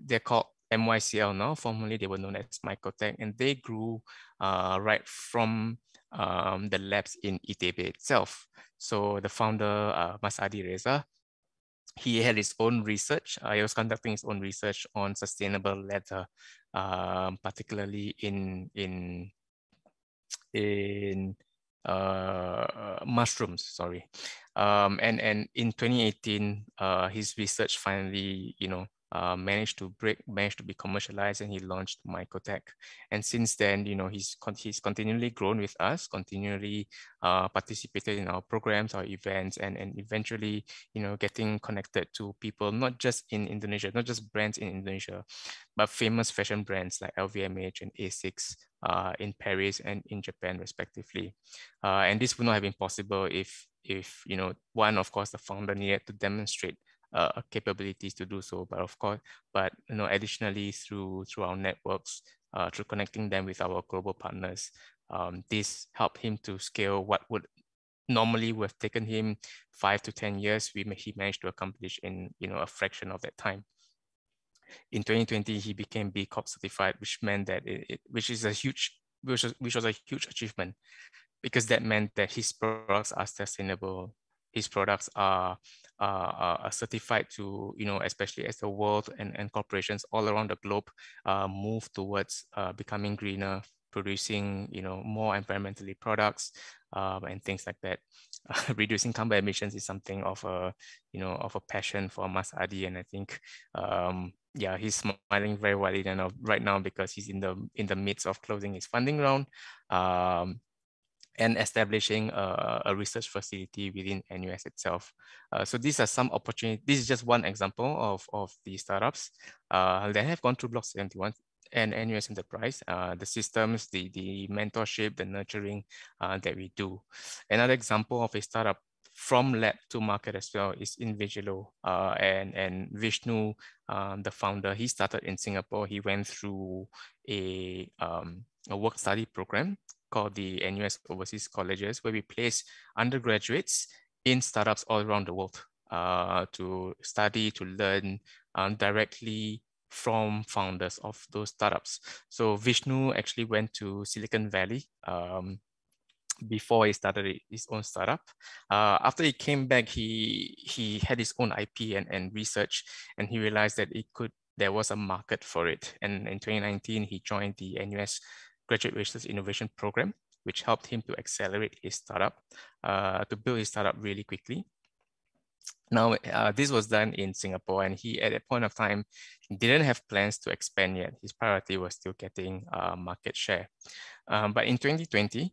they're called MYCL now. Formerly, they were known as Microtech, and they grew uh, right from um, the labs in ITB itself. So the founder, uh, Masadi Reza, he had his own research. Uh, he was conducting his own research on sustainable leather, um, particularly in in in uh, mushrooms, sorry. Um, and, and in 2018, uh, his research finally, you know, uh, managed to break, managed to be commercialized, and he launched Mycotech. And since then, you know, he's he's continually grown with us, continually uh, participated in our programs, our events, and and eventually, you know, getting connected to people not just in Indonesia, not just brands in Indonesia, but famous fashion brands like LVMH and A6. Uh, in Paris and in Japan, respectively, uh, and this would not have been possible if if you know one of course the founder needed to demonstrate uh, capabilities to do so. But of course, but you know, additionally through through our networks, uh, through connecting them with our global partners, um, this helped him to scale what would normally would have taken him five to ten years. We he managed to accomplish in you know a fraction of that time. In 2020, he became B Corp certified, which meant that it, it which is a huge which was, which was a huge achievement because that meant that his products are sustainable his products are, uh, certified to, you know, especially as the world and, and corporations all around the globe uh, move towards uh, becoming greener, producing, you know, more environmentally products um, and things like that. reducing carbon emissions is something of a, you know, of a passion for Masadi, and I think, um, yeah, he's smiling very widely right now because he's in the in the midst of closing his funding round. Um, and establishing a, a, research facility within NUS itself. Uh, so these are some opportunities. This is just one example of, of the startups uh, that have gone through Block 71 and NUS Enterprise, uh, the systems, the, the mentorship, the nurturing uh, that we do. Another example of a startup from lab to market as well is Invigilo uh, and, and Vishnu, um, the founder, he started in Singapore. He went through a, um, a work study program called the NUS Overseas Colleges, where we place undergraduates in startups all around the world uh, to study, to learn um, directly from founders of those startups. So Vishnu actually went to Silicon Valley um, before he started his own startup. Uh, after he came back, he he had his own IP and, and research, and he realized that it could there was a market for it. And in 2019, he joined the NUS Graduate Research Innovation Program, which helped him to accelerate his startup, uh, to build his startup really quickly. Now, uh, this was done in Singapore, and he, at that point of time, didn't have plans to expand yet. His priority was still getting uh, market share. Um, but in 2020,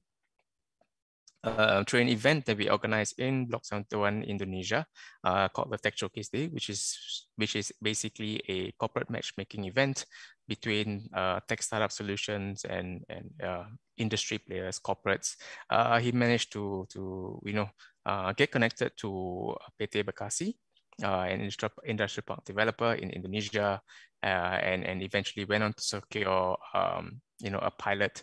uh, an event that we organized in Blok 71 Indonesia uh, called the Tech Showcase Day, which is, which is basically a corporate matchmaking event between uh, tech startup solutions and, and uh, industry players, corporates. Uh, he managed to, to you know, uh, get connected to PT Bekasi, uh, an industrial park developer in Indonesia, uh, and, and eventually went on to secure um, you know, a pilot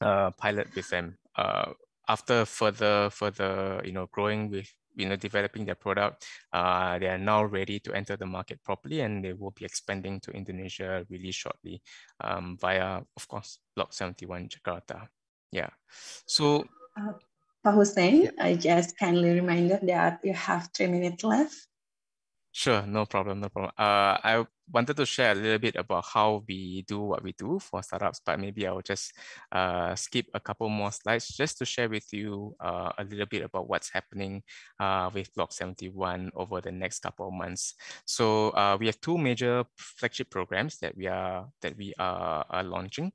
uh, pilot with them uh, after further further you know growing with you know developing their product, uh, they are now ready to enter the market properly, and they will be expanding to Indonesia really shortly um, via, of course, Block Seventy One Jakarta. Yeah, so. Uh, Hussein, yeah. I just kindly reminder that you have three minutes left. Sure, no problem, no problem. Uh, I wanted to share a little bit about how we do what we do for startups, but maybe I will just uh, skip a couple more slides just to share with you uh, a little bit about what's happening uh, with Block 71 over the next couple of months. So uh, we have two major flagship programs that we are that we are, are launching.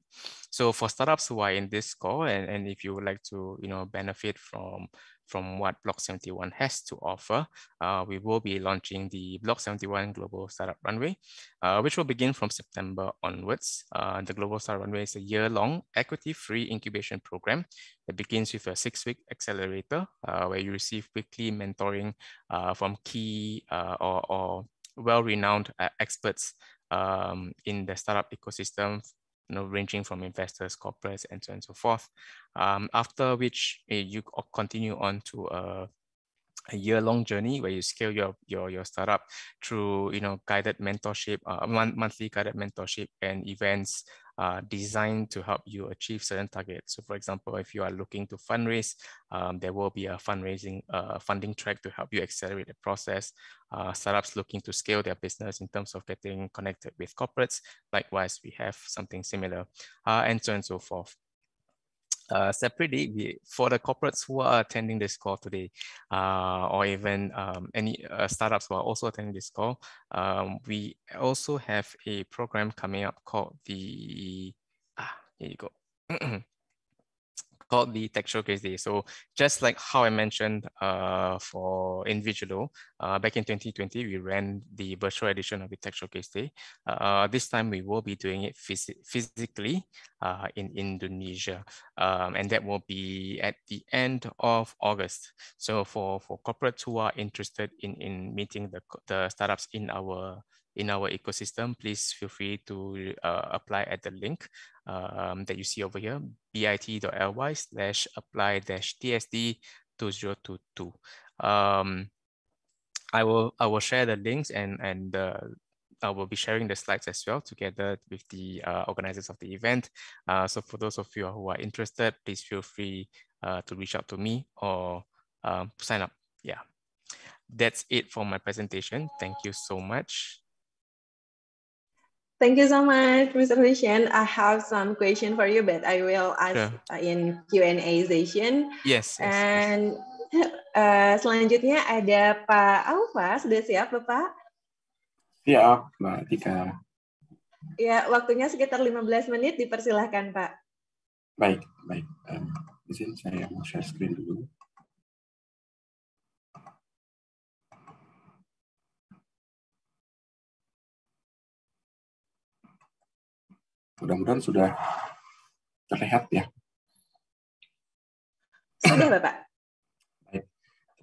So for startups who are in this call, and, and if you would like to you know benefit from from what Block 71 has to offer, uh, we will be launching the Block 71 Global Startup Runway, uh, which will begin from September onwards. Uh, the Global Startup Runway is a year-long equity-free incubation program that begins with a six-week accelerator uh, where you receive weekly mentoring uh, from key uh, or, or well-renowned experts um, in the startup ecosystem you know, ranging from investors, corporates, and so on and so forth. Um, after which uh, you continue on to a, a year-long journey where you scale your, your, your startup through, you know, guided mentorship, uh, monthly guided mentorship and events uh, designed to help you achieve certain targets. So for example, if you are looking to fundraise, um, there will be a fundraising uh, funding track to help you accelerate the process. Uh, startups looking to scale their business in terms of getting connected with corporates. Likewise, we have something similar uh, and so on and so forth. Uh, separately, we, for the corporates who are attending this call today, uh, or even um, any uh, startups who are also attending this call, um, we also have a program coming up called the, ah, here you go. called the Tech Showcase Day. So just like how I mentioned uh, for Invigilo, uh, back in 2020, we ran the virtual edition of the Tech Showcase Day. Uh, this time we will be doing it phys physically uh, in Indonesia. Um, and that will be at the end of August. So for, for corporates who are interested in, in meeting the, the startups in our in our ecosystem, please feel free to uh, apply at the link um, that you see over here, bit.ly slash apply dash TSD 2022. Um, I will I will share the links and and uh, I will be sharing the slides as well together with the uh, organizers of the event. Uh, so for those of you who are interested, please feel free uh, to reach out to me or um, sign up. Yeah, that's it for my presentation. Thank you so much. Thank you so much, Mr. Vision. I have some question for you, but I will ask sure. in Q&A session. Yes. And yes. Uh, eh, selanjutnya ada Pak Alfa. Sudah siap, Bapak? Siap, ya, Mbak Tika. Ya, waktunya sekitar 15 menit. Dipersilahkan, Pak. Baik, baik. Um, izin saya mau share screen dulu. Mudah-mudahan sudah terlihat ya. Sudah Bapak. Baik.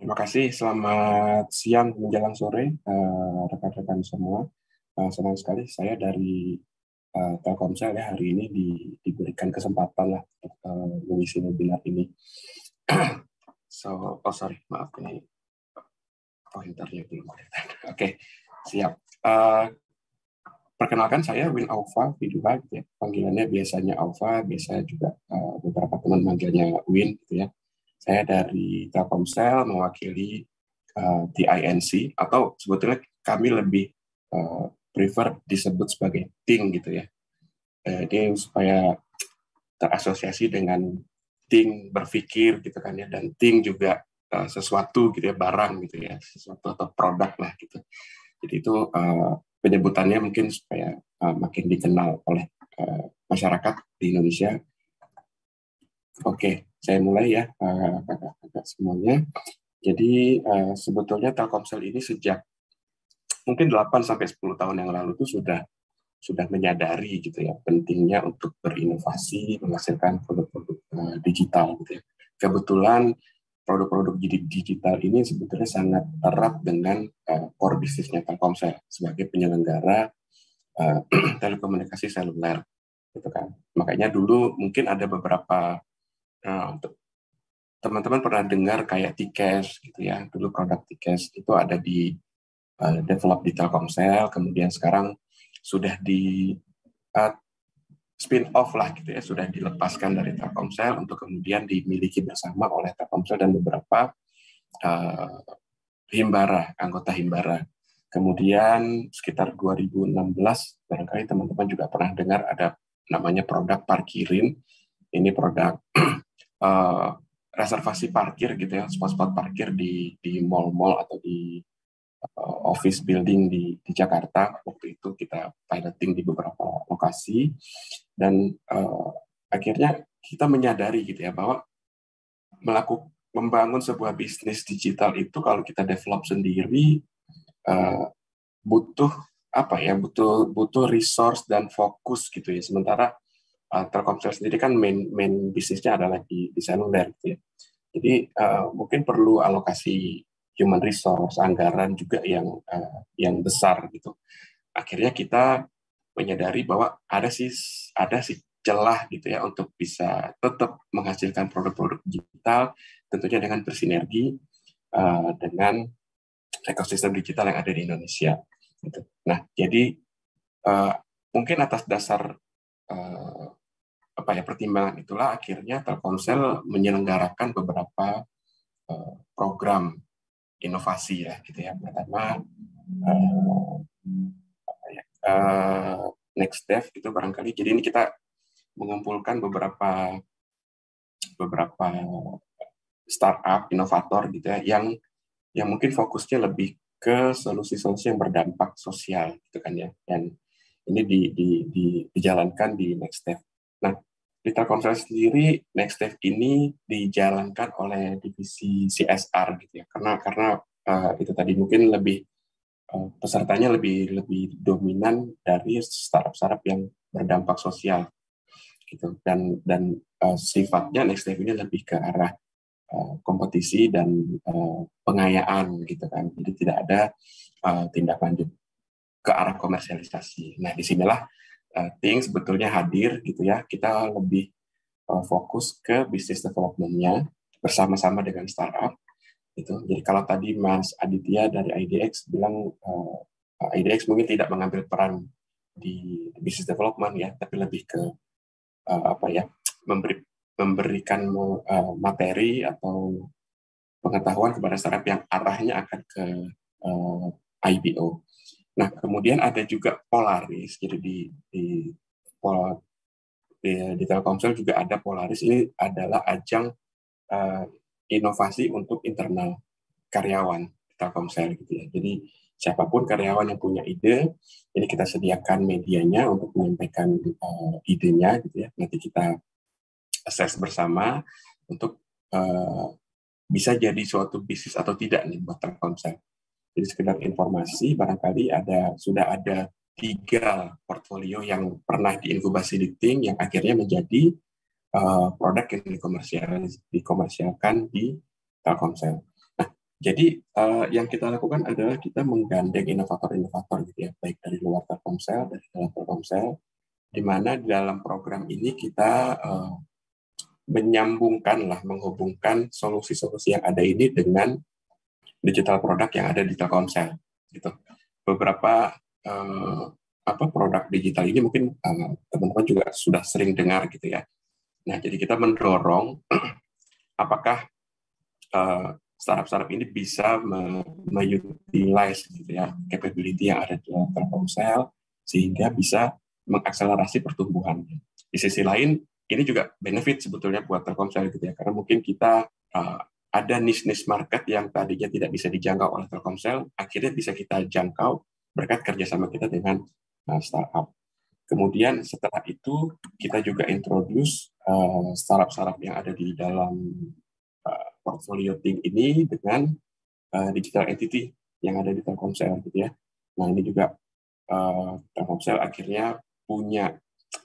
Terima kasih. Selamat siang menjelang sore eh, rekan-rekan semua. Eh, senang sekali saya dari eh, Telkomsel ya hari ini di, diberikan kesempatan lah uh, mengisi webinar ini. so, oh sorry, maaf ini pointernya belum kelihatan. Oke, okay, siap. Uh, perkenalkan saya Win Alpha Viduha gitu ya. Panggilannya biasanya Alpha, biasa juga eh, beberapa teman manggilnya Win gitu ya. Saya dari Telkomsel mewakili uh, eh, TINC atau sebetulnya kami lebih uh, prefer disebut sebagai Ting gitu ya. Uh, supaya terasosiasi dengan Ting berpikir gitu kan ya dan Ting juga uh, sesuatu gitu ya barang gitu ya sesuatu atau produk lah gitu. Jadi itu uh, penyebutannya mungkin supaya uh, makin dikenal oleh uh, masyarakat di Indonesia. Oke, saya mulai ya kakak-kakak eh, semuanya. Jadi uh, sebetulnya Telkomsel ini sejak mungkin 8 sampai 10 tahun yang lalu itu sudah sudah menyadari gitu ya pentingnya untuk berinovasi menghasilkan produk-produk uh, digital gitu ya. Kebetulan produk-produk digital ini sebetulnya sangat erat dengan uh, core bisnisnya Telkomsel sebagai penyelenggara uh, telekomunikasi seluler gitu kan makanya dulu mungkin ada beberapa uh, teman-teman pernah dengar kayak tiket, gitu ya dulu produk tiket itu ada di uh, develop di Telkomsel kemudian sekarang sudah di uh, spin-off lah gitu ya sudah dilepaskan dari Telkomsel untuk kemudian dimiliki bersama oleh Telkomsel dan beberapa uh, Himbara anggota Himbara. Kemudian sekitar 2016 barangkali teman-teman juga pernah dengar ada namanya produk parkirin. Ini produk uh, reservasi parkir gitu ya, spot-spot parkir di di mall-mall atau di Eh, office building di, di Jakarta waktu itu kita piloting di beberapa lokasi dan uh, akhirnya kita menyadari gitu ya bahwa melakukan membangun sebuah bisnis digital itu kalau kita develop sendiri uh, butuh apa ya butuh butuh resource dan fokus gitu ya sementara uh, Telkomsel sendiri kan main main bisnisnya adalah di di seluler gitu ya jadi uh, mungkin perlu alokasi human resource, anggaran juga yang uh, yang besar gitu. Akhirnya kita menyadari bahwa ada sih ada sih celah gitu ya untuk bisa tetap menghasilkan produk-produk digital tentunya dengan bersinergi uh, dengan ekosistem digital yang ada di Indonesia. Gitu. Nah, jadi uh, mungkin atas dasar uh, apa ya pertimbangan itulah akhirnya Telkomsel menyelenggarakan beberapa uh, program inovasi ya gitu ya pertama uh, ya, uh, next step itu barangkali jadi ini kita mengumpulkan beberapa beberapa startup inovator gitu ya yang yang mungkin fokusnya lebih ke solusi-solusi yang berdampak sosial gitu kan ya dan ini di, di, di, dijalankan di next step. Nah Digital Konser sendiri next step ini dijalankan oleh divisi CSR gitu ya karena karena uh, itu tadi mungkin lebih uh, pesertanya lebih lebih dominan dari startup-startup yang berdampak sosial gitu dan dan uh, sifatnya next step ini lebih ke arah uh, kompetisi dan uh, pengayaan gitu kan jadi tidak ada uh, tindak lanjut ke arah komersialisasi nah disinilah Uh, thing sebetulnya hadir gitu ya. Kita lebih uh, fokus ke bisnis developmentnya bersama-sama dengan startup. Itu. Jadi kalau tadi Mas Aditya dari IDX bilang uh, IDX mungkin tidak mengambil peran di bisnis development ya, tapi lebih ke apa ya memberi memberikan materi atau pengetahuan kepada startup yang arahnya akan ke IBO Nah, kemudian ada juga Polaris. Jadi di di, di, di Telkomsel juga ada Polaris. Ini adalah ajang uh, inovasi untuk internal karyawan Telkomsel gitu ya. Jadi siapapun karyawan yang punya ide, ini kita sediakan medianya untuk menyampaikan uh, idenya gitu ya. Nanti kita assess bersama untuk uh, bisa jadi suatu bisnis atau tidak nih buat Telkomsel jadi sekedar informasi, barangkali ada sudah ada tiga portfolio yang pernah diinkubasi di Ting yang akhirnya menjadi uh, produk yang dikomersialkan di Telkomsel. Nah, jadi uh, yang kita lakukan adalah kita menggandeng inovator-inovator gitu ya, baik dari luar Telkomsel, dari dalam Telkomsel, di mana di dalam program ini kita uh, menyambungkan lah, menghubungkan solusi-solusi yang ada ini dengan digital produk yang ada di Telkomsel gitu. Beberapa eh, apa produk digital ini mungkin teman eh, teman-teman juga sudah sering dengar gitu ya. Nah, jadi kita mendorong apakah eh, startup-startup ini bisa mengutilize gitu ya capability yang ada di Telkomsel sehingga bisa mengakselerasi pertumbuhannya. Di sisi lain, ini juga benefit sebetulnya buat Telkomsel gitu ya, karena mungkin kita uh, ada niche-niche market yang tadinya tidak bisa dijangkau oleh Telkomsel, akhirnya bisa kita jangkau berkat kerjasama kita dengan eh, startup. Kemudian setelah itu kita juga introduce eh, startup-startup yang ada di dalam eh, portfolio team ini dengan digital entity yang ada di Telkomsel gitu ya. Nah ini juga Telkomsel akhirnya punya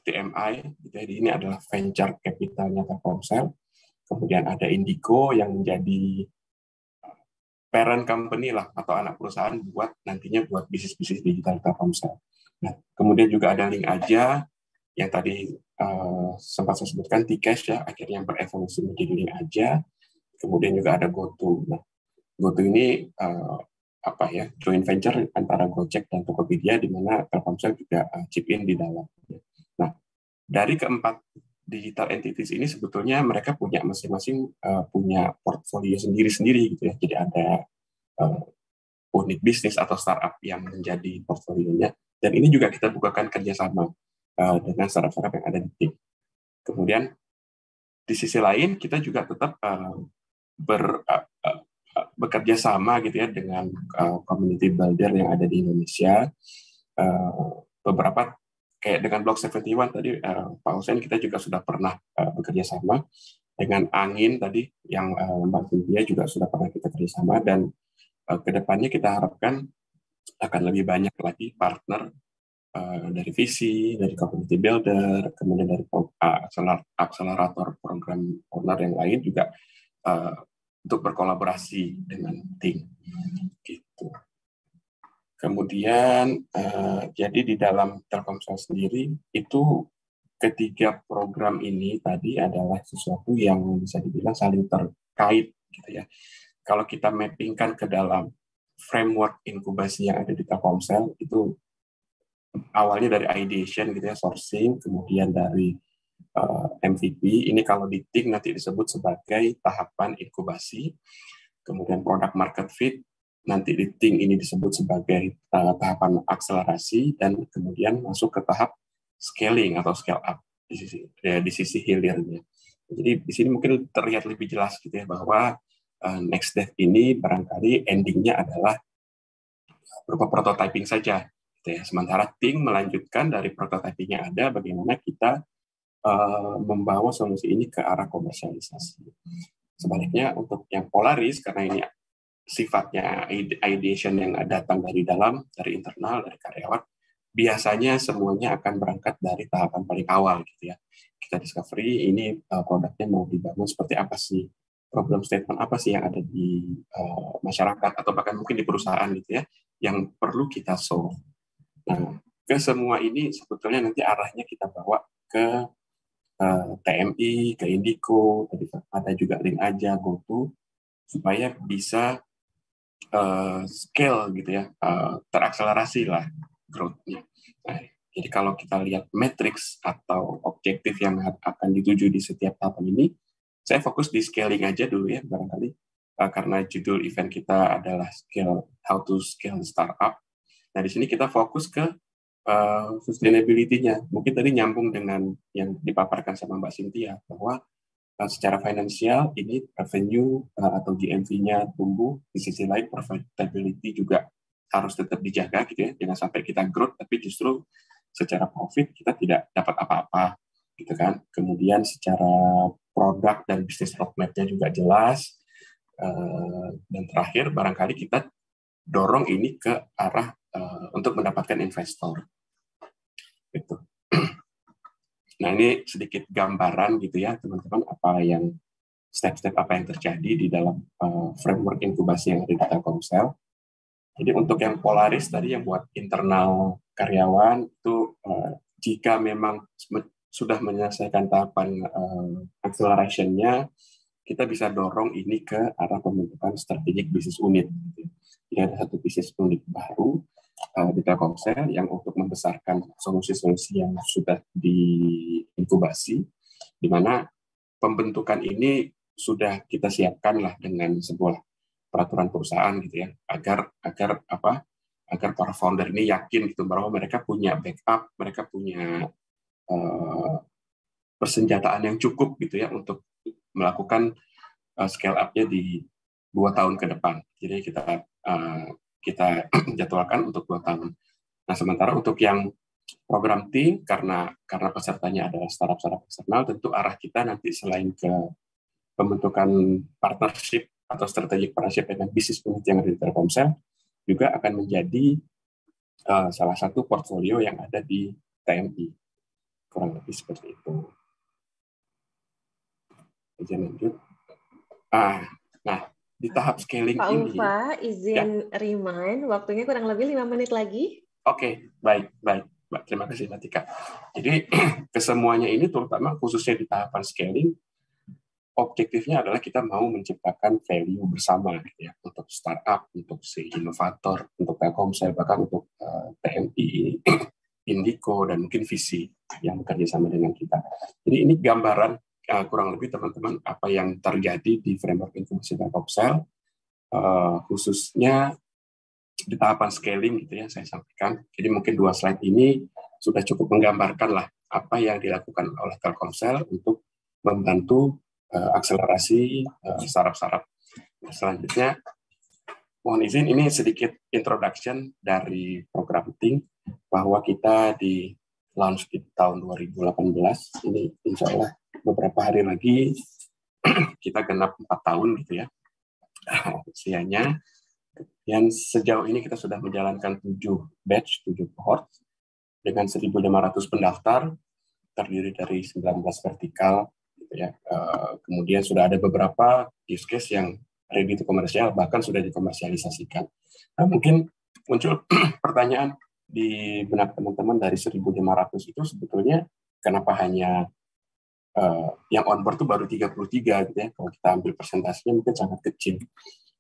TMI, Jadi gitu ya. ini adalah venture capitalnya Telkomsel kemudian ada Indigo yang menjadi eh, parent company lah atau anak perusahaan buat nantinya buat bisnis-bisnis digital Telkomsel. Nah, kemudian juga ada link aja yang tadi uh, sempat saya sebutkan Tcash ya akhirnya berevolusi menjadi link aja. Kemudian juga ada GoTo. Nah, GoTo ini uh, apa ya joint venture antara Gojek dan Tokopedia di mana Telkomsel juga uh, chip in di dalam. Nah, dari keempat digital entities ini sebetulnya mereka punya masing-masing uh, punya portfolio sendiri-sendiri gitu ya. Jadi ada uh, unit bisnis atau startup yang menjadi portfolionya. Dan ini juga kita bukakan kerjasama uh, dengan startup-startup yang ada di tim. Kemudian di sisi lain kita juga tetap uh, ber uh, uh, bekerja sama gitu ya dengan uh, community builder yang ada di Indonesia. Uh, beberapa kayak dengan Block 71 tadi uh, Pak Hussein kita juga sudah pernah uh, bekerja sama dengan angin tadi yang uh, eh, Mbak Cynthia juga sudah pernah kita kerjasama dan uh, kedepannya kita harapkan akan lebih banyak lagi partner uh, dari visi, dari community builder, kemudian dari uh, program owner yang lain juga uh, untuk berkolaborasi dengan tim gitu. Kemudian eh, jadi di dalam Telkomsel sendiri itu ketiga program ini tadi adalah sesuatu yang bisa dibilang saling terkait gitu ya. Kalau kita mappingkan ke dalam framework inkubasi yang ada di Telkomsel itu awalnya dari ideation gitu ya sourcing kemudian dari uh, eh, MVP ini kalau di TIG nanti disebut sebagai tahapan inkubasi kemudian produk market fit nanti di ini disebut sebagai uh, tahapan akselerasi dan kemudian masuk ke tahap scaling atau scale up di sisi ya, di sisi hilirnya. Jadi di sini mungkin terlihat lebih jelas gitu ya bahwa uh, next step ini barangkali endingnya adalah berupa prototyping saja. Gitu ya. Sementara ting melanjutkan dari prototypingnya ada bagaimana kita uh, membawa solusi ini ke arah komersialisasi. Sebaliknya untuk yang polaris karena ini sifatnya ideation yang datang dari dalam, dari internal, dari karyawan, biasanya semuanya akan berangkat dari tahapan paling awal gitu ya. Kita discovery ini eh, produknya mau dibangun seperti apa sih? Problem statement apa sih yang ada di eh, masyarakat atau bahkan mungkin di perusahaan gitu ya yang perlu kita solve. Nah, ke semua ini sebetulnya nanti arahnya kita bawa ke eh, TMI, ke Indico, ada juga link aja GoTo supaya bisa uh, eh, scale gitu ya, uh, terakselerasi lah growthnya. Nah, jadi kalau kita lihat matrix atau objektif yang akan dituju di setiap tahapan ini, saya fokus di scaling aja dulu ya barangkali uh, karena judul event kita adalah scale how to scale startup. Nah di sini kita fokus ke uh, sustainability-nya. Mungkin tadi nyambung dengan yang dipaparkan sama Mbak Cynthia bahwa Nah, secara finansial ini revenue uh, atau GMV-nya tumbuh, di sisi lain profitability juga harus tetap dijaga gitu ya, jangan sampai kita growth tapi justru secara profit kita tidak dapat apa-apa gitu kan. Kemudian secara produk dan bisnis roadmap-nya juga jelas. Uh, dan terakhir barangkali kita dorong ini ke arah uh, untuk mendapatkan investor. Itu. Nah ini sedikit gambaran gitu ya teman-teman apa yang step-step apa yang terjadi di dalam uh, framework inkubasi yang ada di Telkomsel. Jadi untuk yang Polaris tadi yang buat internal karyawan itu uh, jika memang sudah menyelesaikan tahapan uh, acceleration-nya, kita bisa dorong ini ke arah pembentukan strategic business unit. Jadi ada satu bisnis unit baru Uh, di Telkomsel yang untuk membesarkan solusi-solusi yang sudah diinkubasi, di mana pembentukan ini sudah kita siapkan lah dengan sebuah peraturan perusahaan gitu ya, agar agar apa agar para founder ini yakin gitu bahwa mereka punya backup, mereka punya uh, persenjataan yang cukup gitu ya untuk melakukan uh, scale up-nya di dua tahun ke depan. Jadi kita uh, kita jadwalkan untuk dua tahun. Nah, sementara untuk yang program tim karena karena pesertanya adalah startup-startup eksternal, tentu arah kita nanti selain ke pembentukan partnership atau strategic partnership dengan bisnis unit yang ada di Telkomsel, juga akan menjadi uh, salah satu portfolio yang ada di TMI. Kurang lebih seperti itu. Aja lanjut. Ah, nah, di tahap scaling Pak ini. Pak izin ya. remind, waktunya kurang lebih lima menit lagi. Oke, baik, baik. Mbak, terima kasih Matika. Jadi kesemuanya ini terutama khususnya di tahapan scaling, objektifnya adalah kita mau menciptakan value bersama ya untuk startup, untuk si inovator, untuk Telkomsel, bahkan untuk eh, TNI, Indico dan mungkin visi yang bekerja sama dengan kita. Jadi ini gambaran uh, kurang lebih teman-teman apa yang terjadi di framework informasi Telkomsel, uh, khususnya di tahapan scaling gitu ya saya sampaikan. Jadi mungkin dua slide ini sudah cukup menggambarkan lah apa yang dilakukan oleh Telkomsel untuk membantu uh, akselerasi uh, eh, syarat nah, Selanjutnya, mohon izin ini sedikit introduction dari program Ting bahwa kita di launch di tahun 2018 ini insya Allah beberapa hari lagi kita genap empat tahun gitu ya usianya. Yang sejauh ini kita sudah menjalankan tujuh batch, tujuh cohort dengan 1.500 pendaftar terdiri dari 19 vertikal gitu ya. Eh, kemudian sudah ada beberapa use case yang ready to komersial bahkan sudah dikomersialisasikan. Nah, mungkin muncul pertanyaan di benak teman-teman dari 1.500 itu sebetulnya kenapa hanya uh, yang on board itu baru 33 gitu ya. Kalau kita ambil persentasenya mungkin sangat kecil.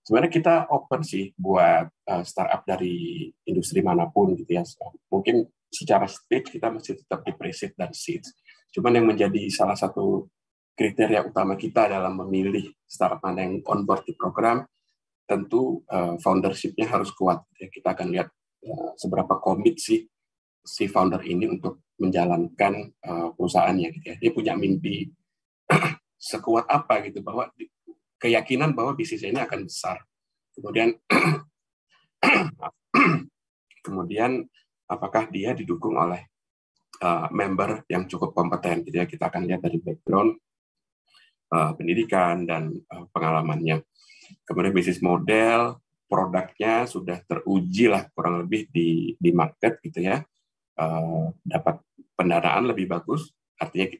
Sebenarnya kita open sih buat uh, startup dari industri manapun gitu ya. So, mungkin secara stage kita masih tetap di pre dan seed. Cuman yang menjadi salah satu kriteria utama kita dalam memilih startup mana yang on board di program tentu uh, eh, foundership harus kuat. Ya, kita akan lihat uh, seberapa komit sih si founder ini untuk menjalankan uh, perusahaannya gitu ya. Dia punya mimpi sekuat apa gitu bahwa keyakinan bahwa bisnis ini akan besar. Kemudian kemudian apakah dia didukung oleh uh, member yang cukup kompeten gitu ya. Kita akan lihat dari background uh, pendidikan dan uh, pengalamannya. Kemudian bisnis model, produknya sudah teruji lah kurang lebih di di market gitu ya Eh, dapat pendanaan lebih bagus, artinya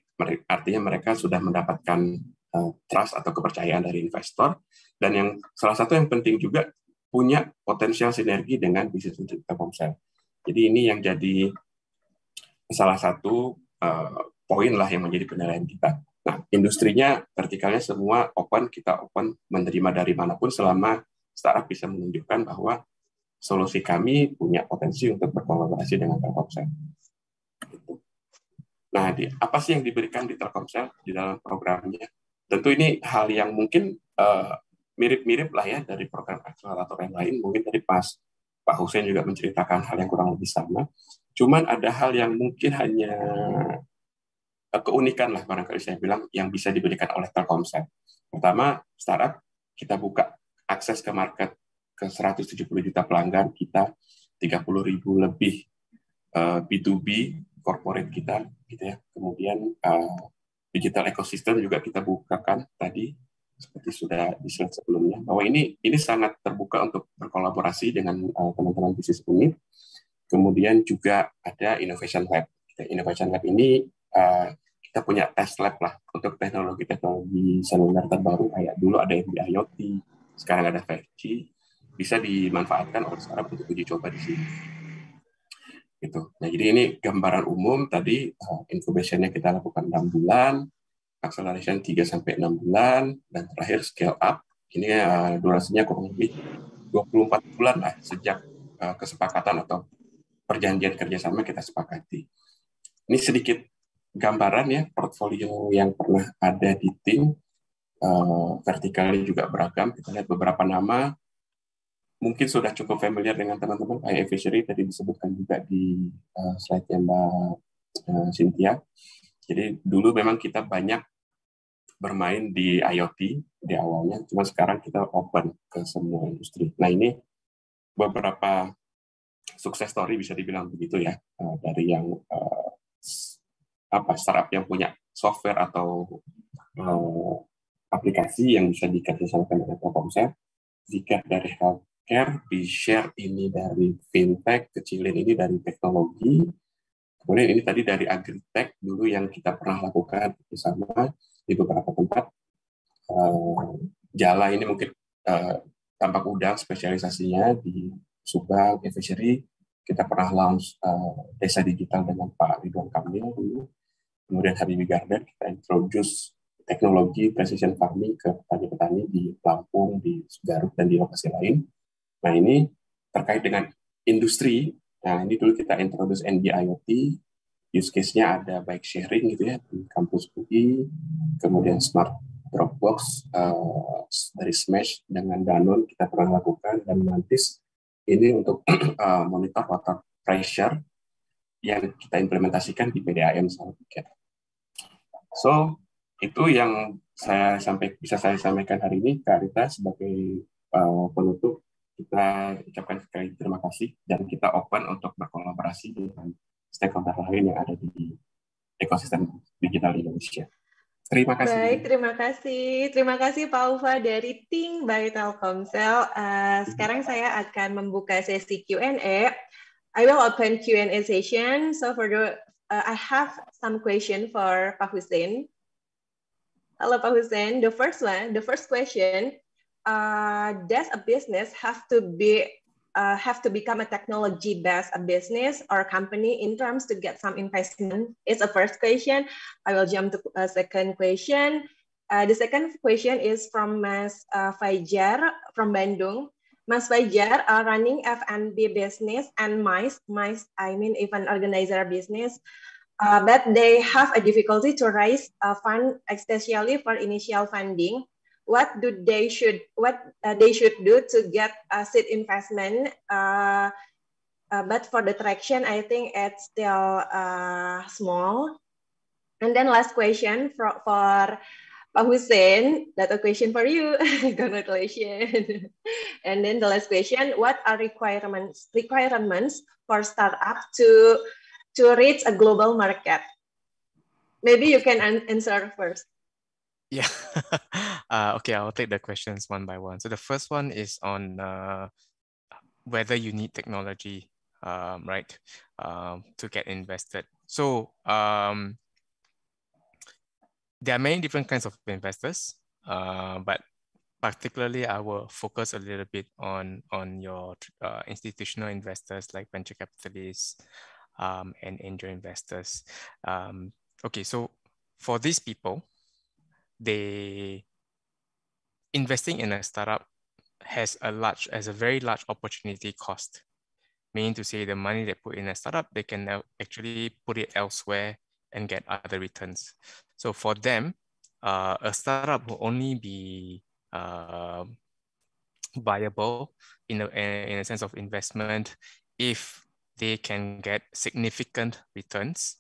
artinya mereka sudah mendapatkan eh, trust atau kepercayaan dari investor dan yang salah satu yang penting juga punya potensial sinergi dengan bisnis untuk Telkomsel. Jadi ini yang jadi salah satu uh, poin lah yang menjadi penilaian kita. Nah, industrinya vertikalnya semua open, kita open menerima dari manapun selama startup bisa menunjukkan bahwa solusi kami punya potensi untuk berkolaborasi dengan Telkomsel. Gitu. Nah, di, apa sih yang diberikan di Telkomsel di dalam programnya? Tentu ini hal yang mungkin eh, mirip-mirip uh, lah ya dari program akselerator yang lain. Mungkin tadi pas Pak Hussein juga menceritakan hal yang kurang lebih sama. Cuman ada hal yang mungkin hanya eh, keunikan lah barangkali saya bilang yang bisa diberikan oleh Telkomsel. Pertama, startup kita buka akses ke market ke 170 juta pelanggan kita 30 ribu lebih uh, eh, B2B corporate kita gitu ya kemudian uh, digital ekosistem juga kita bukakan tadi seperti sudah di slide sebelumnya bahwa ini ini sangat terbuka untuk berkolaborasi dengan uh, teman-teman bisnis unit kemudian juga ada innovation lab innovation lab ini uh, kita punya test lab lah untuk teknologi teknologi seluler terbaru kayak dulu ada yang di IoT sekarang ada 5G bisa dimanfaatkan oleh startup untuk uji coba di sini. Gitu. Nah, jadi ini gambaran umum tadi eh, informationnya nya kita lakukan 6 bulan, acceleration 3 sampai 6 bulan dan terakhir scale up. Ini eh, durasinya kurang lebih 24 bulan lah sejak eh, kesepakatan atau perjanjian kerjasama kita sepakati. Ini sedikit gambaran ya portfolio yang pernah ada di tim vertikalnya juga beragam. Kita lihat beberapa nama mungkin sudah cukup familiar dengan teman-teman AI fishery tadi disebutkan juga di uh, slide yang Mbak uh, Cynthia. Jadi dulu memang kita banyak bermain di IoT di awalnya, cuma sekarang kita open ke semua industri. Nah ini beberapa sukses story bisa dibilang begitu ya uh, dari yang uh, apa startup yang punya software atau uh, aplikasi yang bisa dikerjasamakan dengan Telkomsel jika dari hal healthcare, di share ini dari fintech, kecilin ini dari teknologi, kemudian ini tadi dari agritech dulu yang kita pernah lakukan bersama di beberapa tempat. Uh, jala ini mungkin eh, tampak udang spesialisasinya di Subang, Fishery, kita pernah launch eh, desa digital dengan Pak Ridwan Kamil dulu. Kemudian Habibie Garden kita introduce teknologi precision farming ke petani-petani di Lampung, di Garut, dan di lokasi lain. Nah ini terkait dengan industri. Nah ini dulu kita introduce NB-IoT. Use case-nya ada bike sharing gitu ya di kampus UI, kemudian smart Dropbox uh, dari Smash dengan Danone kita pernah lakukan dan Mantis ini untuk uh, monitor water pressure yang kita implementasikan di PDAM sama So itu yang saya sampai bisa saya sampaikan hari ini Karita sebagai uh, penutup kita ucapkan sekali terima kasih dan kita open untuk berkolaborasi dengan stakeholder lain yang ada di ekosistem digital Indonesia. Terima kasih. Baik, terima kasih. Terima kasih Pak Ufa dari Ting by Telkomsel. Uh, sekarang saya akan membuka sesi Q&A. I will open Q&A session. So for the uh, I have some question for Pak Hussein. Hello Pak Hussein. The first one, the first question uh, does a business have to be uh, have to become a technology based a business or a company in terms to get some investment it's a first question i will jump to a uh, second question uh, the second question is from mas uh, fajar from bandung mas fajar are uh, running f&b business and mice mice i mean if an organizer business uh, but they have a difficulty to raise a fund especially for initial funding what do they should what uh, they should do to get a seed investment uh, uh, but for the traction i think it's still uh, small and then last question for for Pak Hussein, that's a question for you. Congratulations. and then the last question, what are requirements requirements for startup to to reach a global market? Maybe you can answer first. Yeah. uh, okay, I'll take the questions one by one. So the first one is on uh, whether you need technology, um, right, um, to get invested. So um, there are many different kinds of investors, uh, but particularly I will focus a little bit on, on your uh, institutional investors like venture capitalists um, and angel investors. Um, okay, so for these people, they investing in a startup has a large as a very large opportunity cost meaning to say the money they put in a startup they can now actually put it elsewhere and get other returns so for them uh, a startup will only be uh, viable in a, in a sense of investment if they can get significant returns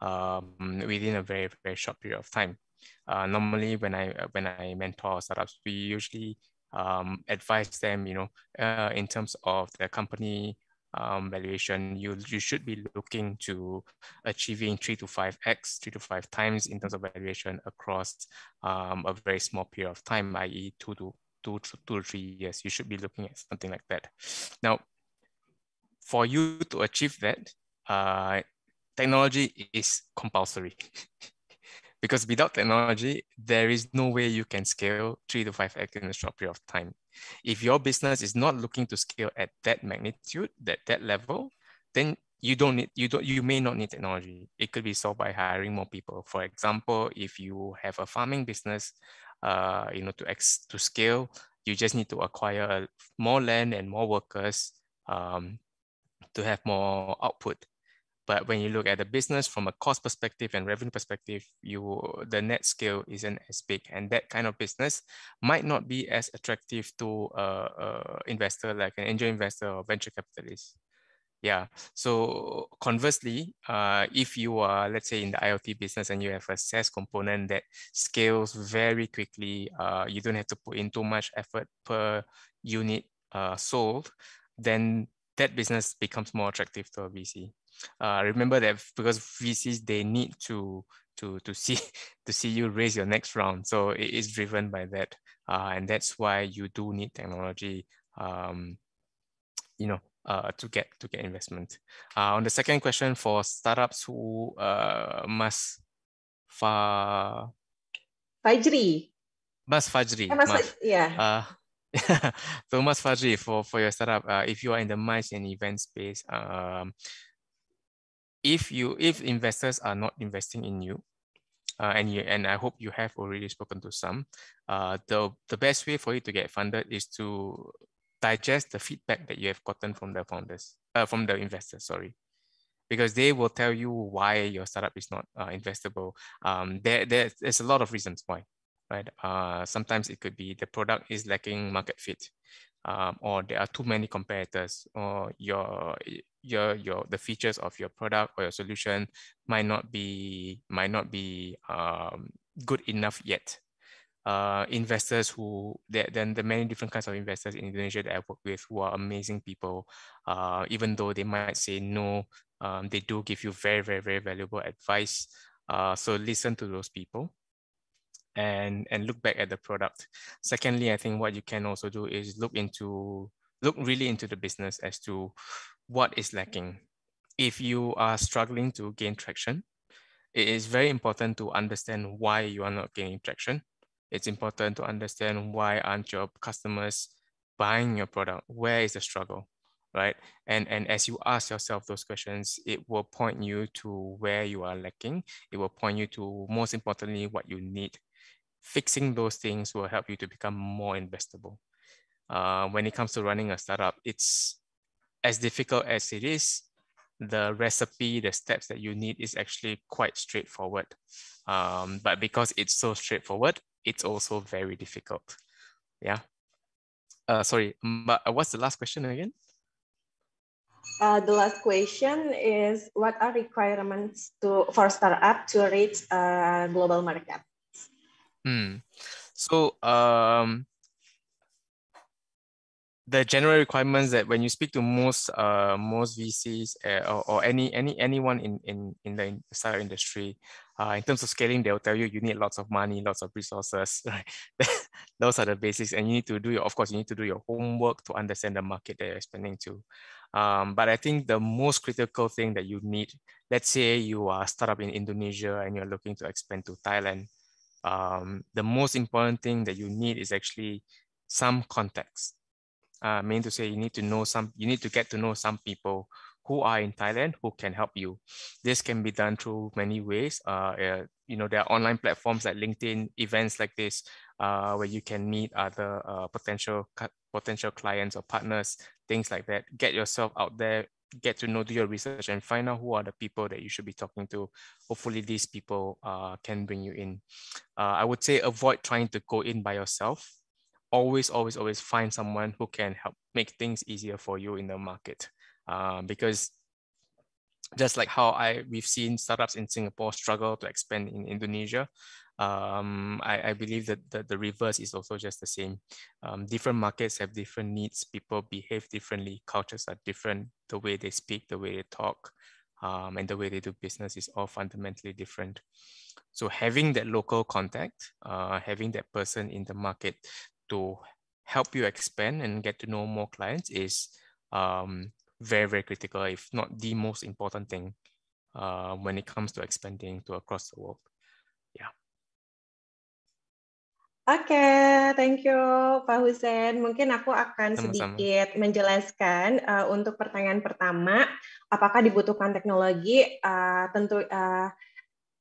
um, within a very very short period of time uh, normally, when I uh, when I mentor startups, we usually um, advise them, you know, uh, in terms of the company um, valuation, you you should be looking to achieving three to five x, three to five times in terms of valuation across um, a very small period of time, i.e., two to two two to three years. You should be looking at something like that. Now, for you to achieve that, uh, technology is compulsory. because without technology, there is no way you can scale three to five X in a short period of time. If your business is not looking to scale at that magnitude, that that level, then you don't need you don't you may not need technology. It could be solved by hiring more people. For example, if you have a farming business, uh, you know, to ex to scale, you just need to acquire more land and more workers um, to have more output. But when you look at the business from a cost perspective and revenue perspective, you the net scale isn't as big, and that kind of business might not be as attractive to a, a investor like an angel investor or venture capitalist. Yeah. So conversely, uh, if you are, let's say, in the IoT business and you have a SaaS component that scales very quickly, uh, you don't have to put in too much effort per unit uh, sold, then that business becomes more attractive to a VC. Uh, remember that because VCs they need to to to see to see you raise your next round. So it is driven by that, uh, and that's why you do need technology. Um, you know, uh, to get to get investment. Uh, on the second question for startups who uh, must fa Fajri. Mas Fajri. mas, yeah. Uh, so Mas Fajri for for your startup, uh, if you are in the MICE and event space, um, if you if investors are not investing in you, uh, and you and I hope you have already spoken to some, uh, the the best way for you to get funded is to digest the feedback that you have gotten from the founders, uh, from the investors. Sorry, because they will tell you why your startup is not uh, investable. Um, there, there, there's a lot of reasons why, right? Uh, sometimes it could be the product is lacking market fit, um, or there are too many competitors, or your your your the features of your product or your solution might not be might not be um, good enough yet. Uh, investors who then the many different kinds of investors in Indonesia that I work with who are amazing people, uh, even though they might say no, um, they do give you very very very valuable advice. Uh, so listen to those people and and look back at the product secondly i think what you can also do is look into look really into the business as to what is lacking. If you are struggling to gain traction, it is very important to understand why you are not gaining traction. It's important to understand why aren't your customers buying your product? Where is the struggle, right? And, and as you ask yourself those questions, it will point you to where you are lacking. It will point you to, most importantly, what you need. Fixing those things will help you to become more investable. Uh, when it comes to running a startup, it's as difficult as it is, the recipe, the steps that you need is actually quite straightforward. Um, but because it's so straightforward, it's also very difficult. Yeah. Uh, sorry, but uh, what's the last question again? Uh, the last question is what are requirements to for startup to reach a global market? Hmm. So um, the general requirements that when you speak to most uh, most VCs uh, eh, or, or, any any anyone in in in the startup industry, uh, in terms of scaling, they'll tell you you need lots of money, lots of resources. Right? Those are the basics, and you need to do your of course you need to do your homework to understand the market that you're expanding to. Um, but I think the most critical thing that you need, let's say you are a startup in Indonesia and you're looking to expand to Thailand, um, the most important thing that you need is actually some context uh, mean to say you need to know some, you need to get to know some people who are in Thailand who can help you. This can be done through many ways. Uh, uh, you know, there are online platforms like LinkedIn, events like this, uh, where you can meet other uh, potential potential clients or partners, things like that. Get yourself out there, get to know, do your research, and find out who are the people that you should be talking to. Hopefully, these people uh, can bring you in. Uh, I would say avoid trying to go in by yourself always, always, always find someone who can help make things easier for you in the market. Uh, because just like how I we've seen startups in Singapore struggle to expand in Indonesia, um, I, I, believe that, that the reverse is also just the same. Um, different markets have different needs. People behave differently. Cultures are different. The way they speak, the way they talk, um, and the way they do business is all fundamentally different. So having that local contact, uh, having that person in the market to help you expand and get to know more clients is um, very, very critical, if not the most important thing uh, when it comes to expanding to across the world. Yeah. Oke, okay, thank you Pak Hussein. Mungkin aku akan Sama-sama. sedikit menjelaskan uh, untuk pertanyaan pertama, apakah dibutuhkan teknologi? Uh, tentu uh,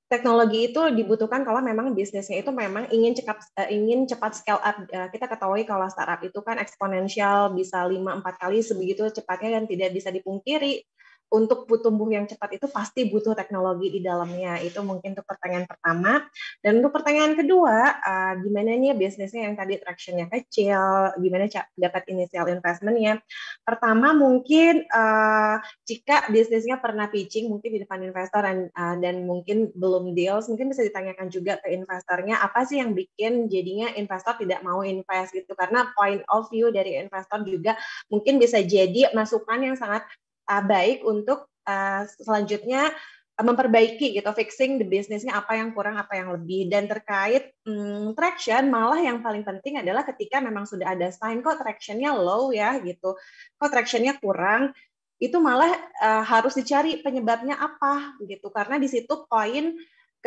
teknologi itu dibutuhkan kalau memang bisnisnya itu memang ingin cepat eh, ingin cepat scale up. Ya, kita ketahui kalau startup itu kan eksponensial bisa 5 4 kali sebegitu cepatnya dan tidak bisa dipungkiri untuk tumbuh yang cepat itu pasti butuh teknologi di dalamnya. Itu mungkin untuk pertanyaan pertama. Dan untuk pertanyaan kedua, uh, gimana nih bisnisnya yang tadi traction-nya kecil, gimana dapat inisial investmentnya? Pertama mungkin uh, jika bisnisnya pernah pitching mungkin di depan investor dan, uh, dan mungkin belum deals, mungkin bisa ditanyakan juga ke investornya apa sih yang bikin jadinya investor tidak mau invest gitu. Karena point of view dari investor juga mungkin bisa jadi masukan yang sangat uh, baik untuk uh, selanjutnya ah, memperbaiki gitu fixing the bisnisnya apa yang kurang apa yang lebih dan terkait hmm, traction malah yang paling penting adalah ketika memang sudah ada sign kok tractionnya low ya gitu kok tractionnya kurang itu malah uh, harus dicari penyebabnya apa gitu karena di situ poin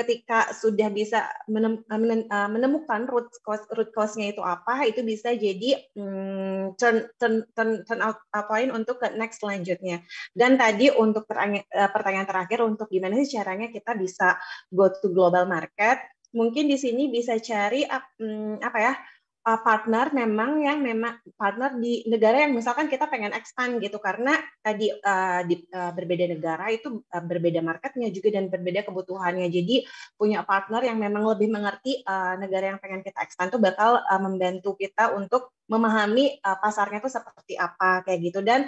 ketika sudah bisa eh, eh, menemukan root cause root cause-nya itu apa itu bisa jadi hmm, turn turn turn turn out uh, point untuk ke next selanjutnya dan tadi untuk eh, pertanyaan terakhir untuk gimana sih caranya kita bisa go to global market mungkin di sini bisa cari hmm, apa ya uh, partner memang yang memang partner di negara yang misalkan kita pengen expand gitu karena tadi uh, di uh, berbeda negara itu uh, berbeda marketnya juga dan berbeda kebutuhannya jadi punya partner yang memang lebih mengerti uh, negara yang pengen kita expand tuh bakal uh, membantu kita untuk memahami uh, pasarnya itu seperti apa kayak gitu dan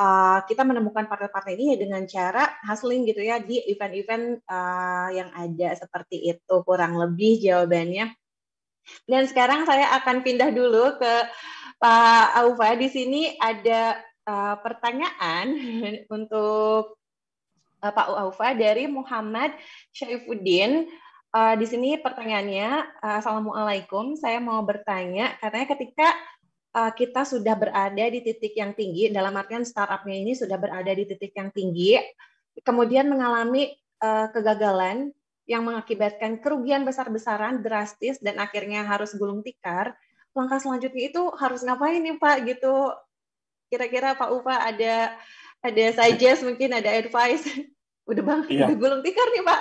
Uh, kita menemukan partner-partner ini dengan cara hustling gitu ya di event-event uh, yang ada seperti itu kurang lebih jawabannya dan sekarang saya akan pindah dulu ke Pak Aufa. Di sini ada eh, pertanyaan untuk uh, Pak Aufa dari Muhammad Syaifuddin. Eh, di sini pertanyaannya, uh, Assalamualaikum, saya mau bertanya, katanya ketika kita sudah berada di titik yang tinggi, dalam artian startupnya ini sudah berada di titik yang tinggi, kemudian mengalami kegagalan, yang mengakibatkan kerugian besar-besaran drastis dan akhirnya harus gulung tikar, langkah selanjutnya itu harus ngapain nih Pak gitu? Kira-kira Pak Upa ada ada suggest mungkin ada advice? Udah bang, iya. udah gulung tikar nih Pak.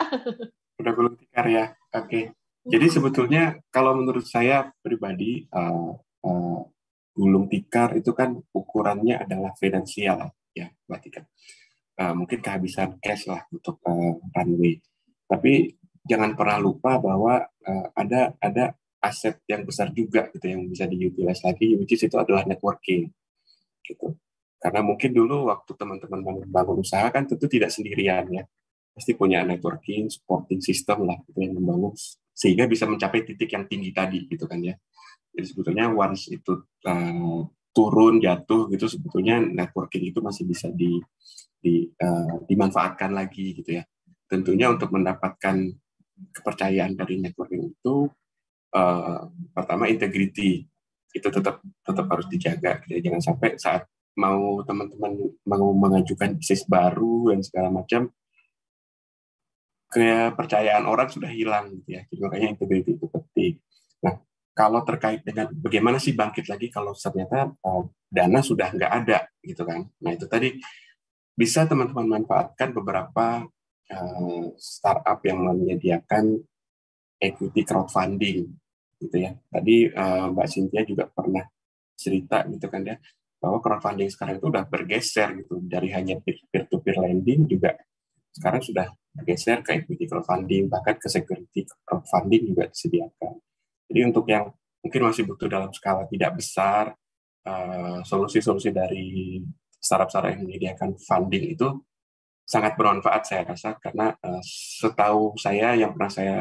Udah gulung tikar ya, oke. Okay. Hmm. Jadi sebetulnya kalau menurut saya pribadi uh, uh, gulung tikar itu kan ukurannya adalah finansial ya, Mbak Tika. Uh, mungkin kehabisan cash lah untuk uh, runway. Tapi jangan pernah lupa bahwa uh, ada ada aset yang besar juga gitu yang bisa diutilize lagi which is itu adalah networking gitu karena mungkin dulu waktu teman-teman bangun usaha kan tentu tidak sendirian ya pasti punya networking supporting system lah gitu yang membangun sehingga bisa mencapai titik yang tinggi tadi gitu kan ya jadi sebetulnya once itu uh, turun jatuh gitu sebetulnya networking itu masih bisa di, di uh, dimanfaatkan lagi gitu ya tentunya untuk mendapatkan kepercayaan dari networking itu uh, pertama integriti itu tetap tetap harus dijaga ya. jangan sampai saat mau teman-teman mau mengajukan bisnis baru dan segala macam kepercayaan orang sudah hilang gitu ya jadi makanya integriti itu penting nah kalau terkait dengan bagaimana sih bangkit lagi kalau ternyata uh, dana sudah nggak ada gitu kan nah itu tadi bisa teman-teman manfaatkan beberapa Eh, startup yang menyediakan equity crowdfunding gitu ya. Tadi eh, Mbak Cynthia juga pernah cerita gitu kan ya bahwa crowdfunding sekarang itu udah bergeser gitu dari hanya peer to peer lending juga sekarang sudah bergeser ke equity crowdfunding bahkan ke security crowdfunding juga disediakan. Jadi untuk yang mungkin masih butuh dalam skala tidak besar eh, solusi-solusi dari startup-startup yang menyediakan funding itu sangat bermanfaat saya rasa karena uh, setahu saya yang pernah saya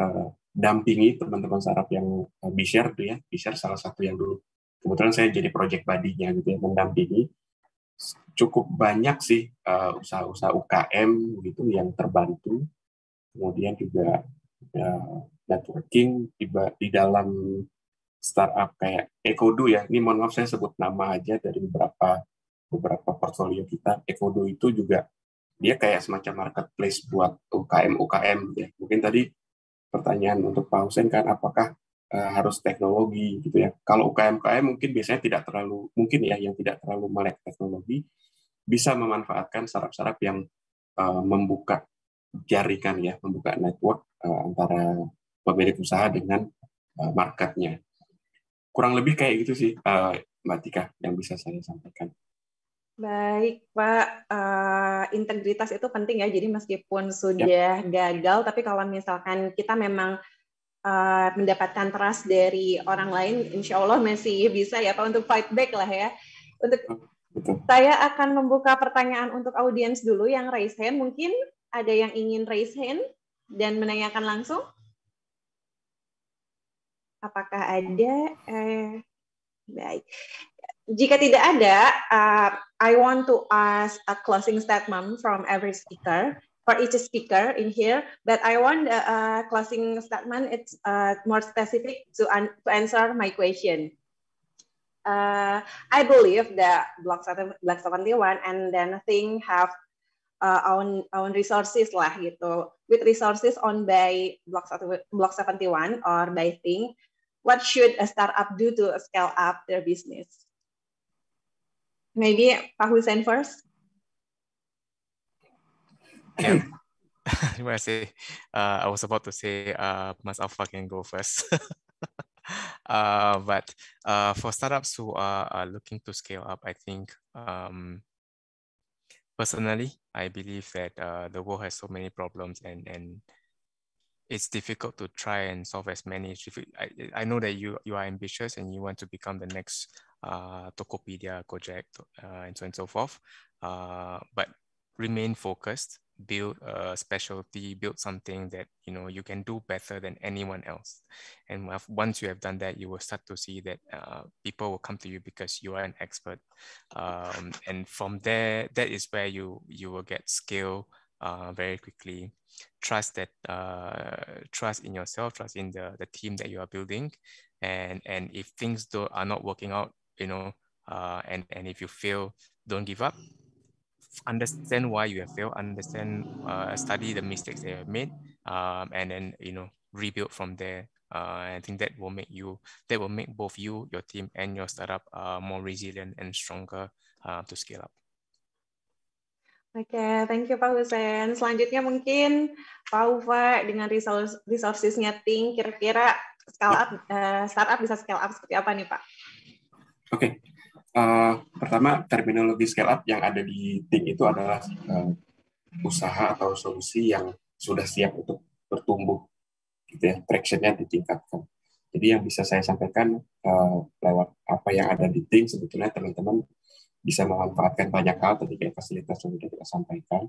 uh, dampingi teman-teman sarap yang uh, eh, Bishare tuh ya Bishare salah satu yang dulu kebetulan saya jadi project badinya gitu ya mendampingi cukup banyak sih usaha-usaha UKM gitu yang terbantu kemudian juga uh, networking di, di dalam startup kayak Ekodu ya. Ini mohon maaf saya sebut nama aja dari beberapa beberapa portfolio kita. Ekodu itu juga dia kayak semacam marketplace buat UKM-UKM gitu ya. Mungkin tadi pertanyaan untuk Pak Hussein kan apakah uh, harus teknologi gitu ya. Kalau UKM-UKM mungkin biasanya tidak terlalu mungkin ya yang tidak terlalu melek teknologi bisa memanfaatkan sarap-sarap yang uh, membuka jaringan ya, membuka network uh, antara pemilik usaha dengan uh, marketnya. Kurang lebih kayak gitu sih uh, Mbak Tika yang bisa saya sampaikan. Baik, Pak. Uh, integritas itu penting ya. Jadi meskipun sudah ya. gagal, tapi kalau misalkan kita memang uh, mendapatkan trust dari orang lain, insya Allah masih bisa ya Pak untuk fight back lah ya. Untuk ah, saya akan membuka pertanyaan untuk audiens dulu yang raise hand. Mungkin ada yang ingin raise hand dan menanyakan langsung. Apakah ada? Eh, baik jika tidak ada, uh, I want to ask a closing statement from every speaker for each speaker in here. But I want a, a closing statement. It's uh, more specific to, un- to answer my question. Uh, I believe that Block, Block 71 and then thing have uh, own own resources lah gitu. With resources on by Block, Block 71 or by thing, what should a startup do to scale up their business? Maybe Pak Hussein first. Yeah. Where I say, uh, I was about to say, uh, Mas Alpha can go first. uh, but uh, for startups who are, are looking to scale up, I think um, personally, I believe that uh, the world has so many problems and and it's difficult to try and solve as many. I, I know that you you are ambitious and you want to become the next uh, Tokopedia, Gojek, uh, and so on and so forth, uh, but remain focused, build a specialty, build something that you know you can do better than anyone else. And once you have done that, you will start to see that uh, people will come to you because you are an expert. Um, and from there, that is where you you will get scale uh, very quickly. Trust that uh, trust in yourself, trust in the the team that you are building. And and if things do, are not working out, you know, uh, and, and if you fail, don't give up. Understand why you have failed, understand, uh, study the mistakes that you have made, um, and then, you know, rebuild from there. Uh, I think that will make you, that will make both you, your team, and your startup uh, more resilient and stronger uh, to scale up. Oke, okay, thank you Pak Hussein. Selanjutnya mungkin Pak Uva dengan resources resourcesnya ting, kira-kira scale up, uh, startup bisa scale up seperti apa nih Pak? Oke, okay. uh, eh, pertama terminologi scale up yang ada di tim itu adalah uh, usaha atau solusi yang sudah siap untuk bertumbuh, gitu ya, tractionnya ditingkatkan. Jadi yang bisa saya sampaikan uh, lewat apa yang ada di tim sebetulnya teman-teman bisa memanfaatkan banyak hal ketika fasilitas yang sudah kita sampaikan.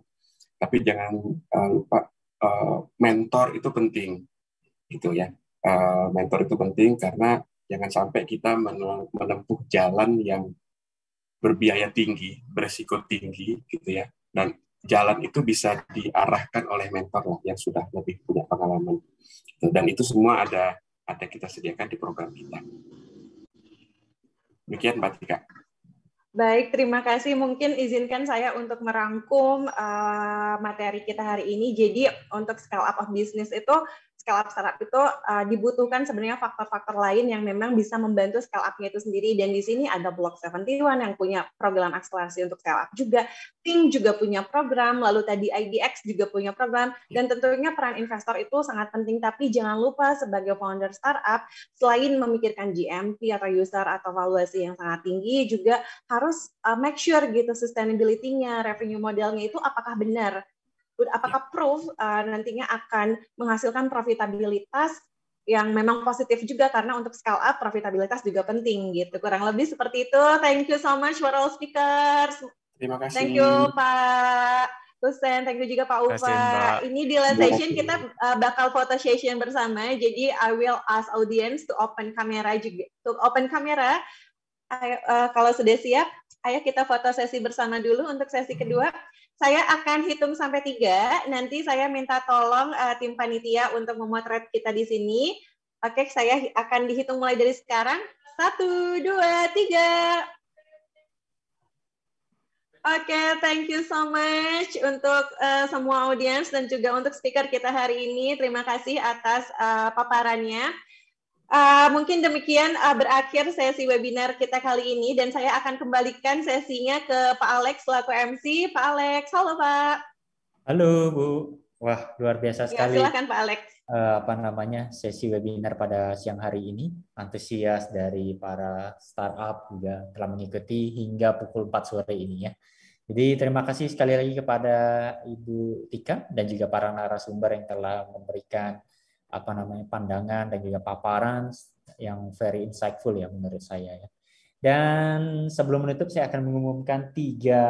Tapi jangan uh, lupa uh, mentor itu penting, gitu ya. Uh, mentor itu penting karena Jangan sampai kita menempuh jalan yang berbiaya tinggi, beresiko tinggi gitu ya. Dan jalan itu bisa diarahkan oleh mentor lah yang sudah lebih punya pengalaman. Dan itu semua ada ada kita sediakan di program kita. Demikian Mbak Tika. Baik, terima kasih. Mungkin izinkan saya untuk merangkum uh, materi kita hari ini. Jadi untuk scale up of business itu scale up startup itu uh, dibutuhkan sebenarnya faktor-faktor lain yang memang bisa membantu scale up-nya itu sendiri. Dan di sini ada Block 71 yang punya program akselerasi untuk scale up juga. Think juga punya program, lalu tadi IDX juga punya program. Dan tentunya peran investor itu sangat penting. Tapi jangan lupa sebagai founder startup, selain memikirkan GMP atau user atau valuasi yang sangat tinggi, juga harus uh, make sure gitu sustainability-nya, revenue modelnya itu apakah benar apakah proof uh, nantinya akan menghasilkan profitabilitas yang memang positif juga karena untuk scale up profitabilitas juga penting gitu. Kurang lebih seperti itu. Thank you so much for all speakers. Terima kasih. Thank you Pak Tusen, thank you juga Pak Ufa. Ini di last session kita uh, bakal foto session bersama. Jadi I will ask audience to open camera juga. To open camera, Ayo, uh, kalau sudah siap, ayo kita foto sesi bersama dulu untuk sesi kedua saya akan hitung sampai tiga. Nanti saya minta tolong uh, tim panitia untuk memotret kita di sini. Oke, saya akan dihitung mulai dari sekarang. Satu, dua, tiga. Oke, okay, thank you so much untuk uh, semua audiens dan juga untuk speaker kita hari ini. Terima kasih atas uh, paparannya. Uh, mungkin demikian uh, berakhir sesi webinar kita kali ini dan saya akan kembalikan sesinya ke Pak Alex selaku MC. Pak Alex, halo Pak. Halo Bu. Wah luar biasa ya, sekali. silakan Pak Alex. Uh, apa namanya sesi webinar pada siang hari ini antusias dari para startup juga telah mengikuti hingga pukul 4 sore ini ya. Jadi terima kasih sekali lagi kepada Ibu Tika dan juga para narasumber yang telah memberikan apa namanya pandangan dan juga paparan yang very insightful ya menurut saya ya. Dan sebelum menutup saya akan mengumumkan tiga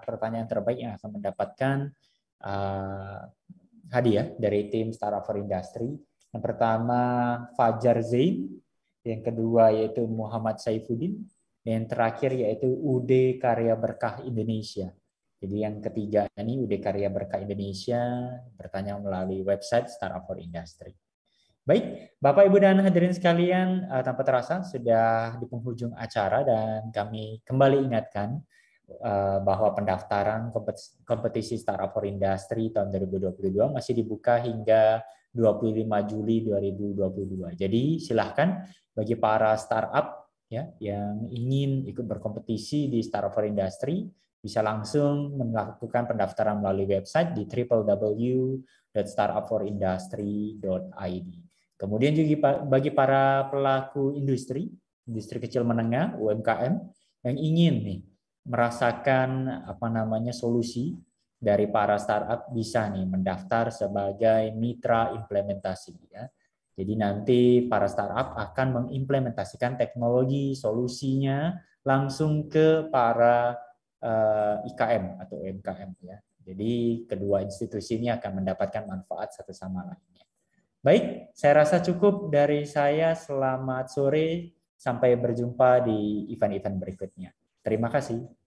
pertanyaan terbaik yang akan mendapatkan uh, hadiah ya dari tim Startup for Industry. Yang pertama Fajar Zain, yang kedua yaitu Muhammad Saifuddin, dan yang terakhir yaitu UD Karya Berkah Indonesia. Jadi yang ketiga ini UD Karya Berkah Indonesia bertanya melalui website Startup for Industry. Baik, Bapak Ibu dan hadirin sekalian, eh, tanpa terasa sudah di penghujung acara dan kami kembali ingatkan eh, bahwa pendaftaran kompetisi Startup for Industry tahun 2022 masih dibuka hingga 25 Juli 2022. Jadi silahkan bagi para startup ya yang ingin ikut berkompetisi di Startup for Industry bisa langsung melakukan pendaftaran melalui website di www.startupforindustry.id. Kemudian juga bagi para pelaku industri, industri kecil menengah (UMKM) yang ingin nih merasakan apa namanya solusi dari para startup bisa nih mendaftar sebagai mitra implementasi ya. Jadi nanti para startup akan mengimplementasikan teknologi solusinya langsung ke para Eh, IKM atau UMKM ya. Jadi kedua institusi ini akan mendapatkan manfaat satu sama lainnya. Baik, saya rasa cukup dari saya. Selamat sore sampai berjumpa di event-event berikutnya. Terima kasih.